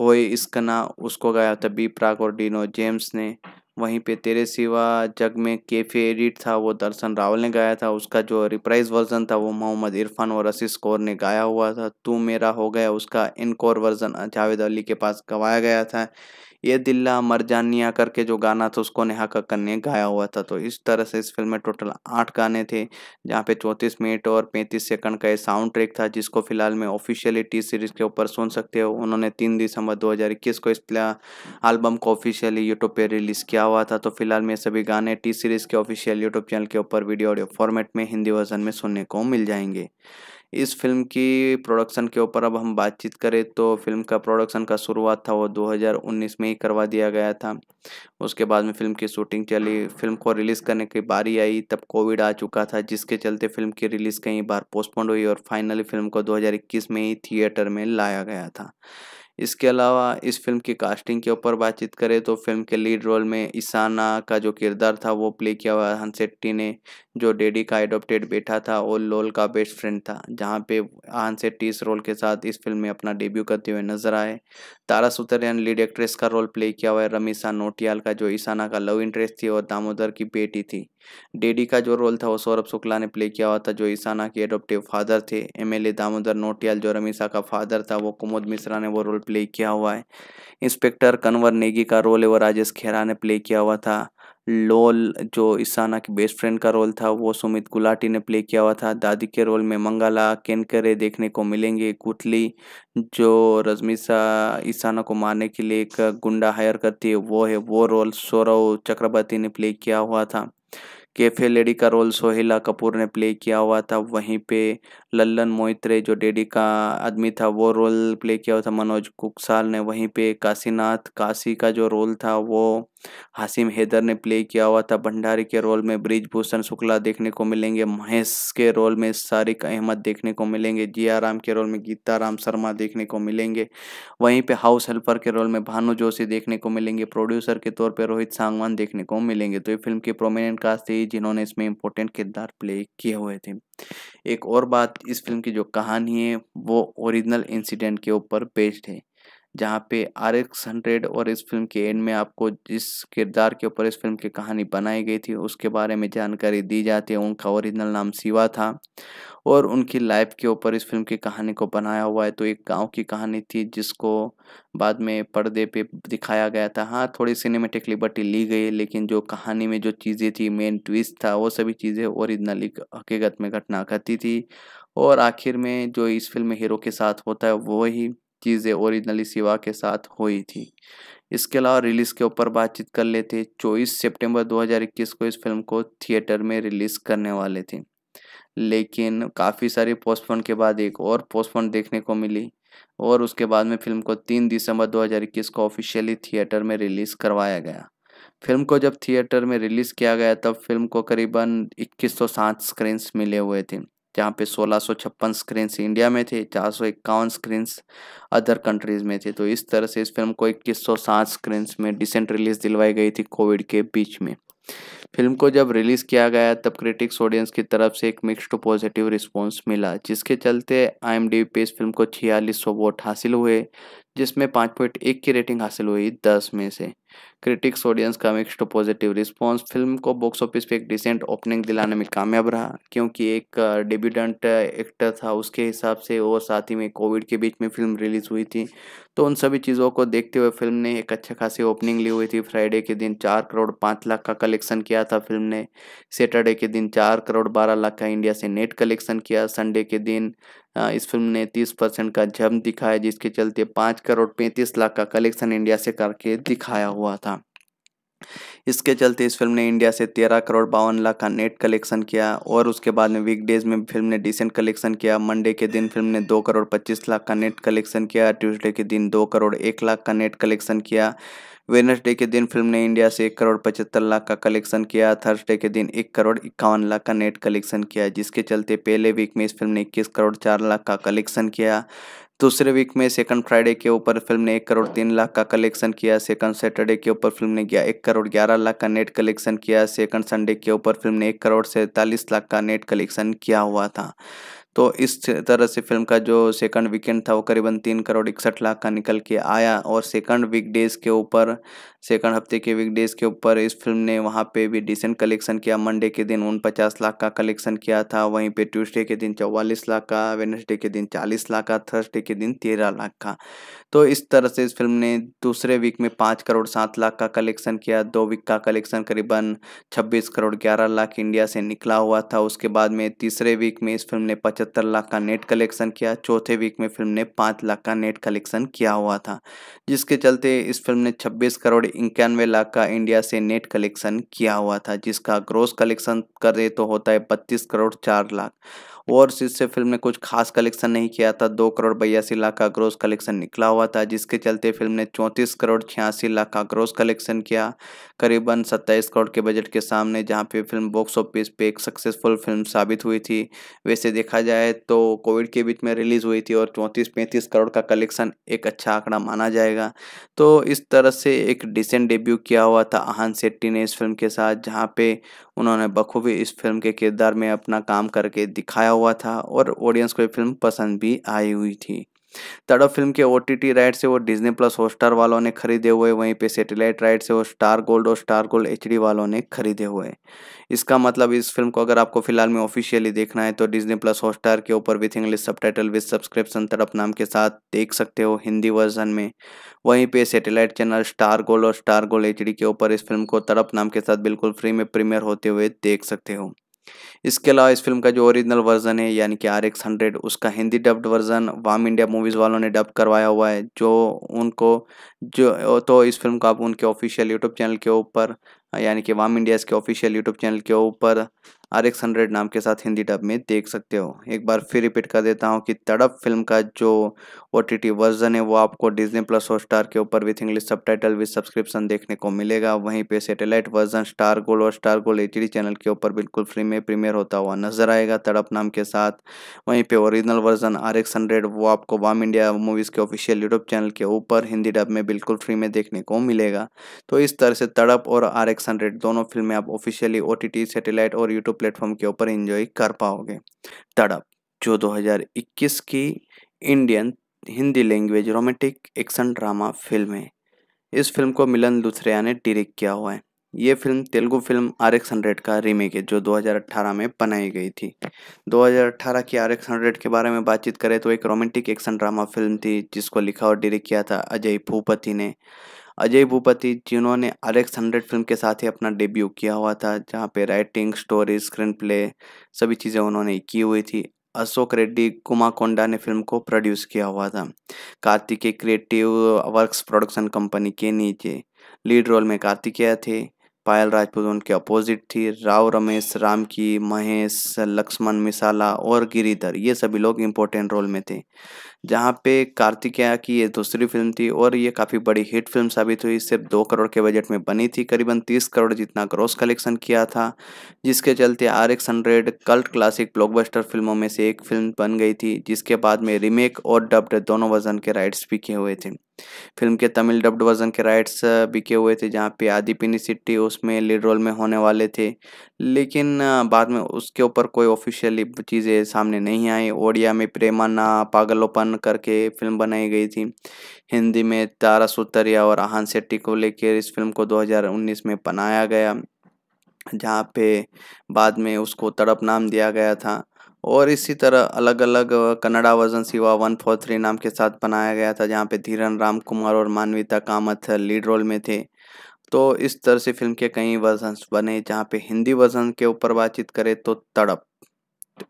होए इसकना उसको गाया था बी प्राक और डीनो जेम्स ने वहीं पे तेरे सिवा जग में कैफे एडिट था वो दर्शन रावल ने गाया था उसका जो रिप्राइज वर्जन था वो मोहम्मद इरफान और रशीस कौर ने गाया हुआ था तू मेरा हो गया उसका इनकोर वर्जन जावेद अली के पास गवाया गया था ये दिल्ला मर जानिया करके जो गाना था उसको नेहा कक्कर ने गाया हुआ था तो इस तरह से इस फिल्म में टोटल आठ गाने थे जहाँ पे चौंतीस मिनट और पैंतीस सेकंड का ये साउंड ट्रैक था जिसको फिलहाल में ऑफिशियली टी सीरीज़ के ऊपर सुन सकते हो उन्होंने तीन दिसंबर इक्कीस को इस एल्बम को ऑफिशियली यूट्यूब पर रिलीज़ किया हुआ था तो फिलहाल में सभी गाने टी सीरीज़ के ऑफिशियल यूट्यूब चैनल के ऊपर वीडियो ऑडियो फॉर्मेट में हिंदी वर्जन में सुनने को मिल जाएंगे इस फिल्म की प्रोडक्शन के ऊपर अब हम बातचीत करें तो फिल्म का प्रोडक्शन का शुरुआत था वो 2019 में ही करवा दिया गया था उसके बाद में फिल्म की शूटिंग चली फिल्म को रिलीज़ करने की बारी आई तब कोविड आ चुका था जिसके चलते फिल्म की रिलीज़ कई बार पोस्टपोन हुई और फाइनली फिल्म को दो में ही थिएटर में लाया गया था इसके अलावा इस फिल्म की कास्टिंग के ऊपर बातचीत करें तो फिल्म के लीड रोल में ईसाना का जो किरदार था वो प्ले किया हुआ हंसेट्टी ने जो डेडी का एडोप्टेड बेटा था और लोल का बेस्ट फ्रेंड था जहाँ पे हंसेट्टी इस रोल के साथ इस फिल्म में अपना डेब्यू करते हुए नजर आए तारा सुतरयान लीड एक्ट्रेस का रोल प्ले किया हुआ है रमीशा नोटियाल का जो ईशाना का लव इंटरेस्ट थी और दामोदर की बेटी थी डेडी का जो रोल था वो सौरभ शुक्ला ने प्ले किया हुआ था जो ईशाना के एडोप्टिव फादर थे एमएलए दामोदर नोटियाल जो रमीशा का फादर था वो कुमोद मिश्रा ने वो रोल प्ले किया हुआ है इंस्पेक्टर कन्वर नेगी का रोल है वो राजेश खेरा ने प्ले किया हुआ था लोल जो ईसाना की बेस्ट फ्रेंड का रोल था वो सुमित गुलाटी ने प्ले किया हुआ था दादी के रोल में मंगाला केनकरे देखने को मिलेंगे कुटली जो रजमीसा ईसाना को मारने के लिए एक गुंडा हायर करती है वो है वो रोल सौरव चक्रवर्ती ने प्ले किया हुआ था केफे लेडी का रोल सोहेला कपूर ने प्ले किया हुआ था वहीं पे लल्लन मोहित्रे जो डेडी का आदमी था वो रोल प्ले किया हुआ था मनोज कुकसाल ने वहीं पे काशीनाथ काशी का जो रोल था वो हासिम हैदर ने प्ले किया हुआ था भंडारी के रोल में ब्रिजभूषण शुक्ला देखने को मिलेंगे महेश के रोल में सारिक अहमद देखने को मिलेंगे जिया राम के रोल में गीता राम शर्मा देखने को मिलेंगे वहीं पे हाउस हेल्पर के रोल में भानु जोशी देखने को मिलेंगे प्रोड्यूसर के तौर पर रोहित सांगवान देखने को मिलेंगे तो ये फिल्म की प्रोमिनेंट कास्ट थी जिन्होंने इसमें इंपॉर्टेंट किरदार प्ले किए हुए थे एक और बात इस फिल्म की जो कहानी है वो ओरिजिनल इंसिडेंट के ऊपर बेस्ड है जहाँ पे आर एक्स हंड्रेड और इस फिल्म के एंड में आपको जिस किरदार के ऊपर इस फिल्म की कहानी बनाई गई थी उसके बारे में जानकारी दी जाती है उनका ओरिजिनल नाम शिवा था और उनकी लाइफ के ऊपर इस फिल्म की कहानी को बनाया हुआ है तो एक गांव की कहानी थी जिसको बाद में पर्दे पे दिखाया गया था हाँ थोड़ी सिनेमेटिक लिबर्टी ली गई लेकिन जो कहानी में जो चीज़ें थी मेन ट्विस्ट था वो सभी चीज़ें ओरिजिनली हकीकत में घटना करती थी और आखिर में जो इस फिल्म में हीरो के साथ होता है वो ही चीज़ें ओरिजिनली सिवा के साथ हुई थी इसके अलावा रिलीज़ के ऊपर बातचीत कर लेते चौबीस सितंबर 2021 को इस फिल्म को थिएटर में रिलीज़ करने वाले थे लेकिन काफ़ी सारी पोस्टपोन के बाद एक और पोस्टपोन देखने को मिली और उसके बाद में फिल्म को तीन दिसंबर 2021 को ऑफिशियली थिएटर में रिलीज़ करवाया गया फिल्म को जब थिएटर में रिलीज़ किया गया तब फिल्म को करीबन 2107 स्क्रीन्स मिले हुए थे जहाँ पे सोलह सौ छप्पन स्क्रीन्स इंडिया में थे चार सौ इक्यावन स्क्रीन्स अदर कंट्रीज़ में थे तो इस तरह से इस फिल्म को इक्कीस सौ सात स्क्रीन्स में डिसेंट रिलीज दिलवाई गई थी कोविड के बीच में फिल्म को जब रिलीज़ किया गया तब क्रिटिक्स ऑडियंस की तरफ से एक मिक्स्ड पॉजिटिव रिस्पांस मिला जिसके चलते आईएमडीबी पे इस फिल्म को छियालीस सौ वोट हासिल हुए जिसमें पाँच पॉइंट एक की रेटिंग हासिल हुई दस में से क्रिटिक्स ऑडियंस का टू पॉजिटिव रिस्पांस फिल्म को बॉक्स ऑफिस पे एक डिसेंट ओपनिंग दिलाने में कामयाब रहा क्योंकि एक डेब्यूडेंट एक्टर था उसके हिसाब से और साथ ही में कोविड के बीच में फिल्म रिलीज़ हुई थी तो उन सभी चीज़ों को देखते हुए फिल्म ने एक अच्छा खासी ओपनिंग ली हुई थी फ्राइडे के दिन चार करोड़ पाँच लाख का कलेक्शन किया था फिल्म ने सैटरडे के दिन चार करोड़ बारह लाख का इंडिया से नेट कलेक्शन किया संडे के दिन हाँ, इस फिल्म ने 30 परसेंट का जम दिखाया जिसके चलते पाँच करोड़ पैंतीस लाख का कलेक्शन इंडिया से करके दिखाया हुआ था इसके चलते इस फिल्म ने इंडिया से तेरह करोड़ बावन लाख का नेट कलेक्शन किया और उसके बाद में वीकडेज में फिल्म ने डिसेंट कलेक्शन किया मंडे के दिन फिल्म ने दो करोड़ पच्चीस लाख का नेट कलेक्शन किया ट्यूसडे के दिन दो करोड़ एक लाख का नेट कलेक्शन किया वेनसडे के दिन फिल्म ने इंडिया से एक करोड़ पचहत्तर लाख का कलेक्शन किया थर्सडे के दिन एक करोड़ इक्यावन लाख का नेट कलेक्शन किया जिसके चलते पहले वीक में इस फिल्म ने इक्कीस करोड़ चार लाख का कलेक्शन किया दूसरे वीक में सेकंड फ्राइडे के ऊपर फिल्म ने एक करोड़ तीन लाख का कलेक्शन किया सेकंड सैटरडे के ऊपर फिल्म ने एक करोड़ ग्यारह लाख का नेट कलेक्शन किया सेकंड संडे के ऊपर फिल्म ने एक करोड़ सैंतालीस लाख का नेट कलेक्शन किया हुआ था तो इस तरह से फिल्म का जो सेकंड वीकेंड था वो करीबन तीन करोड़ इकसठ लाख का निकल के आया और सेकंड वीकडेज़ के ऊपर सेकंड हफ्ते के वीकडेज़ के ऊपर इस फिल्म ने वहाँ पे भी डिसेंट कलेक्शन किया मंडे के दिन उन पचास लाख का कलेक्शन किया था वहीं पे ट्यूसडे के दिन चौवालीस लाख का वेनसडे के दिन चालीस लाख का थर्सडे के दिन तेरह लाख का तो इस तरह से इस फिल्म ने दूसरे वीक में पाँच करोड़ सात लाख का कलेक्शन किया दो वीक का कलेक्शन करीबन छब्बीस करोड़ ग्यारह लाख इंडिया से निकला हुआ था उसके बाद में तीसरे वीक में इस फिल्म ने पचास पचहत्तर लाख का नेट कलेक्शन किया चौथे वीक में फिल्म ने पाँच लाख का नेट कलेक्शन किया हुआ था जिसके चलते इस फिल्म ने छब्बीस करोड़ इक्यानवे लाख का इंडिया से नेट कलेक्शन किया हुआ था जिसका ग्रोस कलेक्शन करे तो होता है बत्तीस करोड़ चार लाख और इससे फिल्म ने कुछ खास कलेक्शन नहीं किया था दो करोड़ बयासी लाख का ग्रोस कलेक्शन निकला हुआ था जिसके चलते फिल्म ने चौंतीस करोड़ छियासी लाख का ग्रोस कलेक्शन किया करीबन 27 करोड़ के बजट के सामने जहां पे फिल्म बॉक्स ऑफिस पे एक सक्सेसफुल फिल्म साबित हुई थी वैसे देखा जाए तो कोविड के बीच में रिलीज़ हुई थी और चौंतीस पैंतीस करोड़ का कलेक्शन एक अच्छा आंकड़ा माना जाएगा तो इस तरह से एक डिसेंट डेब्यू किया हुआ था आहान सेट्टी ने इस फिल्म के साथ जहाँ पे उन्होंने बखूबी इस फिल्म के किरदार में अपना काम करके दिखाया हुआ था और ऑडियंस को ये फिल्म पसंद भी आई हुई थी तड़प फिल्म के ओ टी राइट से वो डिजनी प्लस हॉटस्टार वालों ने खरीदे हुए वहीं पे सैटेलाइट राइट से वो स्टार गोल्ड और स्टार गोल्ड एच वालों ने खरीदे हुए इसका मतलब इस फिल्म को अगर आपको फिलहाल में ऑफिशियली देखना है तो डिजनी प्लस हॉटस्टार के ऊपर with English subtitle with subscription Tadap नाम के साथ देख सकते हो हिंदी वर्जन में वहीं पे सैटेलाइट चैनल स्टार गोल्ड और स्टार गोल्ड एच के ऊपर इस फिल्म को तड़प नाम के साथ बिल्कुल फ्री में प्रीमियर होते हुए देख सकते हो इसके अलावा इस फिल्म का जो ओरिजिनल वर्जन है यानी कि आर एक्स हंड्रेड उसका हिंदी डब्ड वर्जन वाम इंडिया मूवीज़ वालों ने डब करवाया हुआ है जो उनको जो तो इस फिल्म को आप उनके ऑफिशियल यूट्यूब चैनल के ऊपर यानी कि वाम इंडिया के ऑफिशियल यूट्यूब चैनल के ऊपर आर एक्स हंड्रेड नाम के साथ हिंदी डब में देख सकते हो एक बार फिर रिपीट कर देता हूँ कि तड़प फिल्म का जो ओ टी टी वर्जन है वो आपको डिजनी प्लस और स्टार के ऊपर with English subtitle with subscription देखने को मिलेगा वहीं पे सेटेलाइट वर्जन स्टार गोल्ड और स्टार गोल्ड एच चैनल के ऊपर बिल्कुल फ्री में प्रीमियर होता हुआ नजर आएगा तड़प नाम के साथ वहीं पर original version R X hundred वो आपको वाम इंडिया मूवीज़ के ऑफिशियल यूट्यूब चैनल के ऊपर हिंदी डब में बिल्कुल फ्री में देखने को मिलेगा तो इस तरह से तड़प और आर एक्स हंड्रेड दोनों फिल्में आप officially O T T satellite और यूट्यूब प्लेटफॉर्म के ऊपर इंजॉय कर पाओगे तड़प जो 2021 की Indian Hindi language romantic action drama film है इस फिल्म को मिलन लुथरिया ने डायरेक्ट किया हुआ है ये film Telugu film R X hundred का रीमेक है जो 2018 में बनाई गई थी 2018 की आर एक्स हंड्रेड के बारे में बातचीत करें तो एक रोमांटिक एक्शन ड्रामा फिल्म थी जिसको लिखा और डायरेक्ट किया था अजय भूपति ने अजय भूपति जिन्होंने आर एक्स हंड्रेड फिल्म के साथ ही अपना डेब्यू किया हुआ था जहाँ पे राइटिंग स्टोरी स्क्रीन प्ले सभी चीज़ें उन्होंने की हुई थी अशोक रेड्डी कुमा कोंडा ने फिल्म को प्रोड्यूस किया हुआ था Kartikeya creative works production company के नीचे लीड रोल में कार्तिकेय थे पायल राजपूत उनके अपोजिट थी राव रमेश राम की महेश लक्ष्मण मिसाला और गिरीधर ये सभी लोग इम्पोर्टेंट रोल में थे जहाँ पे कार्तिकेया की ये दूसरी फिल्म थी और ये काफ़ी बड़ी हिट फिल्म साबित हुई सिर्फ दो करोड़ के बजट में बनी थी करीबन तीस करोड़ जितना ग्रॉस कलेक्शन किया था जिसके चलते R X hundred cult classic blockbuster फिल्मों में से एक फिल्म बन गई थी जिसके बाद में रीमेक और डब्ड दोनों वर्जन के राइट्स भी किए हुए थे फिल्म के तमिल डब्ड वर्जन के राइट्स बिके हुए थे जहाँ पे आदि पिनी सिट्टी उसमें लीड रोल में होने वाले थे लेकिन बाद में उसके ऊपर कोई ऑफिशियली चीज़ें सामने नहीं आई ओडिया में प्रेमाना पागलोपन करके फिल्म बनाई गई थी हिंदी में तारा सुतरिया और आहान सेट्टी को लेकर इस फिल्म को 2019 में बनाया गया जहाँ पे बाद में उसको तड़प नाम दिया गया था और इसी तरह अलग अलग Kannada version Shiva one four three नाम के साथ बनाया गया था जहाँ पे धीरन राम कुमार और मानविता कामत लीड रोल में थे तो इस तरह से फिल्म के कई वर्जन्स बने जहाँ पे हिंदी वर्जन के ऊपर बातचीत करें तो तड़प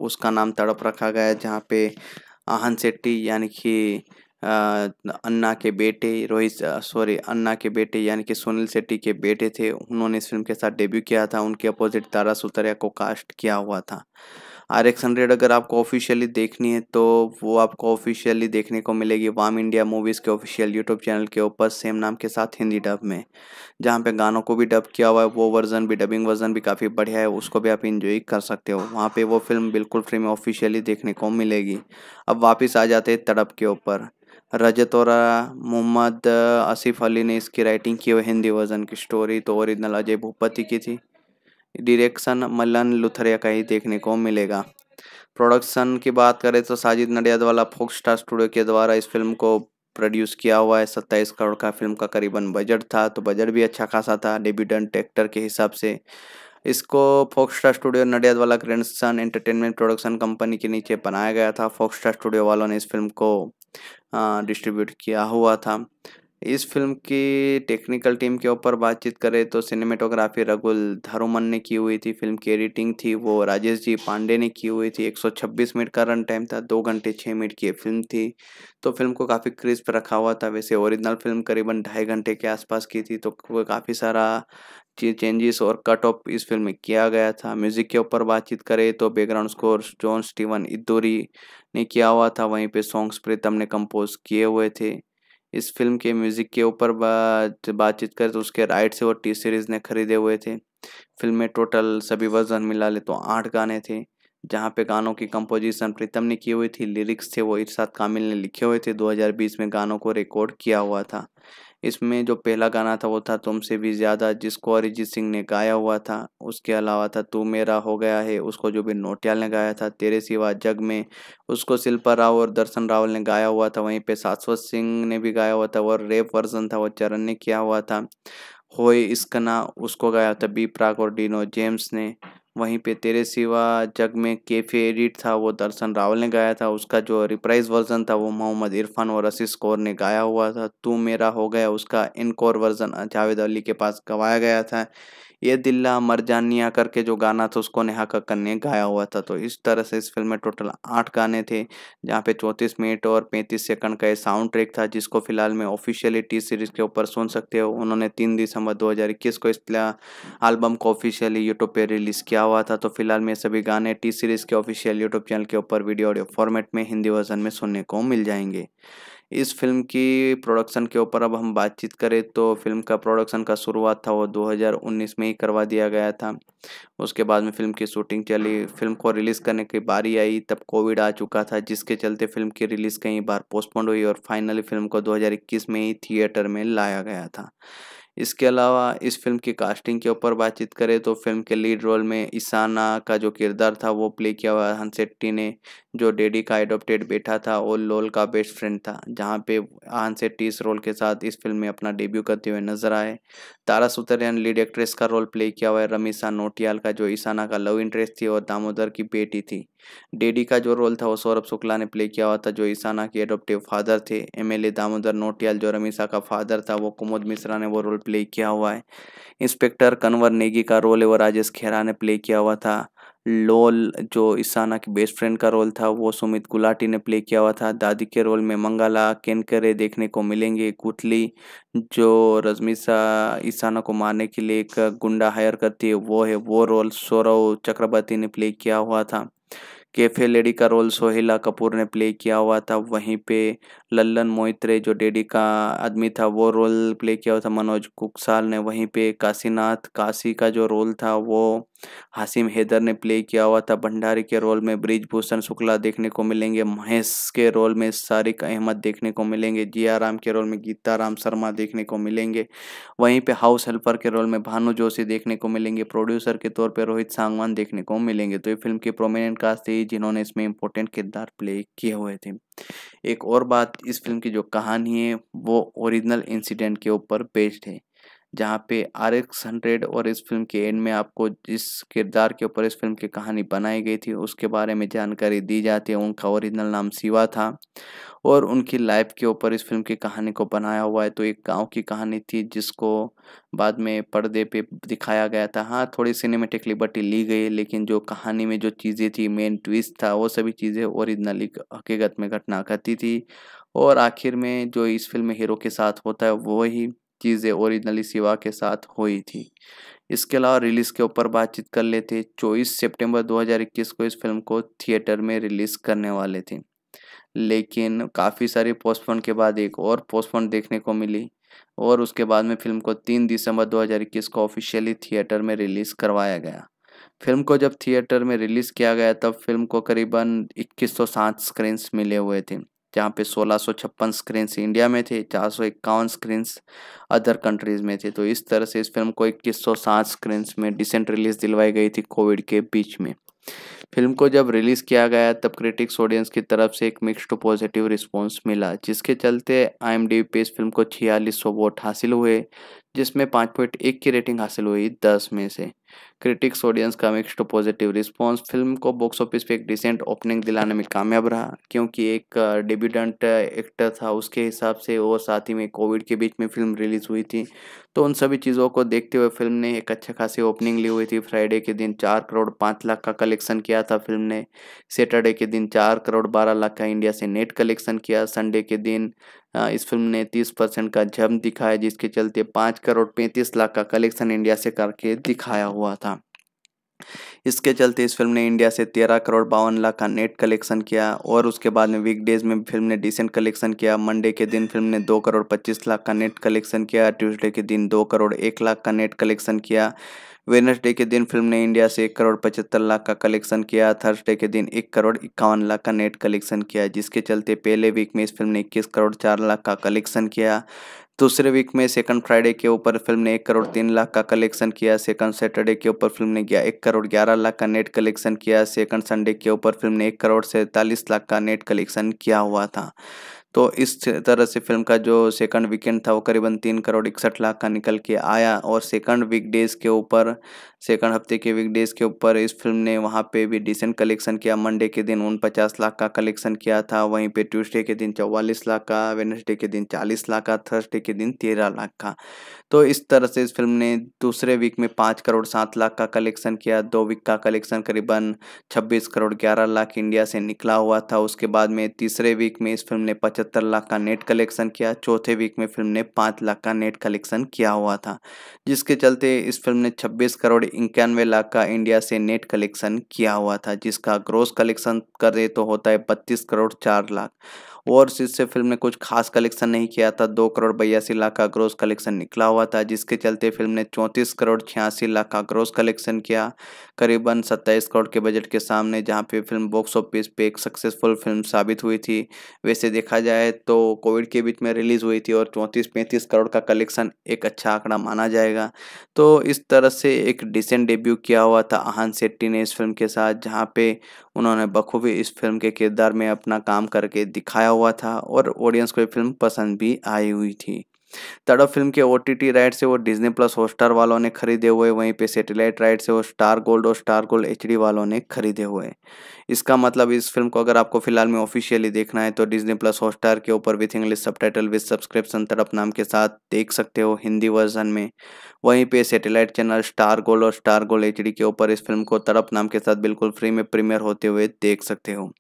उसका नाम तड़प रखा गया जहाँ पे आहन शेट्टी यानी कि अन्ना के बेटे रोहित सॉरी अन्ना के बेटे यानी कि सुनील शेट्टी के बेटे थे उन्होंने इस फिल्म के साथ डेब्यू किया था उनके अपोजिट तारा सुतरिया को कास्ट किया हुआ था आर एक्स हंड्रेड अगर आपको ऑफिशियली देखनी है तो वो आपको ऑफिशियली देखने को मिलेगी वाम इंडिया मूवीज़ के ऑफिशियल यूट्यूब चैनल के ऊपर सेम नाम के साथ हिंदी डब में जहाँ पे गानों को भी डब किया हुआ है वो वर्जन भी डबिंग वर्जन भी काफ़ी बढ़िया है उसको भी आप इंजॉय कर सकते हो वहाँ पर वो फिल्म बिल्कुल फ्री में ऑफिशियली देखने को मिलेगी अब वापस आ जाते हैं तड़प के ऊपर रजत और मोहम्मद आसिफ अली ने इसकी राइटिंग की हुई हिंदी वर्जन की स्टोरी तो ओरिजिनल अजय भूपति की थी डिरेक्शन मलन लुथरिया का ही देखने को मिलेगा प्रोडक्शन की बात करें तो साजिद नडियाद वाला फोक्स स्टार स्टूडियो के द्वारा इस फिल्म को प्रोड्यूस किया हुआ है सत्ताईस करोड़ का फिल्म का करीबन बजट था तो बजट भी अच्छा खासा था डेब्यूटेंट एक्टर के हिसाब से इसको फोक्स स्टार स्टूडियो नडियाद वाला क्रेंडसन एंटरटेनमेंट प्रोडक्शन कंपनी के नीचे बनाया गया था फोक्स स्टार स्टूडियो वालों ने इस फिल्म को डिस्ट्रीब्यूट किया हुआ था इस फिल्म की टेक्निकल टीम के ऊपर बातचीत करें तो सिनेमेटोग्राफी रघुल धरोमन ने की हुई थी फिल्म की एडिटिंग थी वो राजेश जी पांडे ने की हुई थी 126 मिनट का रन टाइम था दो घंटे छः मिनट की फिल्म थी तो फिल्म को काफ़ी क्रिस्प रखा हुआ था वैसे ओरिजिनल फिल्म करीबन ढाई घंटे के आसपास की थी तो काफ़ी सारा चेंजेस और कट ऑफ इस फिल्म में किया गया था म्यूज़िक के ऊपर बातचीत करें तो बैकग्राउंड स्कोर जॉन स्टीवन इद्दूरी ने किया हुआ था वहीं पे सॉन्ग्स प्रीतम ने कंपोज किए हुए थे इस फिल्म के म्यूज़िक के ऊपर बात बातचीत करें तो उसके राइट से वो टी सीरीज़ ने खरीदे हुए थे फिल्म में टोटल सभी वर्जन मिला ले तो आठ गाने थे जहाँ पे गानों की कंपोजिशन प्रीतम ने की हुई थी लिरिक्स थे वो इरशाद कामिल ने लिखे हुए थे 2020 में गानों को रिकॉर्ड किया हुआ था इसमें जो पहला गाना था वो था तुमसे भी ज़्यादा जिसको अरिजीत सिंह ने गाया हुआ था उसके अलावा था तू मेरा हो गया है उसको जो भी नोटियाल ने गाया था तेरे सिवा जग में उसको शिल्पा राव और दर्शन रावल ने गाया हुआ था वहीं पर शाश्वत सिंह ने भी गाया हुआ था और रेप वर्जन था वो चरण ने किया हुआ था होए इसकना उसको गाया था बी प्राक और डीनो जेम्स ने वहीं पे तेरे सिवा जग में केफे एडिट था वो दर्शन रावल ने गाया था उसका जो रिप्राइज वर्जन था वो मोहम्मद इरफान और रशीस कौर ने गाया हुआ था तू मेरा हो गया उसका इनकोर वर्जन जावेद अली के पास गवाया गया था ये दिल्ला जानिया करके जो गाना था उसको नेहा कक्कर ने गाया हुआ था तो इस तरह से इस फिल्म में टोटल आठ गाने थे जहाँ पे चौंतीस मिनट और पैंतीस सेकंड का ये साउंड ट्रैक था जिसको फिलहाल में ऑफिशियली टी सीरीज के ऊपर सुन सकते हो उन्होंने तीन दिसंबर इक्कीस को इस एल्बम को ऑफिशियली यूट्यूब पर रिलीज़ किया हुआ था तो फिलहाल में सभी गाने टी सीरीज़ के ऑफिशियल यूट्यूब चैनल के ऊपर वीडियो ऑडियो फॉर्मेट में हिंदी वर्जन में सुनने को मिल जाएंगे इस फिल्म की प्रोडक्शन के ऊपर अब हम बातचीत करें तो फिल्म का प्रोडक्शन का शुरुआत था वो 2019 में ही करवा दिया गया था उसके बाद में फिल्म की शूटिंग चली फिल्म को रिलीज़ करने की बारी आई तब कोविड आ चुका था जिसके चलते फिल्म की रिलीज़ कई बार पोस्टपोन हुई और फाइनली फिल्म को 2021 में ही थिएटर में लाया गया था इसके अलावा इस फिल्म की कास्टिंग के ऊपर बातचीत करें तो फिल्म के लीड रोल में ईसाना का जो किरदार था वो प्ले किया हुआ हंसेट्टी ने जो डेडी का एडोप्टेड बेटा था और लोल का बेस्ट फ्रेंड था जहाँ पे हंसेट्टी इस रोल के साथ इस फिल्म में अपना डेब्यू करते हुए नजर आए तारा सुतरियान लीड एक्ट्रेस का रोल प्ले किया हुआ है रमीशा नोटियाल का जो ईशाना का लव इंटरेस्ट थी और दामोदर की बेटी थी डेडी का जो रोल था वो सौरभ शुक्ला ने प्ले किया हुआ था जो ईशाना के एडोप्टिव फादर थे एमएलए दामोदर नोटियाल जो रमीशा का फादर था वो कुमोद मिश्रा ने वो रोल प्ले किया हुआ है इंस्पेक्टर कन्वर नेगी का रोल है वो राजेश खेरा ने प्ले किया हुआ था लोल जो ईसाना की बेस्ट फ्रेंड का रोल था वो सुमित गुलाटी ने प्ले किया हुआ था दादी के रोल में मंगला केनकरे देखने को मिलेंगे कुतली जो रजमीसा ईशाना को मारने के लिए एक गुंडा हायर करती है वो है वो रोल सौरव चक्रवर्ती ने प्ले किया हुआ था कैफे लेडी का रोल सोहेला कपूर ने प्ले किया हुआ था वहीं पे लल्लन मोहित्रे जो डेडी का आदमी था वो रोल प्ले किया हुआ था मनोज कुकसाल ने वहीं पे काशीनाथ काशी का जो रोल था वो हासिम हैदर ने प्ले किया हुआ था भंडारी के रोल में ब्रिजभूषण शुक्ला देखने को मिलेंगे महेश के रोल में सारिक अहमद देखने को मिलेंगे जिया राम के रोल में गीता राम शर्मा देखने को मिलेंगे वहीं पे हाउस हेल्पर के रोल में भानु जोशी देखने को मिलेंगे प्रोड्यूसर के तौर पर रोहित सांगवान देखने को मिलेंगे तो ये फिल्म की प्रोमिनेंट कास्ट थी जिन्होंने इसमें इम्पोर्टेंट किरदार प्ले किए हुए थे एक और बात इस फिल्म की जो कहानी है वो ओरिजिनल इंसिडेंट के ऊपर बेस्ड है जहाँ पे आर एक्स हंड्रेड और इस फिल्म के एंड में आपको जिस किरदार के ऊपर इस फिल्म की कहानी बनाई गई थी उसके बारे में जानकारी दी जाती है उनका ओरिजिनल नाम शिवा था और उनकी लाइफ के ऊपर इस फिल्म की कहानी को बनाया हुआ है तो एक गांव की कहानी थी जिसको बाद में पर्दे पे दिखाया गया था हाँ थोड़ी सिनेमेटिक लिबर्टी ली गई लेकिन जो कहानी में जो चीज़ें थी मेन ट्विस्ट था वो सभी चीज़ें ओरिजिनली हकीकत में घटना करती थी और आखिर में जो इस फिल्म में हीरो के साथ होता है वो ही चीज़ें ओरिजिनली सिवा के साथ हुई थी इसके अलावा रिलीज के ऊपर बातचीत कर लेते चौबीस सितंबर 2021 को इस फिल्म को थिएटर में रिलीज करने वाले थे लेकिन काफ़ी सारी पोस्टपोन के बाद एक और पोस्टपोन देखने को मिली और उसके बाद में फिल्म को तीन दिसंबर 2021 को ऑफिशियली थिएटर में रिलीज़ करवाया गया फिल्म को जब थिएटर में रिलीज़ किया गया तब फिल्म को करीबन इक्कीस सात स्क्रीन्स मिले हुए थे जहाँ पे छप्पन स्क्रीन्स इंडिया में थे चार सौ इक्यावन स्क्रीन्स अदर कंट्रीज़ में थे तो इस तरह से इस फिल्म को इक्कीस सौ सात स्क्रीन्स में डिसेंट रिलीज दिलवाई गई थी कोविड के बीच में फिल्म को जब रिलीज़ किया गया तब क्रिटिक्स ऑडियंस की तरफ से एक मिक्स्ड पॉजिटिव रिस्पांस मिला जिसके चलते आई पे इस फिल्म को छियालीस सौ वोट हासिल हुए जिसमें पाँच पॉइंट एक की रेटिंग हासिल हुई दस में से क्रिटिक्स ऑडियंस का mixed to positive response film को बॉक्स ऑफिस पे एक डिसेंट ओपनिंग दिलाने में कामयाब रहा क्योंकि एक डिबिडेंट एक्टर था उसके हिसाब से और साथ ही में कोविड के बीच में फिल्म रिलीज़ हुई थी तो उन सभी चीज़ों को देखते हुए फिल्म ने एक अच्छा खासी ओपनिंग ली हुई थी फ्राइडे के दिन चार करोड़ पाँच लाख का कलेक्शन किया था फिल्म ने सैटरडे के दिन चार करोड़ बारह लाख का इंडिया से नेट कलेक्शन किया संडे के दिन हाँ, इस फिल्म ने 30 परसेंट का जम दिखाया जिसके चलते पाँच करोड़ पैंतीस लाख का कलेक्शन इंडिया से करके दिखाया हुआ था इसके चलते इस फिल्म ने इंडिया से तेरह करोड़ बावन लाख का नेट कलेक्शन किया और उसके बाद में वीकडेज में फिल्म ने डिसेंट कलेक्शन किया मंडे के दिन फिल्म ने दो करोड़ पच्चीस लाख का नेट कलेक्शन किया ट्यूसडे के दिन दो करोड़ एक लाख का नेट कलेक्शन किया वेनसडे के दिन फिल्म ने इंडिया से एक करोड़ पचहत्तर लाख का कलेक्शन किया थर्सडे के दिन एक करोड़ इक्यावन लाख का नेट कलेक्शन किया जिसके चलते पहले वीक में इस फिल्म ने इक्कीस करोड़ चार लाख का कलेक्शन किया दूसरे वीक में सेकंड फ्राइडे के ऊपर फिल्म ने एक करोड़ तीन लाख का कलेक्शन किया सेकंड सैटरडे के ऊपर फिल्म ने गया एक करोड़ ग्यारह लाख का नेट कलेक्शन किया सेकंड संडे के ऊपर फिल्म ने एक करोड़ सैंतालीस लाख का नेट कलेक्शन किया हुआ था तो इस तरह से फिल्म का जो सेकंड वीकेंड था वो करीबन तीन करोड़ इकसठ लाख का निकल के आया और सेकंड वीकडेज़ के ऊपर सेकंड हफ्ते के वीकडेज़ के ऊपर इस फिल्म ने वहाँ पे भी डिसेंट कलेक्शन किया मंडे के दिन उन पचास लाख का कलेक्शन किया था वहीं पे ट्यूसडे के दिन चौवालीस लाख का वेनसडे के दिन चालीस लाख का थर्सडे के दिन तेरह लाख का तो इस तरह से इस फिल्म ने दूसरे वीक में पाँच करोड़ सात लाख का कलेक्शन किया दो वीक का कलेक्शन करीबन छब्बीस करोड़ ग्यारह लाख इंडिया से निकला हुआ था उसके बाद में तीसरे वीक में इस फिल्म ने पचहत्तर लाख का नेट कलेक्शन किया चौथे वीक में फिल्म ने पाँच लाख का नेट कलेक्शन किया हुआ था जिसके चलते इस फिल्म ने छब्बीस करोड़ इक्यानवे लाख का इंडिया से नेट कलेक्शन किया हुआ था जिसका ग्रोस कलेक्शन करे तो होता है बत्तीस करोड़ चार लाख और इससे फिल्म ने कुछ खास कलेक्शन नहीं किया था दो करोड़ बयासी लाख का ग्रोस कलेक्शन निकला हुआ था जिसके चलते फिल्म ने चौंतीस करोड़ छियासी लाख का ग्रोस कलेक्शन किया करीबन सत्ताईस करोड़ के बजट के सामने जहाँ पे फिल्म बॉक्स ऑफिस पे एक सक्सेसफुल फिल्म साबित हुई थी वैसे देखा जाए तो कोविड के बीच में रिलीज़ हुई थी और चौंतीस पैंतीस करोड़ का कलेक्शन एक अच्छा आंकड़ा माना जाएगा तो इस तरह से एक डिसेंट डेब्यू किया हुआ था आहान शेट्टी ने इस फिल्म के साथ जहाँ पे उन्होंने बखूबी इस फिल्म के किरदार में अपना काम करके दिखाया हुआ था और ऑडियंस को ये फिल्म पसंद भी आई हुई थी तड़प फिल्म के ओ टी टी राइट से वो डिजनी प्लस हॉटस्टार वालों ने खरीदे हुए वहीं पे सेटेलाइट राइट से वो स्टार गोल्ड और स्टार गोल्ड एच वालों ने खरीदे हुए इसका मतलब इस फिल्म को अगर आपको फिलहाल में ऑफिशियली देखना है तो डिजनी प्लस हॉटस्टार के ऊपर with English subtitle with subscription Tadap नाम के साथ देख सकते हो हिंदी वर्जन में वहीं पे सेटेलाइट चैनल स्टार गोल्ड और स्टार गोल्ड एच के ऊपर इस फिल्म को तड़प नाम के साथ बिल्कुल फ्री में प्रीमियर होते हुए देख सकते हो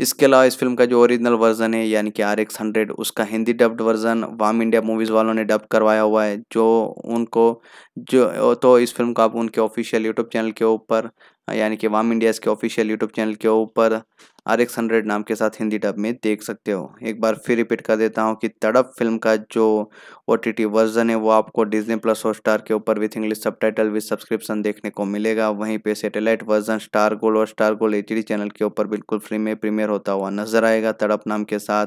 इसके अलावा इस फिल्म का जो ओरिजिनल वर्जन है यानी कि आर एक्स हंड्रेड उसका हिंदी डब्ड वर्जन वाम इंडिया मूवीज़ वालों ने डब करवाया हुआ है जो उनको जो तो इस फिल्म को आप उनके ऑफिशियल यूट्यूब चैनल के ऊपर यानी कि वाम इंडियाज़ के ऑफिशियल यूट्यूब चैनल के ऊपर आर एक्स हंड्रेड नाम के साथ हिंदी डब में देख सकते हो एक बार फिर रिपीट कर देता हूँ कि तड़प फिल्म का जो ओ टी टी वर्जन है वो आपको डिजनी प्लस और स्टार के ऊपर with English subtitle with subscription देखने को मिलेगा वहीं पे सैटेलाइट वर्जन स्टार गोल और Star Gold H D channel के ऊपर बिल्कुल फ्री में प्रीमियर होता हुआ नजर आएगा तड़प नाम के साथ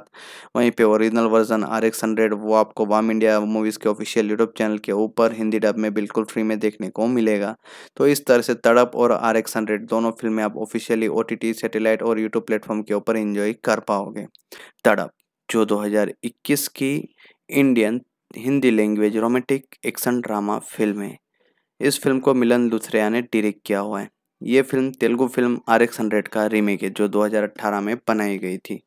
वहीं पर original version R X hundred वो आपको वाम इंडिया मूवीज़ के ऑफिशियल यूट्यूब चैनल के ऊपर हिंदी डब में बिल्कुल फ्री में देखने को मिलेगा तो इस तरह से तड़प और आर एक्स हंड्रेड दोनों फिल्में आप ऑफिशियली ओ टी टी और यूट्यूब प्लेटफॉर्म के ऊपर इंजॉय कर पाओगे तड़प जो 2021 की Indian Hindi language romantic action drama film है इस फिल्म को मिलन लुथरिया ने डिरेक्ट किया हुआ है ये film Telugu film R X hundred का रीमेक है जो 2018 में बनाई गई थी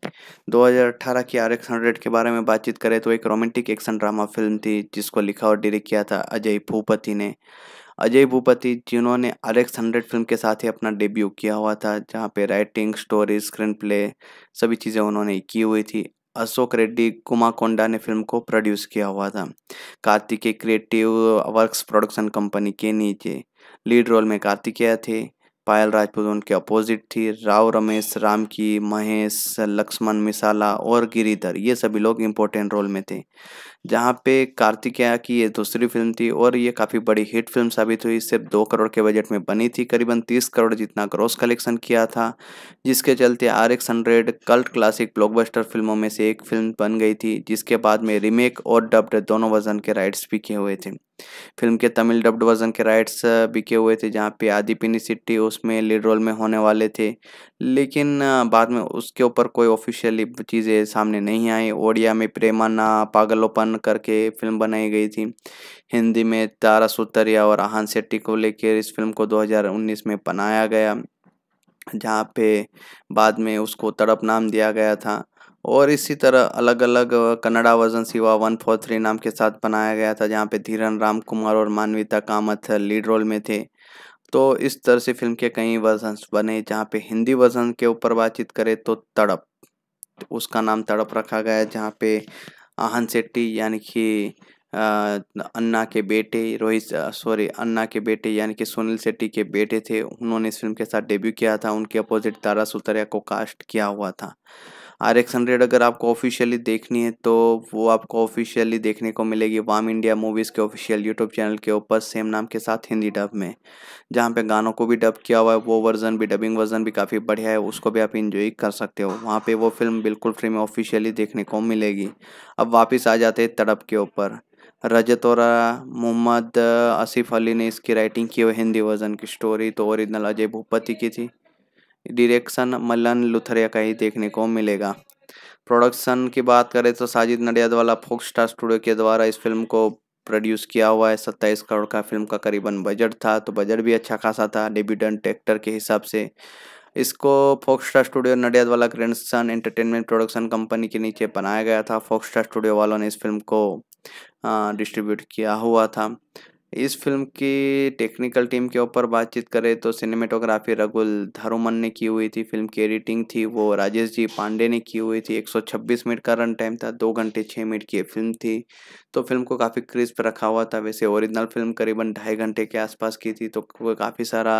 2018 की आर एक्स हंड्रेड के बारे में बातचीत करें तो एक रोमांटिक एक्शन ड्रामा फिल्म थी जिसको लिखा और डायरेक्ट किया था अजय भूपति ने अजय भूपति जिन्होंने आर एक्स हंड्रेड फिल्म के साथ ही अपना डेब्यू किया हुआ था जहाँ पे राइटिंग स्टोरी स्क्रीन प्ले सभी चीज़ें उन्होंने की हुई थी अशोक रेड्डी कुमा कोंडा ने फिल्म को प्रोड्यूस किया हुआ था Kartikeya creative works production company के नीचे लीड रोल में कार्तिकेय थे पायल राजपूत उनके अपोजिट थी राव रमेश राम की महेश लक्ष्मण मिसाला और गिरीधर ये सभी लोग इम्पोर्टेंट रोल में थे जहाँ पे कार्तिकेया की ये दूसरी फिल्म थी और ये काफ़ी बड़ी हिट फिल्म साबित हुई सिर्फ दो करोड़ के बजट में बनी थी करीबन तीस करोड़ जितना ग्रॉस कलेक्शन किया था जिसके चलते R X hundred cult classic blockbuster फिल्मों में से एक फिल्म बन गई थी जिसके बाद में रीमेक और डब्ड दोनों वर्जन के राइट्स भी किए हुए थे फिल्म के तमिल डब्ड वर्जन के राइट्स बिके हुए थे जहाँ पे आदि सिट्टी उसमें लीड रोल में होने वाले थे लेकिन बाद में उसके ऊपर कोई ऑफिशियली चीज़ें सामने नहीं आई ओडिया में प्रेमाना पागलोपन करके फिल्म बनाई गई थी हिंदी में तारा सुतरिया और आहान सेट्टी को लेकर इस फिल्म को 2019 में बनाया गया जहाँ पे बाद में उसको तड़प नाम दिया गया था और इसी तरह अलग अलग Kannada version Shiva one four three नाम के साथ बनाया गया था जहाँ पे धीरन राम कुमार और मानविता कामत लीड रोल में थे तो इस तरह से फिल्म के कई वर्जन्स बने जहाँ पे हिंदी वर्जन के ऊपर बातचीत करें तो तड़प उसका नाम तड़प रखा गया जहाँ पे आहन शेट्टी यानी कि अन्ना के बेटे रोहित सॉरी अन्ना के बेटे यानी कि सुनील सेट्टी के बेटे थे उन्होंने इस फिल्म के साथ डेब्यू किया था उनके अपोजिट तारा सुतरिया को कास्ट किया हुआ था आर एक्स हंड्रेड अगर आपको ऑफिशियली देखनी है तो वो आपको ऑफिशियली देखने को मिलेगी वाम इंडिया मूवीज़ के ऑफिशियल यूट्यूब चैनल के ऊपर सेम नाम के साथ हिंदी डब में जहाँ पे गानों को भी डब किया हुआ है वो वर्जन भी डबिंग वर्जन भी काफ़ी बढ़िया है उसको भी आप इंजॉय कर सकते हो वहाँ पर वो फिल्म बिल्कुल फ्री में ऑफिशियली देखने को मिलेगी अब वापस आ जाते हैं तड़प के ऊपर रजत और मोहम्मद आसिफ अली ने इसकी राइटिंग की हुई हिंदी वर्जन की स्टोरी तो ओरिजिनल अजय भूपति की थी डिरेक्शन मलन लुथरिया का ही देखने को मिलेगा प्रोडक्शन की बात करें तो साजिद वाला फोक्स स्टार स्टूडियो के द्वारा इस फिल्म को प्रोड्यूस किया हुआ है सत्ताईस करोड़ का फिल्म का करीबन बजट था तो बजट भी अच्छा खासा था डेब्यूटेंट एक्टर के हिसाब से इसको Fox Star studio Nadiadwala Grandson Entertainment production company के नीचे बनाया गया था फोक्सटा स्टूडियो वालों ने इस फिल्म को डिस्ट्रीब्यूट किया हुआ था इस फिल्म की टेक्निकल टीम के ऊपर बातचीत करें तो सिनेमेटोग्राफी रघुल धरुमन ने की हुई थी फिल्म की एडिटिंग थी वो राजेश जी पांडे ने की हुई थी 126 मिनट का रन टाइम था दो घंटे छः मिनट की फिल्म थी तो फिल्म को काफ़ी क्रिस्प रखा हुआ था वैसे ओरिजिनल फिल्म करीबन ढाई घंटे के आसपास की थी तो काफ़ी सारा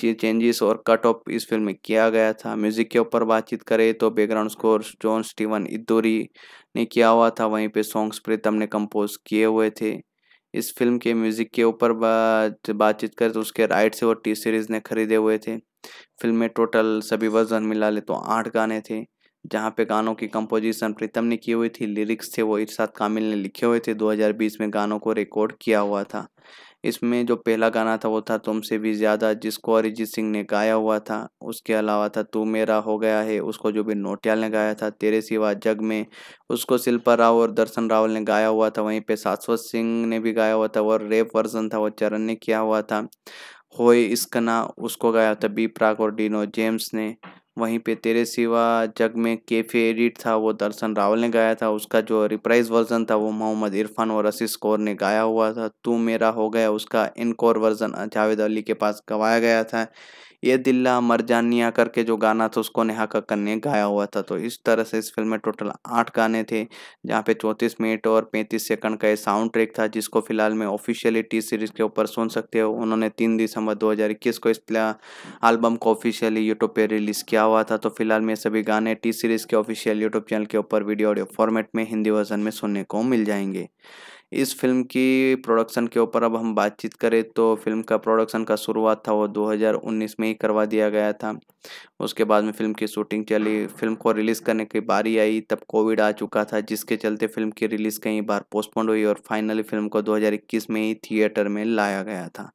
चेंजेस और कट ऑफ इस फिल्म में किया गया था म्यूज़िक के ऊपर बातचीत करें तो बैकग्राउंड स्कोर जॉन स्टीवन इद्दूरी ने किया हुआ था वहीं पे सॉन्ग्स प्रीतम ने कंपोज किए हुए थे इस फिल्म के म्यूज़िक के ऊपर बात बातचीत करें तो उसके राइट से वो टी सीरीज़ ने खरीदे हुए थे फिल्म में टोटल सभी वर्जन मिला ले तो आठ गाने थे जहाँ पे गानों की कंपोजिशन प्रीतम ने की हुई थी लिरिक्स थे वो इरशाद कामिल ने लिखे हुए थे 2020 में गानों को रिकॉर्ड किया हुआ था इसमें जो पहला गाना था वो था तुमसे भी ज़्यादा जिसको अरिजीत सिंह ने गाया हुआ था उसके अलावा था तू मेरा हो गया है उसको जो भी नोटियाल ने गाया था तेरे सिवा जग में उसको शिल्पा राव और दर्शन रावल ने गाया हुआ था वहीं पर शाश्वत सिंह ने भी गाया हुआ था और रेप वर्जन था वो चरण ने किया हुआ था होए इसकना उसको गाया था बी प्राक और डीनो जेम्स ने वहीं पे तेरे सिवा जग में कैफे एडिट था वो दर्शन रावल ने गाया था उसका जो रिप्राइज वर्जन था वो मोहम्मद इरफान और असिस कौर ने गाया हुआ था तू मेरा हो गया उसका इनकोर वर्जन जावेद अली के पास गवाया गया था ये दिल्ला मरजानिया करके जो गाना था उसको नेहा कक्कर ने गाया हुआ था तो इस तरह से इस फिल्म में टोटल आठ गाने थे जहाँ पे चौंतीस मिनट और पैंतीस सेकंड का ये साउंड ट्रैक था जिसको फिलहाल में ऑफिशियली टी सीरीज के ऊपर सुन सकते हो उन्होंने तीन दिसंबर इक्कीस को इस एल्बम को ऑफिशियली यूट्यूब पे रिलीज किया हुआ था तो फिलहाल में सभी गाने टी सीरीज के ऑफिशियल यूट्यूब चैनल के ऊपर वीडियो ऑडियो फॉर्मेट में हिंदी वर्जन में सुनने को मिल जाएंगे इस फिल्म की प्रोडक्शन के ऊपर अब हम बातचीत करें तो फिल्म का प्रोडक्शन का शुरुआत था वो 2019 में ही करवा दिया गया था उसके बाद में फिल्म की शूटिंग चली फिल्म को रिलीज़ करने की बारी आई तब कोविड आ चुका था जिसके चलते फिल्म की रिलीज़ कई बार पोस्टपोन हुई और फाइनली फिल्म को 2021 में ही थिएटर में लाया गया था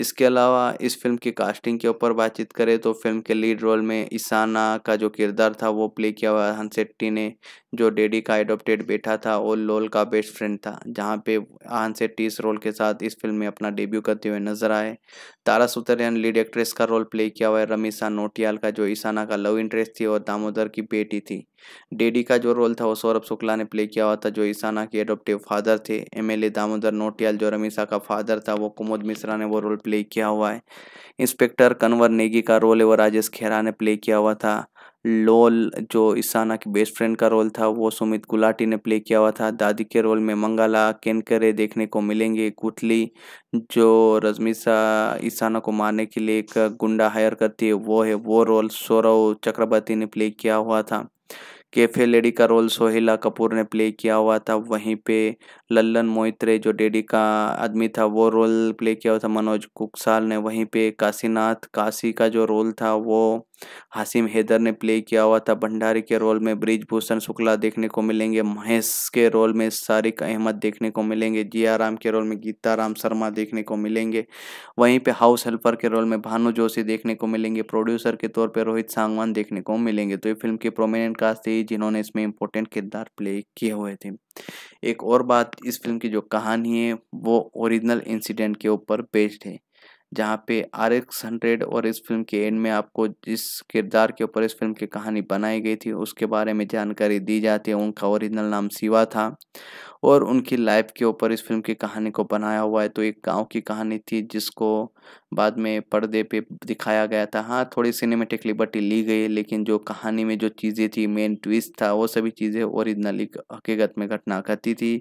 इसके अलावा इस फिल्म की कास्टिंग के ऊपर बातचीत करें तो फिल्म के लीड रोल में ईसाना का जो किरदार था वो प्ले किया हुआ हंसेट्टी ने जो डेडी का एडोप्टेड बेटा था और लोल का बेस्ट फ्रेंड था जहाँ पे हंसेट्टी इस रोल के साथ इस फिल्म में अपना डेब्यू करते हुए नजर आए तारा सुतरियान लीड एक्ट्रेस का रोल प्ले किया हुआ है रमीशा नोटियाल का जो ईशाना का लव इंटरेस्ट थी और दामोदर की बेटी थी डेडी का जो रोल था वो सौरभ शुक्ला ने प्ले किया हुआ था जो ईशाना के एडोप्टिव फादर थे एमएलए दामोदर नोटियाल जो रमीशा का फादर था वो कुमोद मिश्रा ने वो रोल प्ले किया हुआ है इंस्पेक्टर कन्वर नेगी का रोल है वो राजेश खेरा ने प्ले किया हुआ था लोल जो ईसाना की बेस्ट फ्रेंड का रोल था वो सुमित गुलाटी ने प्ले किया हुआ था दादी के रोल में मंगला केनकरे देखने को मिलेंगे कुतली जो रजमीसा ईसाना को मारने के लिए एक गुंडा हायर करती है वो है वो रोल सौरव चक्रवर्ती ने प्ले किया हुआ था केफे लेडी का रोल सोहेला कपूर ने प्ले किया हुआ था वहीं पे लल्लन मोहित्रे जो डेडी का आदमी था वो रोल प्ले किया हुआ था मनोज कुकसाल ने वहीं पे काशीनाथ काशी का जो रोल था वो हासिम हैदर ने प्ले किया हुआ था भंडारी के रोल में ब्रिजभूषण शुक्ला देखने को मिलेंगे महेश के रोल में सारिक अहमद देखने को मिलेंगे जिया राम के रोल में गीता राम शर्मा देखने को मिलेंगे वहीं पे हाउस हेल्पर के रोल में भानु जोशी देखने को मिलेंगे प्रोड्यूसर के तौर पर रोहित सांगवान देखने को मिलेंगे तो ये फिल्म के प्रोमिनेंट कास्ट थी जिन्होंने इसमें इंपॉर्टेंट किरदार प्ले किए हुए थे एक और बात इस फिल्म की जो कहानी है वो ओरिजिनल इंसिडेंट के ऊपर बेस्ड है जहाँ पे आर एक्स हंड्रेड और इस फिल्म के एंड में आपको जिस किरदार के ऊपर इस फिल्म की कहानी बनाई गई थी उसके बारे में जानकारी दी जाती है उनका ओरिजिनल नाम शिवा था और उनकी लाइफ के ऊपर इस फिल्म की कहानी को बनाया हुआ है तो एक गांव की कहानी थी जिसको बाद में पर्दे पे दिखाया गया था हाँ थोड़ी सिनेमेटिक लिबर्टी ली गई लेकिन जो कहानी में जो चीज़ें थी मेन ट्विस्ट था वो सभी चीज़ें ओरिजिनली हकीकत में घटना घटी थी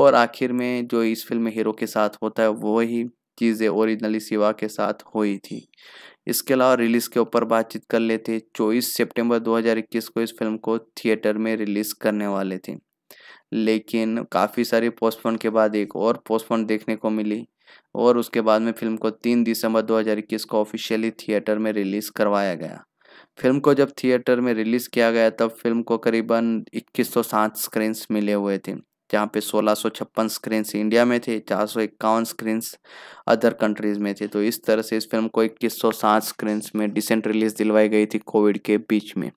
और आखिर में जो इस फिल्म में हीरो के साथ होता है वो ही चीज़ें ओरिजिनली सिवा के साथ हुई थी इसके अलावा रिलीज़ के ऊपर बातचीत कर लेते 24 सितंबर 2021 को इस फिल्म को थिएटर में रिलीज़ करने वाले थे लेकिन काफ़ी सारी पोस्टपोन के बाद एक और पोस्टपोन देखने को मिली और उसके बाद में फिल्म को तीन दिसंबर 2021 को ऑफिशियली थिएटर में रिलीज़ करवाया गया फिल्म को जब थिएटर में रिलीज़ किया गया तब फिल्म को करीबन 2107 स्क्रीन्स मिले हुए थे जहाँ पे सोलह सौ छप्पन स्क्रीन्स इंडिया में थे चार सौ इक्यावन स्क्रीन्स अदर कंट्रीज़ में थे तो इस तरह से इस फिल्म को इक्कीस सौ सात स्क्रीन्स में डिसेंट रिलीज़ दिलवाई गई थी कोविड के बीच में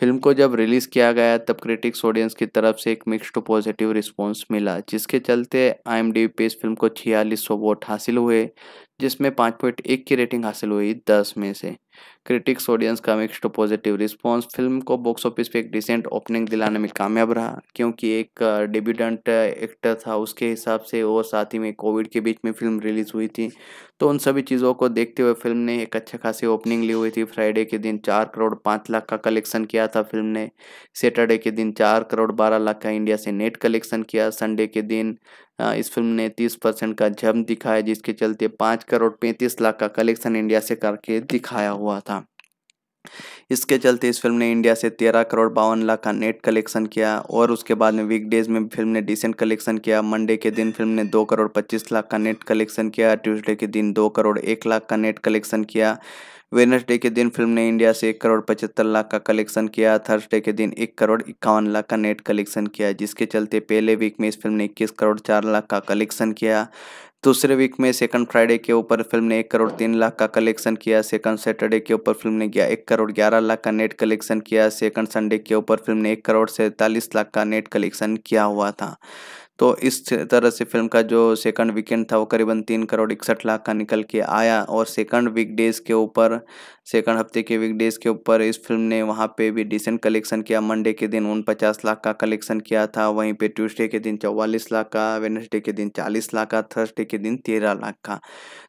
फिल्म को जब रिलीज़ किया गया तब क्रिटिक्स ऑडियंस की तरफ से एक मिक्स्ड टू पॉजिटिव रिस्पांस मिला जिसके चलते आई पे इस फिल्म को छियालीस सौ वोट हासिल हुए जिसमें पाँच पॉइंट एक की रेटिंग हासिल हुई दस में से क्रिटिक्स ऑडियंस का मिक्सड पॉजिटिव रिस्पांस फिल्म को बॉक्स ऑफिस पे एक डिसेंट ओपनिंग दिलाने में कामयाब रहा क्योंकि एक डेब्यूटेंट एक्टर था उसके हिसाब से और साथ ही में कोविड के बीच में फिल्म रिलीज़ हुई थी तो उन सभी चीज़ों को देखते हुए फिल्म ने एक अच्छा खासी ओपनिंग ली हुई थी फ्राइडे के दिन चार करोड़ पाँच लाख का कलेक्शन किया था फिल्म ने सैटरडे के दिन चार करोड़ बारह लाख का इंडिया से नेट कलेक्शन किया संडे के दिन इस फिल्म ने तीस परसेंट का जम दिखाया है जिसके चलते पाँच करोड़ पैंतीस लाख का कलेक्शन इंडिया से करके दिखाया हुआ था इसके चलते इस फिल्म ने इंडिया से तेरह करोड़ बावन लाख का नेट कलेक्शन किया और उसके बाद में वीकडेज में फिल्म ने डिसेंट कलेक्शन किया मंडे के दिन फिल्म ने दो करोड़ पच्चीस लाख का नेट कलेक्शन किया ट्यूसडे के दिन दो करोड़ एक लाख का नेट कलेक्शन किया वेनसडे के दिन फिल्म ने इंडिया से एक करोड़ पचहत्तर लाख का कलेक्शन किया थर्सडे के दिन एक करोड़ इक्यावन लाख का नेट कलेक्शन किया जिसके चलते पहले वीक में इस फिल्म ने इक्कीस करोड़ चार लाख का कलेक्शन किया दूसरे वीक में सेकंड फ्राइडे के ऊपर फिल्म ने एक करोड़ तीन लाख का कलेक्शन किया सेकंड सैटरडे के ऊपर फिल्म ने एक करोड़ ग्यारह लाख का नेट कलेक्शन किया सेकंड संडे के ऊपर फिल्म ने एक करोड़ सैंतालीस लाख का नेट कलेक्शन किया हुआ था तो इस तरह से फिल्म का जो सेकंड वीकेंड था वो करीबन तीन करोड़ इकसठ लाख का निकल के आया और सेकंड वीकडेज़ के ऊपर सेकंड हफ्ते के वीकडेज के ऊपर इस फिल्म ने वहाँ पे भी डिसेंट कलेक्शन किया मंडे के दिन उन पचास लाख का कलेक्शन किया था वहीं पे ट्यूसडे के दिन चौवालीस लाख का वेनसडे के दिन चालीस लाख का थर्सडे के दिन तेरह लाख का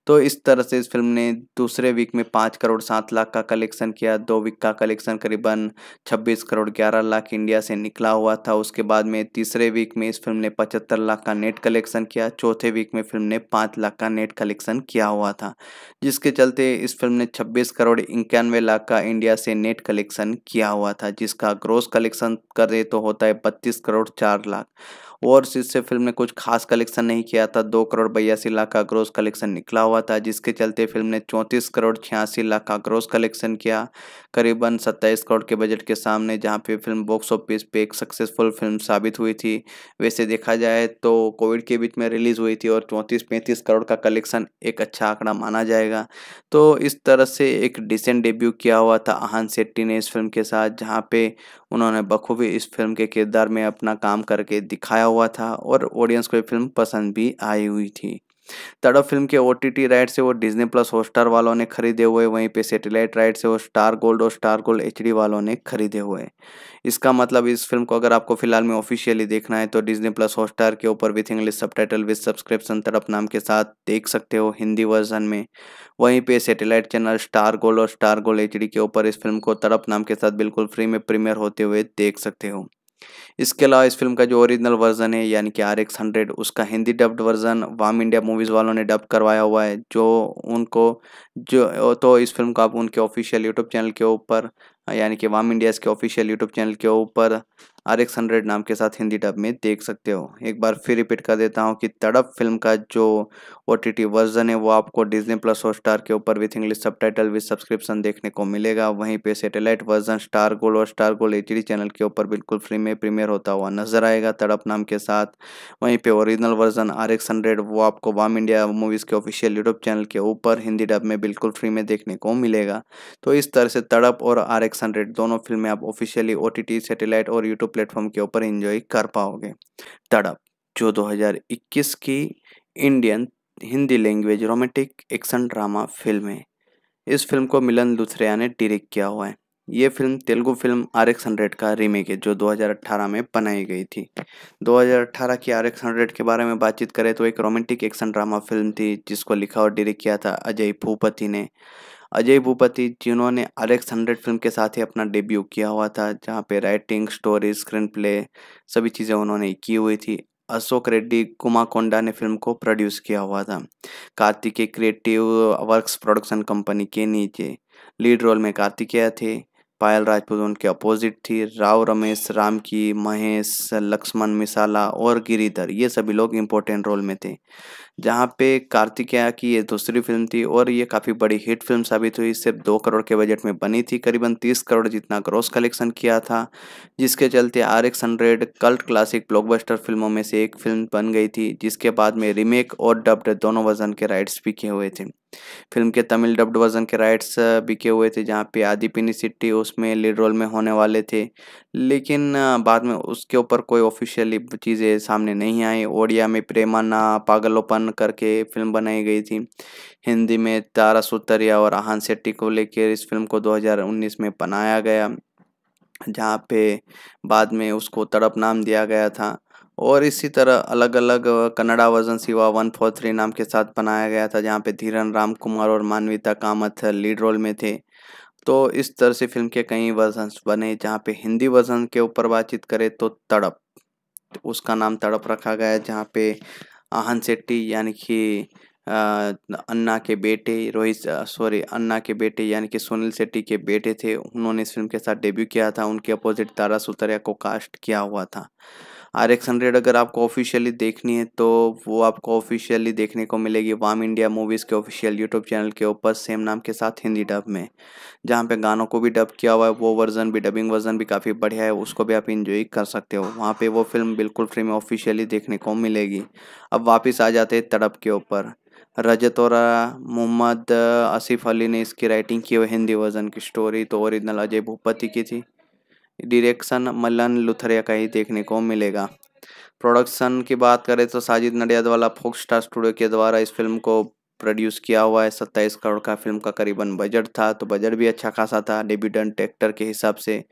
तो इस तरह से इस फिल्म ने दूसरे वीक में पाँच करोड़ सात लाख का कलेक्शन किया दो वीक का कलेक्शन करीबन छब्बीस करोड़ ग्यारह लाख इंडिया से निकला हुआ था उसके बाद में तीसरे वीक में इस फिल्म ने पचहत्तर लाख का नेट कलेक्शन किया चौथे वीक में फिल्म ने पाँच लाख का नेट कलेक्शन किया हुआ था जिसके चलते इस फिल्म ने छब्बीस करोड़ इक्यानवे लाख का इंडिया से नेट कलेक्शन किया हुआ था जिसका ग्रोस कलेक्शन करें तो होता है बत्तीस करोड़ चार लाख और इससे फिल्म ने कुछ खास कलेक्शन नहीं किया था दो करोड़ बयासी लाख का ग्रोस कलेक्शन निकला हुआ था जिसके चलते फिल्म ने चौंतीस करोड़ छियासी लाख का ग्रोस कलेक्शन किया करीबन सत्ताईस करोड़ के बजट के सामने जहाँ पे फिल्म बॉक्स ऑफिस पे एक सक्सेसफुल फिल्म साबित हुई थी वैसे देखा जाए तो कोविड के बीच में रिलीज़ हुई थी और चौंतीस पैंतीस करोड़ का कलेक्शन एक अच्छा आंकड़ा माना जाएगा तो इस तरह से एक डिसेंट डेब्यू किया हुआ था आहान सेट्टी ने इस फिल्म के साथ जहाँ पे उन्होंने बखूबी इस फिल्म के किरदार में अपना काम करके दिखाया हुआ था और ऑडियंस को ये फिल्म पसंद भी आई हुई थी तड़प फिल्म के ओ टी टी राइट से वो डिजनी प्लस हॉटस्टार वालों ने खरीदे हुए वहीं पे सेटेलाइट राइट से वो स्टार गोल्ड और स्टार गोल्ड एच वालों ने खरीदे हुए इसका मतलब इस फिल्म को अगर आपको फिलहाल में ऑफिशियली देखना है तो डिजनी प्लस हॉटस्टार के ऊपर with English subtitle with subscription Tadap नाम के साथ देख सकते हो हिंदी वर्जन में वहीं पे सेटेलाइट चैनल स्टार गोल्ड और स्टार गोल्ड एच के ऊपर इस फिल्म को तड़प नाम के साथ बिल्कुल फ्री में प्रीमियर होते हुए देख सकते हो इसके अलावा इस फिल्म का जो ओरिजिनल वर्जन है यानी कि आर एक्स हंड्रेड उसका हिंदी डब्ड वर्जन वाम इंडिया मूवीज़ वालों ने डब करवाया हुआ है जो उनको जो तो इस फिल्म को आप उनके ऑफिशियल यूट्यूब चैनल के ऊपर यानी कि वाम इंडिया के ऑफिशियल यूट्यूब चैनल के ऊपर आर एक्स हंड्रेड नाम के साथ हिंदी डब में देख सकते हो एक बार फिर रिपीट कर देता हूँ कि तड़प फिल्म का जो ओ टी टी वर्जन है वो आपको डिजनी प्लस और स्टार के ऊपर with English subtitle with subscription देखने को मिलेगा वहीं पे सेटेलाइट वर्जन स्टार गोल्ड और स्टार गोल्ड एच चैनल के ऊपर बिल्कुल फ्री में प्रीमियर होता हुआ नजर आएगा तड़प नाम के साथ वहीं पे original version R X hundred वो आपको वाम इंडिया मूवीज़ के ऑफिशियल यूट्यूब चैनल के ऊपर हिंदी डब में बिल्कुल फ्री में देखने को मिलेगा तो इस तरह से तड़प और आर एक्स हंड्रेड दोनों फिल्में आप officially O T T satellite और यूट्यूब प्लेटफॉर्म के ऊपर इंजॉय कर पाओगे तड़प जो 2021 की Indian Hindi language romantic action drama film है इस फिल्म को मिलन लुथरिया ने डिरेक्ट किया हुआ है ये film Telugu film R X hundred का रीमेक है जो 2018 में बनाई गई थी 2018 की आर एक्स हंड्रेड के बारे में बातचीत करें तो एक रोमांटिक एक्शन ड्रामा फिल्म थी जिसको लिखा और डायरेक्ट किया था अजय भूपति ने अजय भूपति जिन्होंने आर एक्स हंड्रेड फिल्म के साथ ही अपना डेब्यू किया हुआ था जहाँ पे राइटिंग स्टोरी स्क्रीन प्ले सभी चीज़ें उन्होंने की हुई थी अशोक रेड्डी कुमा कोंडा ने फिल्म को प्रोड्यूस किया हुआ था Kartikeya creative works production company के नीचे लीड रोल में कार्तिकेय थे पायल राजपूत उनके अपोजिट थी राव रमेश राम की महेश लक्ष्मण मिसाला और गिरीधर ये सभी लोग इम्पोर्टेंट रोल में थे जहाँ पे कार्तिकेया की ये दूसरी फिल्म थी और ये काफ़ी बड़ी हिट फिल्म साबित हुई सिर्फ दो करोड़ के बजट में बनी थी करीबन तीस करोड़ जितना ग्रॉस कलेक्शन किया था जिसके चलते R X hundred cult classic blockbuster फिल्मों में से एक फिल्म बन गई थी जिसके बाद में रीमेक और डब्ड दोनों वर्जन के राइट्स बिके हुए थे फिल्म के तमिल डब्ड वर्जन के राइट्स बिके हुए थे जहाँ पे आदि पिनी सिट्टी उसमें लीड रोल में होने वाले थे लेकिन बाद में उसके ऊपर कोई ऑफिशियली चीज़ें सामने नहीं आई ओडिया में प्रेमाना पागलोपन मिलन करके फिल्म बनाई गई थी हिंदी में तारा सुतरिया और आहान शेट्टी को लेकर इस फिल्म को 2019 में बनाया गया जहाँ पे बाद में उसको तड़प नाम दिया गया था और इसी तरह अलग अलग Kannada version Shiva one four three नाम के साथ बनाया गया था जहाँ पे धीरन राम कुमार और मानविता कामत लीड रोल में थे तो इस तरह से फिल्म के कई वर्जन बने जहाँ पे हिंदी वर्जन के ऊपर बातचीत करें तो तड़प उसका नाम तड़प रखा गया जहाँ पे आहन शेट्टी यानी कि अन्ना के बेटे रोहित सॉरी अन्ना के बेटे यानी कि सुनील शेट्टी के बेटे थे उन्होंने इस फिल्म के साथ डेब्यू किया था उनके अपोजिट तारा सुतरिया को कास्ट किया हुआ था आर एक्स हंड्रेड अगर आपको ऑफिशियली देखनी है तो वो आपको ऑफिशियली देखने को मिलेगी वाम इंडिया मूवीज़ के ऑफिशियल यूट्यूब चैनल के ऊपर सेम नाम के साथ हिंदी डब में जहाँ पे गानों को भी डब किया हुआ है वो वर्जन भी डबिंग वर्जन भी काफ़ी बढ़िया है उसको भी आप इंजॉय कर सकते हो वहाँ पर वो फिल्म बिल्कुल फ्री में ऑफिशियली देखने को मिलेगी अब वापस आ जाते हैं तड़प के ऊपर रजत और मोहम्मद आसिफ अली ने इसकी राइटिंग की हुई हिंदी वर्जन की स्टोरी तो ओरिजिनल अजय भूपति की थी डिरेक्शन मलन लुथरिया का ही देखने को मिलेगा प्रोडक्शन की बात करें तो साजिद नडियाद वाला फोक स्टार स्टूडियो के द्वारा इस फिल्म को प्रोड्यूस किया हुआ है सत्ताईस करोड़ का फिल्म का करीबन बजट था तो बजट भी अच्छा खासा था डिबिडेंट एक्टर के हिसाब से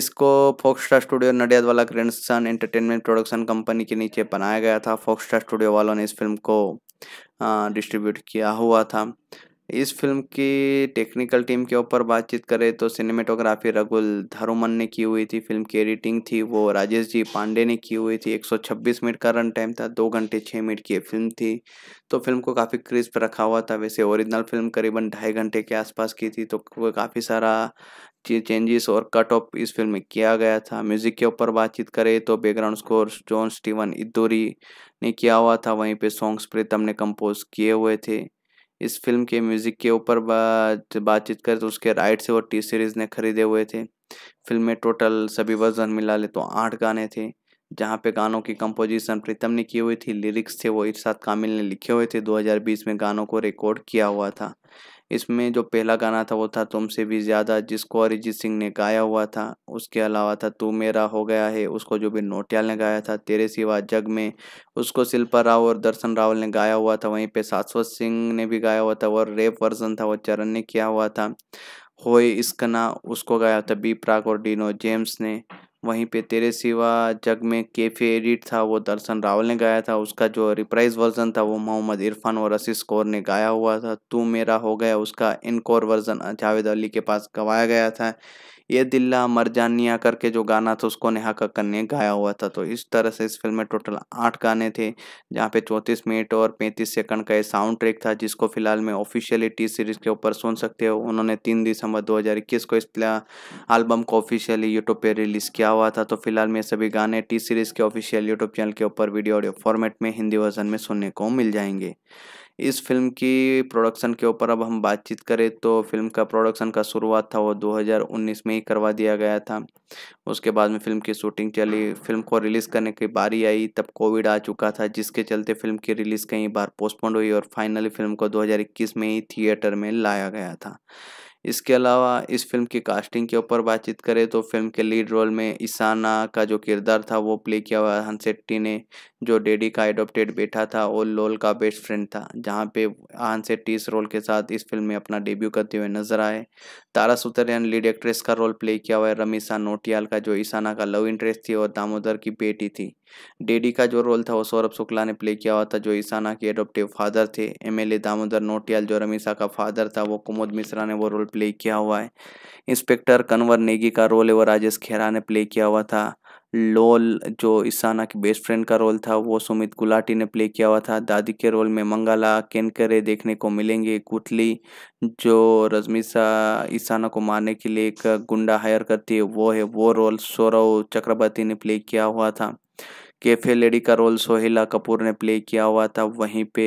इसको फोक्सटा स्टूडियो नडियाद वाला ग्रैंडसन एंटरटेनमेंट प्रोडक्शन कंपनी के नीचे बनाया गया था फोक्सटा स्टूडियो वालों ने इस फिल्म को डिस्ट्रीब्यूट किया हुआ था इस फिल्म की टेक्निकल टीम के ऊपर बातचीत करें तो सिनेमेटोग्राफी रघुल धरुमन ने की हुई थी फिल्म की एडिटिंग थी वो राजेश जी पांडे ने की हुई थी 126 मिनट का रन टाइम था दो घंटे छः मिनट की फिल्म थी तो फिल्म को काफ़ी क्रिस्प रखा हुआ था वैसे ओरिजिनल फिल्म करीबन ढाई घंटे के आसपास की थी तो काफ़ी सारा चेंजेस और कट ऑफ इस फिल्म में किया गया था म्यूज़िक के ऊपर बातचीत करें तो बैकग्राउंड स्कोर जॉन स्टीवन इद्दोरी ने किया हुआ था वहीं पे सॉन्ग्स प्रीतम ने कंपोज किए हुए थे इस फिल्म के म्यूज़िक के ऊपर बात बातचीत करें तो उसके राइट से वो टी सीरीज़ ने खरीदे हुए थे फिल्म में टोटल सभी वर्जन मिला ले तो आठ गाने थे जहाँ पे गानों की कंपोजिशन प्रीतम ने की हुई थी लिरिक्स थे वो इरशाद कामिल ने लिखे हुए थे 2020 में गानों को रिकॉर्ड किया हुआ था इसमें जो पहला गाना था वो था तुमसे भी ज़्यादा जिसको अरिजीत सिंह ने गाया हुआ था उसके अलावा था तू मेरा हो गया है उसको जो भी नोटियाल ने गाया था तेरे सिवा जग में उसको शिल्पा राव और दर्शन रावल ने गाया हुआ था वहीं पे शाश्वत सिंह ने भी गाया हुआ था और रेप वर्जन था वो चरण ने किया हुआ था होए इसकना उसको गाया था बी प्राक और डीनो जेम्स ने वहीं पे तेरे सिवा जग में कैफे एडिट था वो दर्शन रावल ने गाया था उसका जो रिप्राइज वर्जन था वो मोहम्मद इरफान और असीस कौर ने गाया हुआ था तू मेरा हो गया उसका इनकोर वर्जन जावेद अली के पास गवाया गया था ये दिल्ला मर जानिया करके जो गाना था उसको नेहा कक्कर ने गाया हुआ था तो इस तरह से इस फिल्म में टोटल आठ गाने थे जहाँ पे चौंतीस मिनट और पैंतीस सेकंड का ये साउंड ट्रैक था जिसको फिलहाल में ऑफिशियली टी सीरीज के ऊपर सुन सकते हो उन्होंने तीन दिसंबर दो को इस एल्बम को ऑफिशियली यूट्यूब पर रिलीज़ किया हुआ था तो फिलहाल में सभी गाने टी सीरीज़ के ऑफिशियल यूट्यूब चैनल के ऊपर वीडियो ऑडियो फॉर्मेट में हिंदी वर्जन में सुनने को मिल जाएंगे इस फिल्म की प्रोडक्शन के ऊपर अब हम बातचीत करें तो फिल्म का प्रोडक्शन का शुरुआत था वो 2019 में ही करवा दिया गया था उसके बाद में फिल्म की शूटिंग चली फिल्म को रिलीज़ करने की बारी आई तब कोविड आ चुका था जिसके चलते फिल्म की रिलीज़ कई बार पोस्टपोन हुई और फाइनली फिल्म को दो में ही थिएटर में लाया गया था इसके अलावा इस फिल्म की कास्टिंग के ऊपर बातचीत करें तो फिल्म के लीड रोल में ईसाना का जो किरदार था वो प्ले किया हुआ हंसेट्टी ने जो डेडी का एडोप्टेड बेटा था और लोल का बेस्ट फ्रेंड था जहाँ पे हंसेट्टी इस रोल के साथ इस फिल्म में अपना डेब्यू करते हुए नजर आए तारा सुतरियान ने लीड एक्ट्रेस का रोल प्ले किया हुआ है रमीशा नोटियाल का जो ईशाना का लव इंटरेस्ट थी और दामोदर की बेटी थी डेडी का जो रोल था वो सौरभ शुक्ला ने प्ले किया हुआ था जो ईशाना के एडोप्टिव फादर थे एमएलए दामोदर नोटियाल जो रमीशा का फादर था वो कुमोद मिश्रा ने वो रोल प्ले किया हुआ है इंस्पेक्टर कन्वर नेगी का रोल है वो राजेश खेरा ने प्ले किया हुआ था लोल जो ईशाना की बेस्ट फ्रेंड का रोल था वो सुमित गुलाटी ने प्ले किया हुआ था दादी के रोल में मंगाला केनकरे देखने को मिलेंगे कुटली जो रजमीसा ईसाना को मारने के लिए एक गुंडा हायर करती है वो है वो रोल सौरव चक्रवर्ती ने प्ले किया हुआ था केफे लेडी का रोल सोहेला कपूर ने प्ले किया हुआ था वहीं पे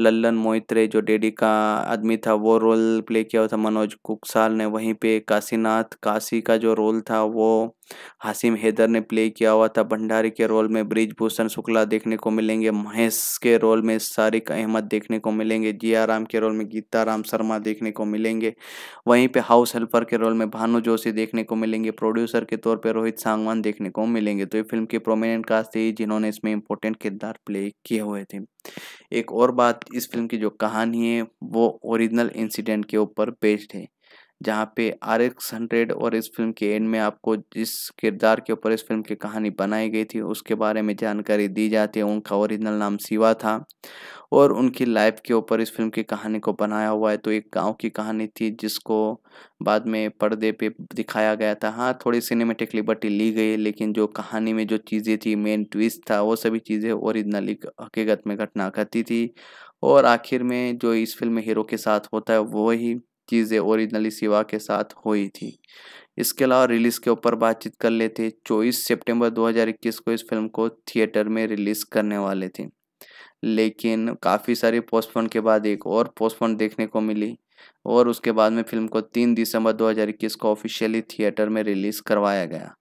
लल्लन मोहित्रे जो डेडी का आदमी था वो रोल प्ले किया हुआ था मनोज कुकसाल ने वहीं पे काशीनाथ काशी का जो रोल था वो हासिम हैदर ने प्ले किया हुआ था भंडारी के रोल में ब्रिजभूषण शुक्ला देखने को मिलेंगे महेश के रोल में सारिक अहमद देखने को मिलेंगे जिया राम के रोल में गीता राम शर्मा देखने को मिलेंगे वहीं पे हाउस हेल्पर के रोल में भानु जोशी देखने को मिलेंगे प्रोड्यूसर के तौर पर रोहित सांगवान देखने को मिलेंगे तो ये फिल्म की प्रोमिनेंट कास्ट थी जिन्होंने इसमें इंपॉर्टेंट किरदार प्ले किए हुए थे एक और बात इस फिल्म की जो कहानी है वो ओरिजिनल इंसिडेंट के ऊपर बेस्ड है जहाँ पे आर एक्स हंड्रेड और इस फिल्म के एंड में आपको जिस किरदार के ऊपर इस फिल्म की कहानी बनाई गई थी उसके बारे में जानकारी दी जाती है उनका ओरिजिनल नाम शिवा था और उनकी लाइफ के ऊपर इस फिल्म की कहानी को बनाया हुआ है तो एक गांव की कहानी थी जिसको बाद में पर्दे पे दिखाया गया था हाँ थोड़ी सिनेमेटिक लिबर्टी ली गई लेकिन जो कहानी में जो चीज़ें थी मेन ट्विस्ट था वो सभी चीज़ें ओरिजिनली हकीकत में घटना घटी थी और आखिर में जो इस फिल्म में हीरो के साथ होता है वो ही चीज़ें ओरिजिनली सिवा के साथ हुई थी इसके अलावा रिलीज़ के ऊपर बातचीत कर लेते चौबीस सितंबर 2021 को इस फिल्म को थिएटर में रिलीज़ करने वाले थे लेकिन काफ़ी सारी पोस्टपोन के बाद एक और पोस्टपोन देखने को मिली और उसके बाद में फिल्म को तीन दिसंबर 2021 को ऑफिशियली थिएटर में रिलीज़ करवाया गया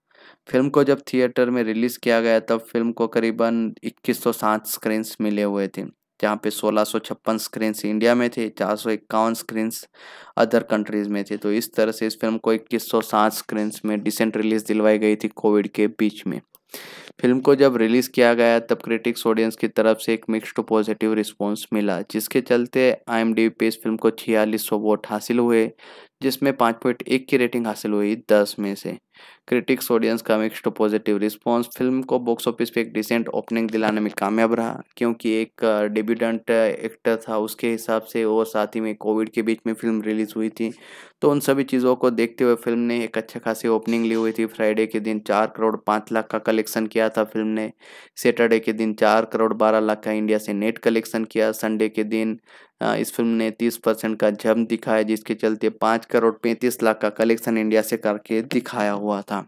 फिल्म को जब थिएटर में रिलीज़ किया गया तब फिल्म को करीबन सात स्क्रीन्स मिले हुए थे जहाँ पे सोलह सौ छप्पन स्क्रीन्स इंडिया में थे चार सौ इक्यावन स्क्रीन्स अदर कंट्रीज़ में थे तो इस तरह से इस फिल्म को इक्कीस सौ सात स्क्रीन्स में डिसेंट रिलीज़ दिलवाई गई थी कोविड के बीच में फिल्म को जब रिलीज़ किया गया तब क्रिटिक्स ऑडियंस की तरफ से एक मिक्स्ड पॉजिटिव रिस्पांस मिला जिसके चलते आई पे इस फिल्म को छियालीस सौ वोट हासिल हुए जिसमें पाँच पॉइंट एक की रेटिंग हासिल हुई दस में से क्रिटिक्स ऑडियंस का मिक्सड पॉजिटिव रिस्पांस फिल्म को बॉक्स ऑफिस पे एक डिसेंट ओपनिंग दिलाने में कामयाब रहा क्योंकि एक डेब्यूटेंट एक्टर था उसके हिसाब से और साथ ही में कोविड के बीच में फिल्म रिलीज़ हुई थी तो उन सभी चीज़ों को देखते हुए फिल्म ने एक अच्छा खासी ओपनिंग ली हुई थी फ्राइडे के दिन चार करोड़ पाँच लाख का कलेक्शन किया था फिल्म ने सैटरडे के दिन चार करोड़ बारह लाख का इंडिया से नेट कलेक्शन किया संडे के दिन इस फिल्म ने 30 परसेंट का जम दिखाया जिसके चलते पाँच करोड़ पैंतीस लाख का कलेक्शन इंडिया से करके दिखाया हुआ था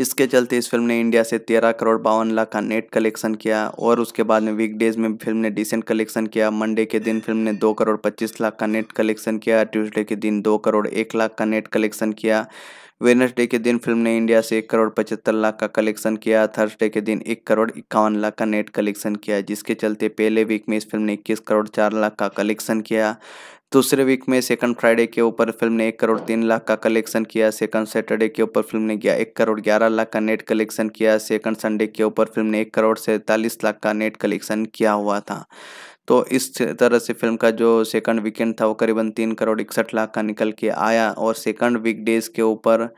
इसके चलते इस फिल्म ने इंडिया से तेरह करोड़ बावन लाख का नेट कलेक्शन किया और उसके बाद में वीकडेज में फिल्म ने डिसेंट कलेक्शन किया मंडे के दिन फिल्म ने दो करोड़ पच्चीस लाख का नेट कलेक्शन किया ट्यूसडे के दिन दो करोड़ एक लाख का नेट कलेक्शन किया वेनसडे के दिन फिल्म ने इंडिया से एक करोड़ पचहत्तर लाख का कलेक्शन किया थर्सडे के दिन एक करोड़ इक्यावन लाख का नेट कलेक्शन किया जिसके चलते पहले वीक में इस फिल्म ने इक्कीस करोड़ चार लाख का कलेक्शन किया दूसरे वीक में सेकंड फ्राइडे के ऊपर फिल्म ने एक करोड़ तीन लाख का कलेक्शन किया सेकंड सैटरडे के ऊपर फिल्म ने एक करोड़ ग्यारह लाख का नेट कलेक्शन किया सेकंड संडे के ऊपर फिल्म ने एक करोड़ सैंतालीस लाख का नेट कलेक्शन किया हुआ था तो इस तरह से फिल्म का जो सेकंड वीकेंड था वो करीबन तीन करोड़ इकसठ लाख का निकल के आया और सेकंड वीक डेज़ के ऊपर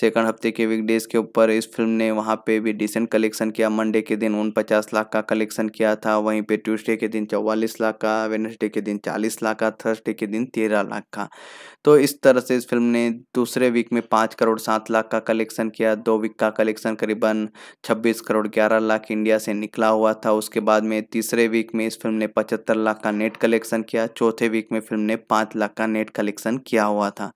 सेकंड हफ्ते के वीकडेज के ऊपर इस फिल्म ने वहाँ पे भी डिसेंट कलेक्शन किया मंडे के दिन उन पचास लाख का कलेक्शन किया था वहीं पे ट्यूसडे के दिन चौवालीस लाख का वेनसडे के दिन चालीस लाख का थर्सडे के दिन तेरह लाख का तो इस तरह से इस फिल्म ने दूसरे वीक में पाँच करोड़ सात लाख का कलेक्शन किया दो वीक का कलेक्शन करीबन छब्बीस करोड़ ग्यारह लाख इंडिया से निकला हुआ था उसके बाद में तीसरे वीक में इस फिल्म ने पचहत्तर लाख का नेट कलेक्शन किया चौथे वीक में फिल्म ने पाँच लाख का नेट कलेक्शन किया हुआ था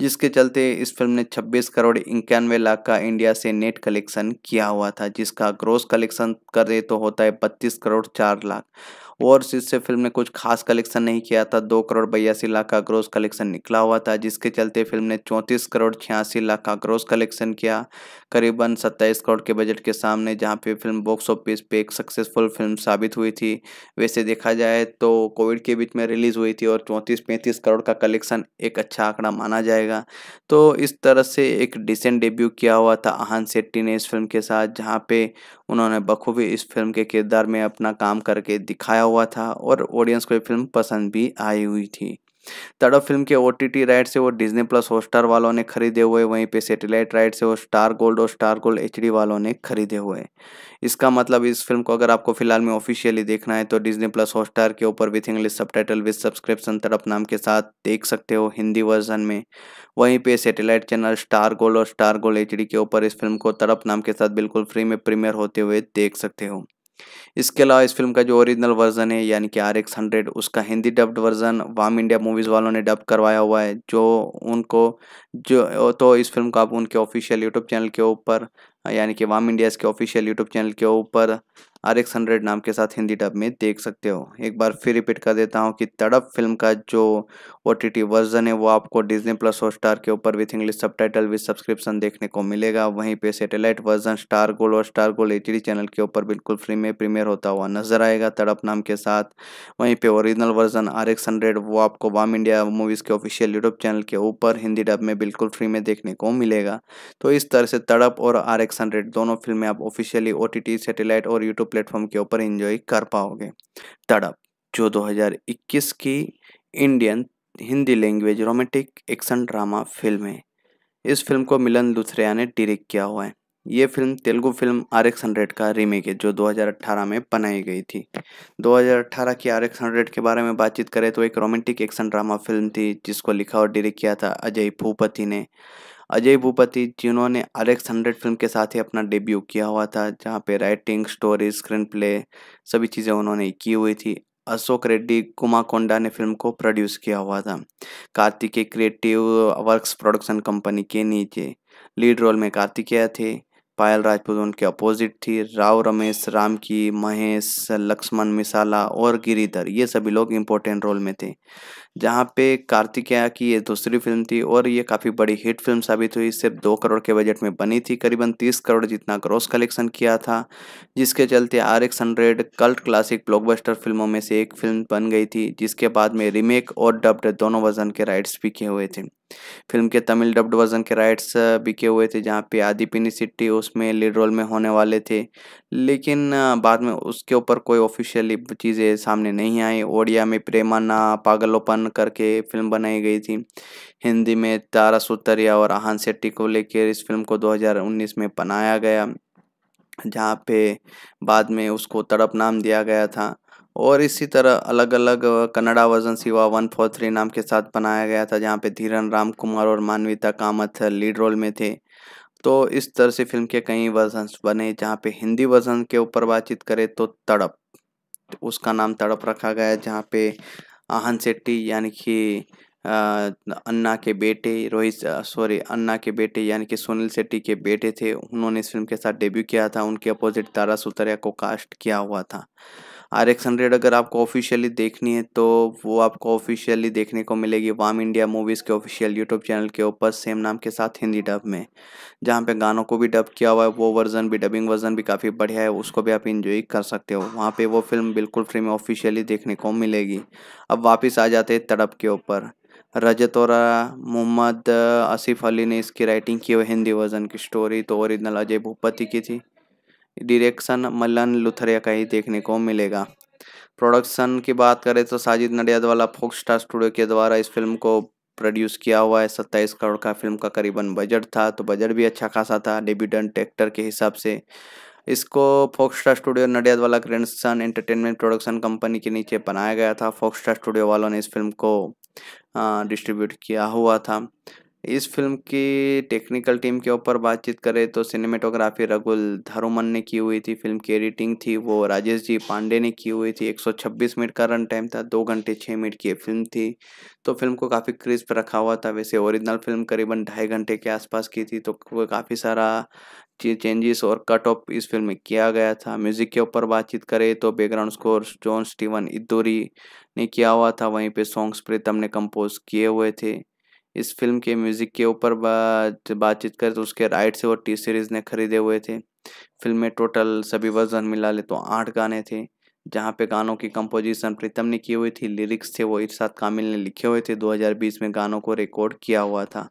जिसके चलते इस फिल्म ने छब्बीस करोड़ इक्यानवे लाख का इंडिया से नेट कलेक्शन किया हुआ था जिसका ग्रोस कलेक्शन करे तो होता है बत्तीस करोड़ चार लाख ओवरसीज से फिल्म ने कुछ खास कलेक्शन नहीं किया था दो करोड़ बयासी लाख का ग्रोस कलेक्शन निकला हुआ था जिसके चलते फिल्म ने चौंतीस करोड़ छियासी लाख का ग्रोस कलेक्शन किया करीबन सत्ताईस करोड़ के बजट के सामने जहाँ पे फिल्म बॉक्स ऑफिस पे एक सक्सेसफुल फिल्म साबित हुई थी वैसे देखा जाए तो कोविड के बीच में रिलीज हुई थी और चौंतीस पैंतीस करोड़ का कलेक्शन एक अच्छा आंकड़ा माना जाएगा तो इस तरह से एक डिसेंट डेब्यू किया हुआ था आहान सेट्टी ने इस फिल्म के साथ जहाँ पे उन्होंने बखूबी इस फिल्म के किरदार में अपना काम करके दिखाया हुआ था और ऑडियंस को ये फिल्म पसंद भी आई हुई थी तड़प फिल्म के ओ टी राइट से वो डिजनी प्लस हॉटस्टार वालों ने खरीदे हुए वहीं पे सैटेलाइट राइट से वो स्टार गोल्ड और स्टार गोल्ड एच वालों ने खरीदे हुए इसका मतलब इस फिल्म को अगर आपको फिलहाल में ऑफिशियली देखना है तो डिजनी प्लस हॉटस्टार के ऊपर with English subtitle with subscription Tadap नाम के साथ देख सकते हो हिंदी वर्जन में वहीं पे सेटेलाइट चैनल स्टार गोल्ड और स्टार गोल्ड एच के ऊपर इस फिल्म को तड़प नाम के साथ बिल्कुल फ्री में प्रीमियर होते हुए देख सकते हो इसके अलावा इस फिल्म का जो ओरिजिनल वर्जन है यानी कि आर एक्स हंड्रेड उसका हिंदी डब्ड वर्जन वाम इंडिया मूवीज़ वालों ने डब करवाया हुआ है जो उनको जो तो इस फिल्म का आप उनके ऑफिशियल यूट्यूब चैनल के ऊपर यानी कि वाम इंडियाज़ के ऑफिशियल यूट्यूब चैनल के ऊपर आर एक्स हंड्रेड नाम के साथ हिंदी डब में देख सकते हो एक बार फिर रिपीट कर देता हूँ कि तड़प फिल्म का जो ओ टी टी वर्जन है वो आपको डिजनी प्लस और स्टार के ऊपर with English subtitle with subscription देखने को मिलेगा वहीं पे सेटेलाइट वर्जन स्टार गोल्ड और स्टार गोल्ड एच चैनल के ऊपर बिल्कुल फ्री में प्रीमियर होता हुआ नजर आएगा तड़प नाम के साथ वहीं पर original version R X hundred वो आपको वाम इंडिया मूवीज़ के ऑफिशियल यूट्यूब चैनल के ऊपर हिंदी डब में बिल्कुल फ्री में देखने को मिलेगा तो इस तरह से तड़प और आर एक्स हंड्रेड दोनों फिल्में आप officially O T T satellite और यूट्यूब प्लेटफॉर्म के ऊपर एंजॉय कर पाओगे तड़प जो 2021 की Indian Hindi language romantic action drama film है इस फिल्म को मिलन लुथरिया ने डायरेक्ट किया हुआ है ये film Telugu film R X hundred का रीमेक है जो 2018 में बनाई गई थी 2018 की आर एक्स हंड्रेड के बारे में बातचीत करें तो एक रोमांटिक एक्शन ड्रामा फिल्म थी जिसको लिखा और डायरेक्ट किया था अजय भूपति ने अजय भूपति जिन्होंने आर एक्स हंड्रेड फिल्म के साथ ही अपना डेब्यू किया हुआ था जहाँ पे राइटिंग स्टोरी स्क्रीन प्ले सभी चीज़ें उन्होंने की हुई थी अशोक रेड्डी कुमा कोंडा ने फिल्म को प्रोड्यूस किया हुआ था Kartikeya creative works production company के नीचे लीड रोल में कार्तिकेय थे पायल राजपूत उनके अपोजिट थी राव रमेश राम की महेश लक्ष्मण मिसाला और गिरीधर ये सभी लोग इम्पोर्टेंट रोल में थे जहाँ पे कार्तिकेया की ये दूसरी फिल्म थी और ये काफ़ी बड़ी हिट फिल्म साबित हुई सिर्फ दो करोड़ के बजट में बनी थी करीबन तीस करोड़ जितना ग्रॉस कलेक्शन किया था जिसके चलते R X hundred cult classic blockbuster फिल्मों में से एक फिल्म बन गई थी जिसके बाद में रीमेक और डब्ड दोनों वर्जन के राइट्स बिके हुए थे फिल्म के तमिल डब्ड वर्जन के राइट्स बिके हुए थे जहाँ पे आदि पिनी सिट्टी उसमें लीड रोल में होने वाले थे लेकिन बाद में उसके ऊपर कोई ऑफिशियली चीज़ें सामने नहीं आई ओडिया में प्रेमाना पागलोपन वन करके फिल्म बनाई गई थी हिंदी में तारा सुतरिया और आहान शेट्टी को लेकर इस फिल्म को 2019 में बनाया गया जहाँ पे बाद में उसको तड़प नाम दिया गया था और इसी तरह अलग अलग Kannada version Shiva one four three नाम के साथ बनाया गया था जहाँ पे धीरन राम कुमार और मानविता कामत लीड रोल में थे तो इस तरह से फिल्म के कई वर्जन बने जहाँ पे हिंदी वर्जन के ऊपर बातचीत करें तो तड़प उसका नाम तड़प रखा गया जहाँ पे आहन शेट्टी यानी कि अन्ना के बेटे रोहित सॉरी अन्ना के बेटे यानी कि सुनील शेट्टी के बेटे थे उन्होंने इस फिल्म के साथ डेब्यू किया था उनके अपोजिट तारा सुतरिया को कास्ट किया हुआ था आर एक्स हंड्रेड अगर आपको ऑफिशियली देखनी है तो वो आपको ऑफिशियली देखने को मिलेगी वाम इंडिया मूवीज़ के ऑफिशियल यूट्यूब चैनल के ऊपर सेम नाम के साथ हिंदी डब में जहाँ पे गानों को भी डब किया हुआ है वो वर्जन भी डबिंग वर्जन भी काफ़ी बढ़िया है उसको भी आप इंजॉय कर सकते हो वहाँ पर वो फिल्म बिल्कुल फ्री में ऑफिशियली देखने को मिलेगी अब वापस आ जाते हैं तड़प के ऊपर रजत और मोहम्मद आसिफ अली ने इसकी राइटिंग की हुई हिंदी वर्जन की स्टोरी तो ओरिजिनल अजय भूपति की थी डिरेक्शन मलन लुथरिया का ही देखने को मिलेगा प्रोडक्शन की बात करें तो साजिद नडियाद वाला फोक स्टार स्टूडियो के द्वारा इस फिल्म को प्रोड्यूस किया हुआ है सत्ताईस करोड़ का फिल्म का करीबन बजट था तो बजट भी अच्छा खासा था डेब्यूटेंट एक्टर के हिसाब से इसको फोक्सटा स्टूडियो नडियाद वाला ग्रैंडसन एंटरटेनमेंट प्रोडक्शन कंपनी के नीचे बनाया गया था फोक्सटा स्टूडियो वालों ने इस फिल्म को डिस्ट्रीब्यूट किया हुआ था इस फिल्म की टेक्निकल टीम के ऊपर बातचीत करें तो सिनेमेटोग्राफी रघुल धरुमन ने की हुई थी फिल्म की एडिटिंग थी वो राजेश जी पांडे ने की हुई थी 126 मिनट का रन टाइम था दो घंटे छः मिनट की फिल्म थी तो फिल्म को काफ़ी क्रिस्प रखा हुआ था वैसे ओरिजिनल फिल्म करीबन ढाई घंटे के आसपास की थी तो काफ़ी सारा चेंजेस और कट ऑफ इस फिल्म में किया गया था म्यूज़िक के ऊपर बातचीत करें तो बैकग्राउंड स्कोर जॉन स्टीवन इद्दूरी ने किया हुआ था वहीं पे सॉन्ग्स प्रीतम ने कंपोज किए हुए थे इस फिल्म के म्यूज़िक के ऊपर बात बातचीत करें तो उसके राइट से वो टी सीरीज़ ने खरीदे हुए थे फिल्म में टोटल सभी वर्जन मिला ले तो आठ गाने थे जहाँ पे गानों की कंपोजिशन प्रीतम ने की हुई थी लिरिक्स थे वो इरशाद कामिल ने लिखे हुए थे 2020 में गानों को रिकॉर्ड किया हुआ था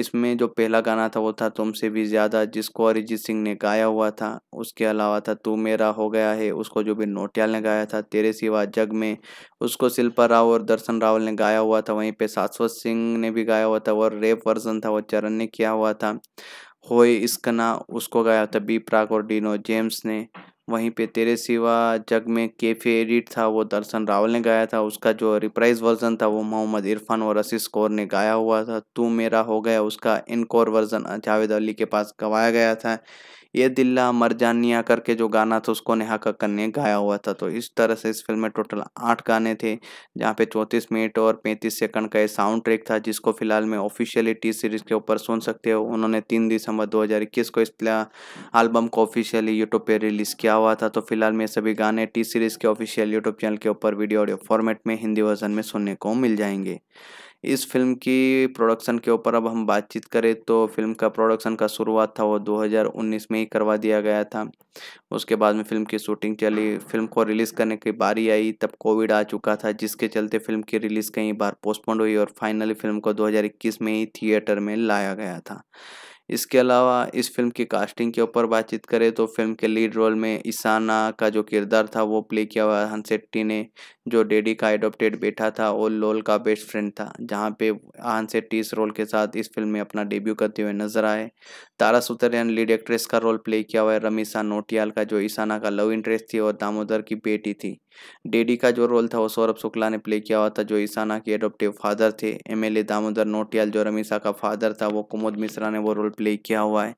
इसमें जो पहला गाना था वो था तुमसे भी ज़्यादा जिसको अरिजीत सिंह ने गाया हुआ था उसके अलावा था तू मेरा हो गया है उसको जो भी नोटियाल ने गाया था तेरे सिवा जग में उसको शिल्पा राव और दर्शन रावल ने गाया हुआ था वहीं पे शाश्वत सिंह ने भी गाया हुआ था और रेप वर्जन था वो चरण ने किया हुआ था होए इसकना उसको गाया था बी प्राक और डीनो जेम्स ने वहीं पे तेरे सिवा जग में कैफे एडिट था वो दर्शन रावल ने गाया था उसका जो रिप्राइज वर्जन था वो मोहम्मद इरफान और रसीस कौर ने गाया हुआ था तू मेरा हो गया उसका इनकोर वर्जन जावेद अली के पास गवाया गया था ये दिल्ला मर जानिया करके जो गाना था उसको नेहा कक्कर ने गाया हुआ था तो इस तरह से इस फिल्म में टोटल आठ गाने थे जहाँ पे चौंतीस मिनट और पैंतीस सेकंड का ये साउंड ट्रैक था जिसको फिलहाल में ऑफिशियली टी सीरीज के ऊपर सुन सकते हो उन्होंने तीन दिसंबर इक्कीस को इस एल्बम को ऑफिशियली यूट्यूब पर रिलीज़ किया हुआ था तो फिलहाल में सभी गाने टी सीरीज़ के ऑफिशियल यूट्यूब चैनल के ऊपर वीडियो ऑडियो फॉर्मेट में हिंदी वर्जन में सुनने को मिल जाएंगे इस फिल्म की प्रोडक्शन के ऊपर अब हम बातचीत करें तो फिल्म का प्रोडक्शन का शुरुआत था वो 2019 में ही करवा दिया गया था उसके बाद में फिल्म की शूटिंग चली फिल्म को रिलीज़ करने की बारी आई तब कोविड आ चुका था जिसके चलते फिल्म की रिलीज़ कई बार पोस्टपोन्ड हुई और फाइनली फिल्म को 2021 में ही थिएटर में लाया गया था इसके अलावा इस फिल्म की कास्टिंग के ऊपर बातचीत करें तो फिल्म के लीड रोल में ईसाना का जो किरदार था वो प्ले किया हुआ हंसेट्टी ने जो डेडी का एडोप्टेड बेटा था और लोल का बेस्ट फ्रेंड था जहाँ पे हंसेट्टी इस रोल के साथ इस फिल्म में अपना डेब्यू करते हुए नजर आए तारा सुतरयान लीड एक्ट्रेस का रोल प्ले किया हुआ है रमीशा नोटियाल का जो ईशाना का लव इंटरेस्ट थी और दामोदर की बेटी थी डेडी का जो रोल था वो सौरभ शुक्ला ने प्ले किया हुआ था जो ईशाना के एडोप्टिव फादर थे एमएलए दामोदर नोटियाल जो रमीशा का फादर था वो कुमोद मिश्रा ने वो रोल प्ले किया हुआ है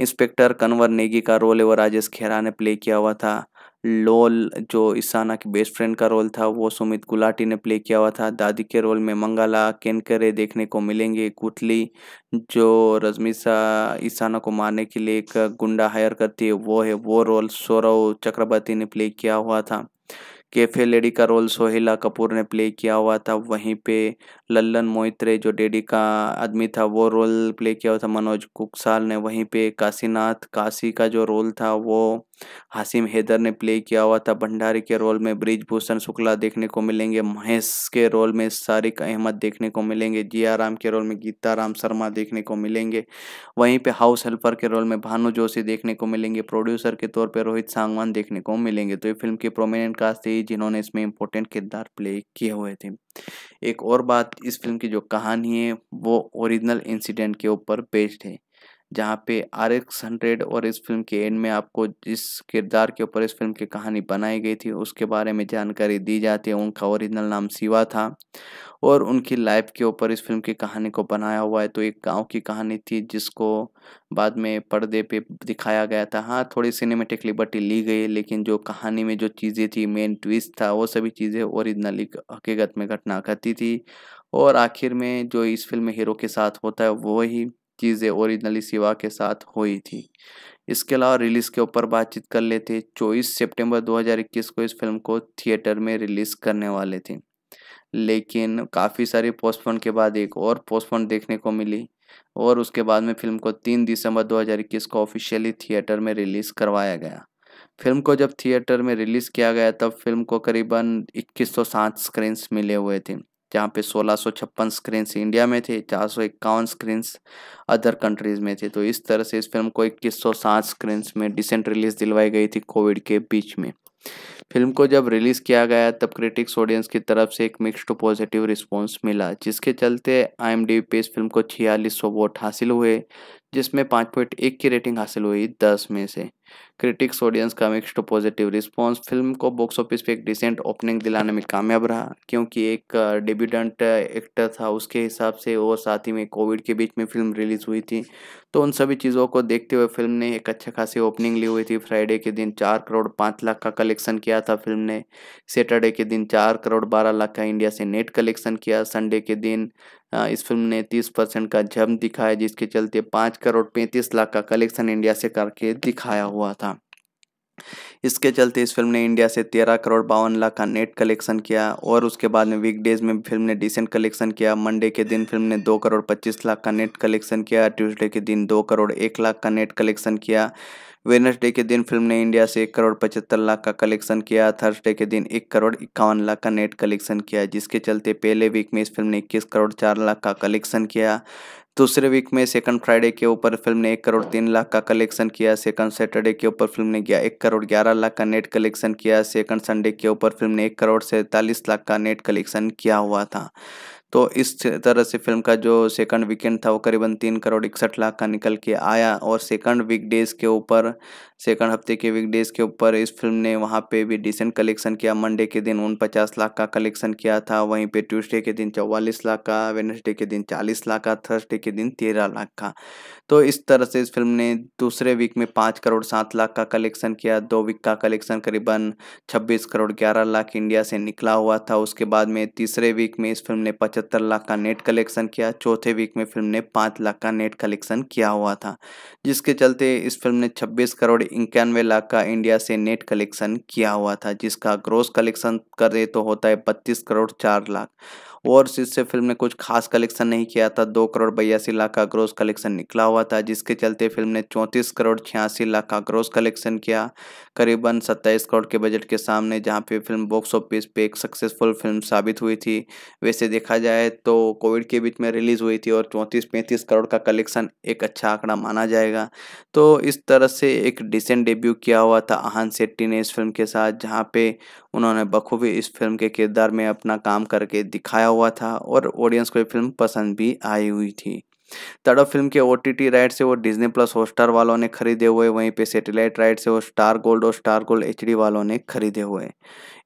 इंस्पेक्टर कन्वर नेगी का रोल है वो राजेश खेरा ने प्ले किया हुआ था लोल जो ईसाना की बेस्ट फ्रेंड का रोल था वो सुमित गुलाटी ने प्ले किया हुआ था दादी के रोल में मंगाला केनकरे देखने को मिलेंगे कुटली जो रजमीसा ईसाना को मारने के लिए एक गुंडा हायर करती है वो है वो रोल सौरव चक्रवर्ती ने प्ले किया हुआ था केफे लेडी का रोल सोहेला कपूर ने प्ले किया हुआ था वहीं पे लल्लन मोइत्रे जो डेडी का आदमी था वो रोल प्ले किया हुआ था मनोज कुकसाल ने वहीं पे काशीनाथ काशी का जो रोल था वो हासिम हैदर ने प्ले किया हुआ था भंडारी के रोल में ब्रिजभूषण शुक्ला देखने को मिलेंगे महेश के रोल में सारिक अहमद देखने को मिलेंगे जिया राम के रोल में गीता राम शर्मा देखने को मिलेंगे वहीं पे हाउस हेल्पर के रोल में भानु जोशी देखने को मिलेंगे प्रोड्यूसर के तौर पर रोहित सांगवान देखने को मिलेंगे तो ये फिल्म की प्रोमिनेंट कास्ट थी जिन्होंने इसमें इंपॉर्टेंट किरदार प्ले किए हुए थे एक और बात इस फिल्म की जो कहानी है वो ओरिजिनल इंसिडेंट के ऊपर बेस्ड है जहाँ पे आर एक्स हंड्रेड और इस फिल्म के एंड में आपको जिस किरदार के ऊपर इस फिल्म की कहानी बनाई गई थी उसके बारे में जानकारी दी जाती है उनका ओरिजिनल नाम शिवा था और उनकी लाइफ के ऊपर इस फिल्म की कहानी को बनाया हुआ है तो एक गांव की कहानी थी जिसको बाद में पर्दे पे दिखाया गया था हाँ थोड़ी सिनेमेटिक लिबर्टी ली गई लेकिन जो कहानी में जो चीज़ें थी मेन ट्विस्ट था वो सभी चीज़ें ओरिजिनली हकीकत में घटना घटी थी और आखिर में जो इस फिल्म में हीरो के साथ होता है वो ही चीज़ें ओरिजिनली सिवा के साथ हुई थी इसके अलावा रिलीज़ के ऊपर बातचीत कर लेते चौबीस सितंबर 2021 को इस फिल्म को थिएटर में रिलीज़ करने वाले थे लेकिन काफ़ी सारी पोस्टपोन के बाद एक और पोस्टपोन देखने को मिली और उसके बाद में फिल्म को तीन दिसंबर 2021 को ऑफिशियली थिएटर में रिलीज़ करवाया गया फिल्म को जब थिएटर में रिलीज़ किया गया तब फिल्म को करीबन 2107 स्क्रीन्स मिले हुए थे जहाँ पे सोलह सौ छप्पन स्क्रीन्स इंडिया में थे चार सौ इक्यावन स्क्रीन्स अदर कंट्रीज़ में थे तो इस तरह से इस फिल्म को इक्कीस सौ सात स्क्रीन्स में डिसेंट रिलीज़ दिलवाई गई थी कोविड के बीच में फिल्म को जब रिलीज़ किया गया तब क्रिटिक्स ऑडियंस की तरफ से एक मिक्स्ड पॉजिटिव रिस्पांस मिला जिसके चलते आई पे इस फिल्म को छियालीस सौ वोट हासिल हुए जिसमें पाँच पॉइंट एक की रेटिंग हासिल हुई दस में से क्रिटिक्स ऑडियंस का मिक्सड पॉजिटिव रिस्पांस फिल्म को बॉक्स ऑफिस पे एक डिसेंट ओपनिंग दिलाने में कामयाब रहा क्योंकि एक डिबिडेंट एक्टर था उसके हिसाब से और साथ ही में कोविड के बीच में फिल्म रिलीज़ हुई थी तो उन सभी चीज़ों को देखते हुए फिल्म ने एक अच्छा खासी ओपनिंग ली हुई थी फ्राइडे के दिन चार करोड़ पाँच लाख का कलेक्शन किया था फिल्म ने सैटरडे के दिन चार करोड़ बारह लाख का इंडिया से नेट कलेक्शन किया संडे के दिन इस फिल्म ने 30 परसेंट का जम दिखाया जिसके चलते पाँच करोड़ पैंतीस लाख का कलेक्शन इंडिया से करके दिखाया हुआ था इसके चलते इस फिल्म ने इंडिया से तेरह करोड़ बावन लाख का नेट कलेक्शन किया और उसके बाद में वीकडेज में फिल्म ने डिसेंट कलेक्शन किया मंडे के दिन फिल्म ने दो करोड़ पच्चीस लाख का नेट कलेक्शन किया ट्यूसडे के दिन दो करोड़ एक लाख का नेट कलेक्शन किया वेनसडे के दिन फिल्म ने इंडिया से एक करोड़ पचहत्तर लाख का कलेक्शन किया थर्सडे के दिन एक करोड़ इक्यावन लाख का नेट कलेक्शन किया जिसके चलते पहले वीक में इस फिल्म ने इक्कीस करोड़ चार लाख का कलेक्शन किया दूसरे वीक में सेकंड फ्राइडे के ऊपर फिल्म ने एक करोड़ तीन लाख का कलेक्शन किया सेकंड सैटरडे के ऊपर फिल्म ने गया एक करोड़ ग्यारह लाख का नेट कलेक्शन किया सेकंड संडे के ऊपर फिल्म ने एक करोड़ सैंतालीस लाख का नेट कलेक्शन किया हुआ था तो इस तरह से फिल्म का जो सेकंड वीकेंड था वो करीबन तीन करोड़ इकसठ लाख का निकल के आया और सेकंड वीकडेज़ के ऊपर सेकंड हफ्ते के वीकडेज के ऊपर इस फिल्म ने वहाँ पे भी डिसेंट कलेक्शन किया मंडे के दिन उन पचास लाख का कलेक्शन किया था वहीं पे ट्यूसडे के दिन चौवालीस लाख का वेनसडे के दिन चालीस लाख का थर्सडे के दिन तेरह लाख का तो इस तरह से इस फिल्म ने दूसरे वीक में पाँच करोड़ सात लाख का कलेक्शन किया दो वीक का कलेक्शन करीबन छब्बीस करोड़ ग्यारह लाख इंडिया से निकला हुआ था उसके बाद में तीसरे वीक में इस फिल्म ने पचहत्तर लाख का नेट कलेक्शन किया चौथे वीक में फिल्म ने पाँच लाख का नेट कलेक्शन किया हुआ था जिसके चलते इस फिल्म ने छब्बीस करोड़ इक्यानवे लाख का इंडिया से नेट कलेक्शन किया हुआ था जिसका ग्रोस कलेक्शन करे तो होता है बत्तीस करोड़ चार लाख और से फिल्म ने कुछ खास कलेक्शन नहीं किया था दो करोड़ बयासी लाख का ग्रोस कलेक्शन निकला हुआ था जिसके चलते फिल्म ने चौंतीस करोड़ छियासी लाख का ग्रोस कलेक्शन किया करीबन सत्ताईस करोड़ के बजट के सामने जहाँ पे फिल्म बॉक्स ऑफिस पे एक सक्सेसफुल फिल्म साबित हुई थी वैसे देखा जाए तो कोविड के बीच में रिलीज़ हुई थी और चौंतीस पैंतीस करोड़ का कलेक्शन एक अच्छा आंकड़ा माना जाएगा तो इस तरह से एक डिसेंट डेब्यू किया हुआ था आहान सेट्टी ने इस फिल्म के साथ जहाँ पे उन्होंने बखूबी इस फिल्म के किरदार में अपना काम करके दिखाया हुआ था और ऑडियंस को ये फिल्म पसंद भी आई हुई थी तड़प फिल्म के ओ टी राइट से वो डिज्नी प्लस हॉटस्टार वालों ने खरीदे हुए वहीं पे सैटेलाइट राइट से वो स्टार गोल्ड और स्टार गोल्ड एच वालों ने खरीदे हुए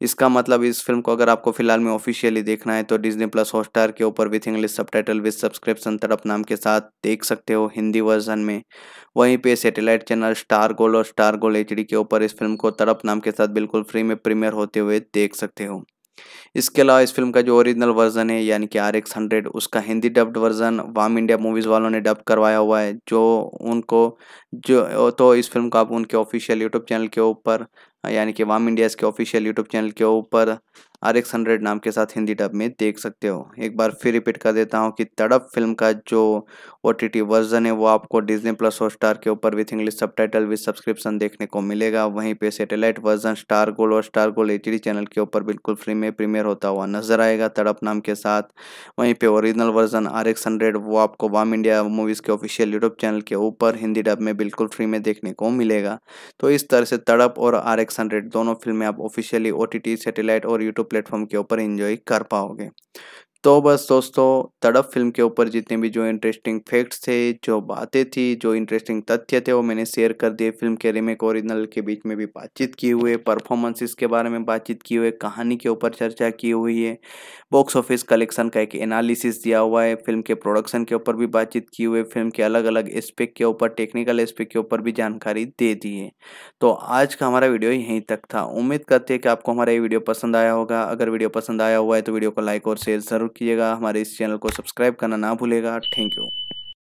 इसका मतलब इस फिल्म को अगर आपको फिलहाल में ऑफिशियली देखना है तो डिज्नी प्लस हॉटस्टार के ऊपर with English subtitle with subscription Tadap नाम के साथ देख सकते हो हिंदी वर्जन में वहीं पर सेटेलाइट चैनल स्टार गोल्ड और स्टार गोल्ड एच के ऊपर इस फिल्म को तड़प नाम के साथ बिल्कुल फ्री में प्रीमियर होते हुए देख सकते हो इसके अलावा इस फिल्म का जो ओरिजिनल वर्जन है यानी कि आर एक्स हंड्रेड उसका हिंदी डब्ड वर्जन वाम इंडिया मूवीज़ वालों ने डब करवाया हुआ है जो उनको जो तो इस फिल्म का आप उनके ऑफिशियल यूट्यूब चैनल के ऊपर यानी कि वाम इंडियाज़ के ऑफिशियल यूट्यूब चैनल के ऊपर आर एक्स हंड्रेड नाम के साथ हिंदी डब में देख सकते हो एक बार फिर रिपीट कर देता हूँ कि तड़प फिल्म का जो ओ टी टी वर्जन है वो आपको डिजनी प्लस और स्टार के ऊपर with English subtitle with subscription देखने को मिलेगा वहीं पे सेटेलाइट वर्जन स्टार गोल्ड और स्टार गोल्ड एच चैनल के ऊपर बिल्कुल फ्री में प्रीमियर होता हुआ नजर आएगा तड़प नाम के साथ वहीं पर original version R X hundred वो आपको वाम इंडिया मूवीज़ के ऑफिशियल यूट्यूब चैनल के ऊपर हिंदी डब में बिल्कुल फ्री में देखने को मिलेगा तो इस तरह से तड़प और आर एक्स हंड्रेड दोनों फिल्में आप officially O T T satellite और यूट्यूब प्लेटफॉर्म के ऊपर इंजॉय कर पाओगे तो बस दोस्तों तड़प फिल्म के ऊपर जितने भी जो इंटरेस्टिंग फैक्ट्स थे जो बातें थी जो इंटरेस्टिंग तथ्य थे वो मैंने शेयर कर दिए फिल्म के रिमेक ओरिजिनल के बीच में भी बातचीत की हुई है परफॉर्मेंसेस के बारे में बातचीत की हुई कहानी के ऊपर चर्चा की हुई है बॉक्स ऑफिस कलेक्शन का एक एनालिसिस दिया हुआ है फिल्म के प्रोडक्शन के ऊपर भी बातचीत की हुई है फिल्म के अलग अलग एस्पेक्ट के ऊपर टेक्निकल एस्पेक्ट के ऊपर भी जानकारी दे दी है तो आज का हमारा वीडियो यहीं तक था उम्मीद करते हैं कि आपको हमारा ये वीडियो पसंद आया होगा अगर वीडियो पसंद आया हुआ है तो वीडियो को लाइक और शेयर ज़रूर ज़रूर कीजिएगा हमारे इस चैनल को सब्सक्राइब करना ना भूलेगा थैंक यू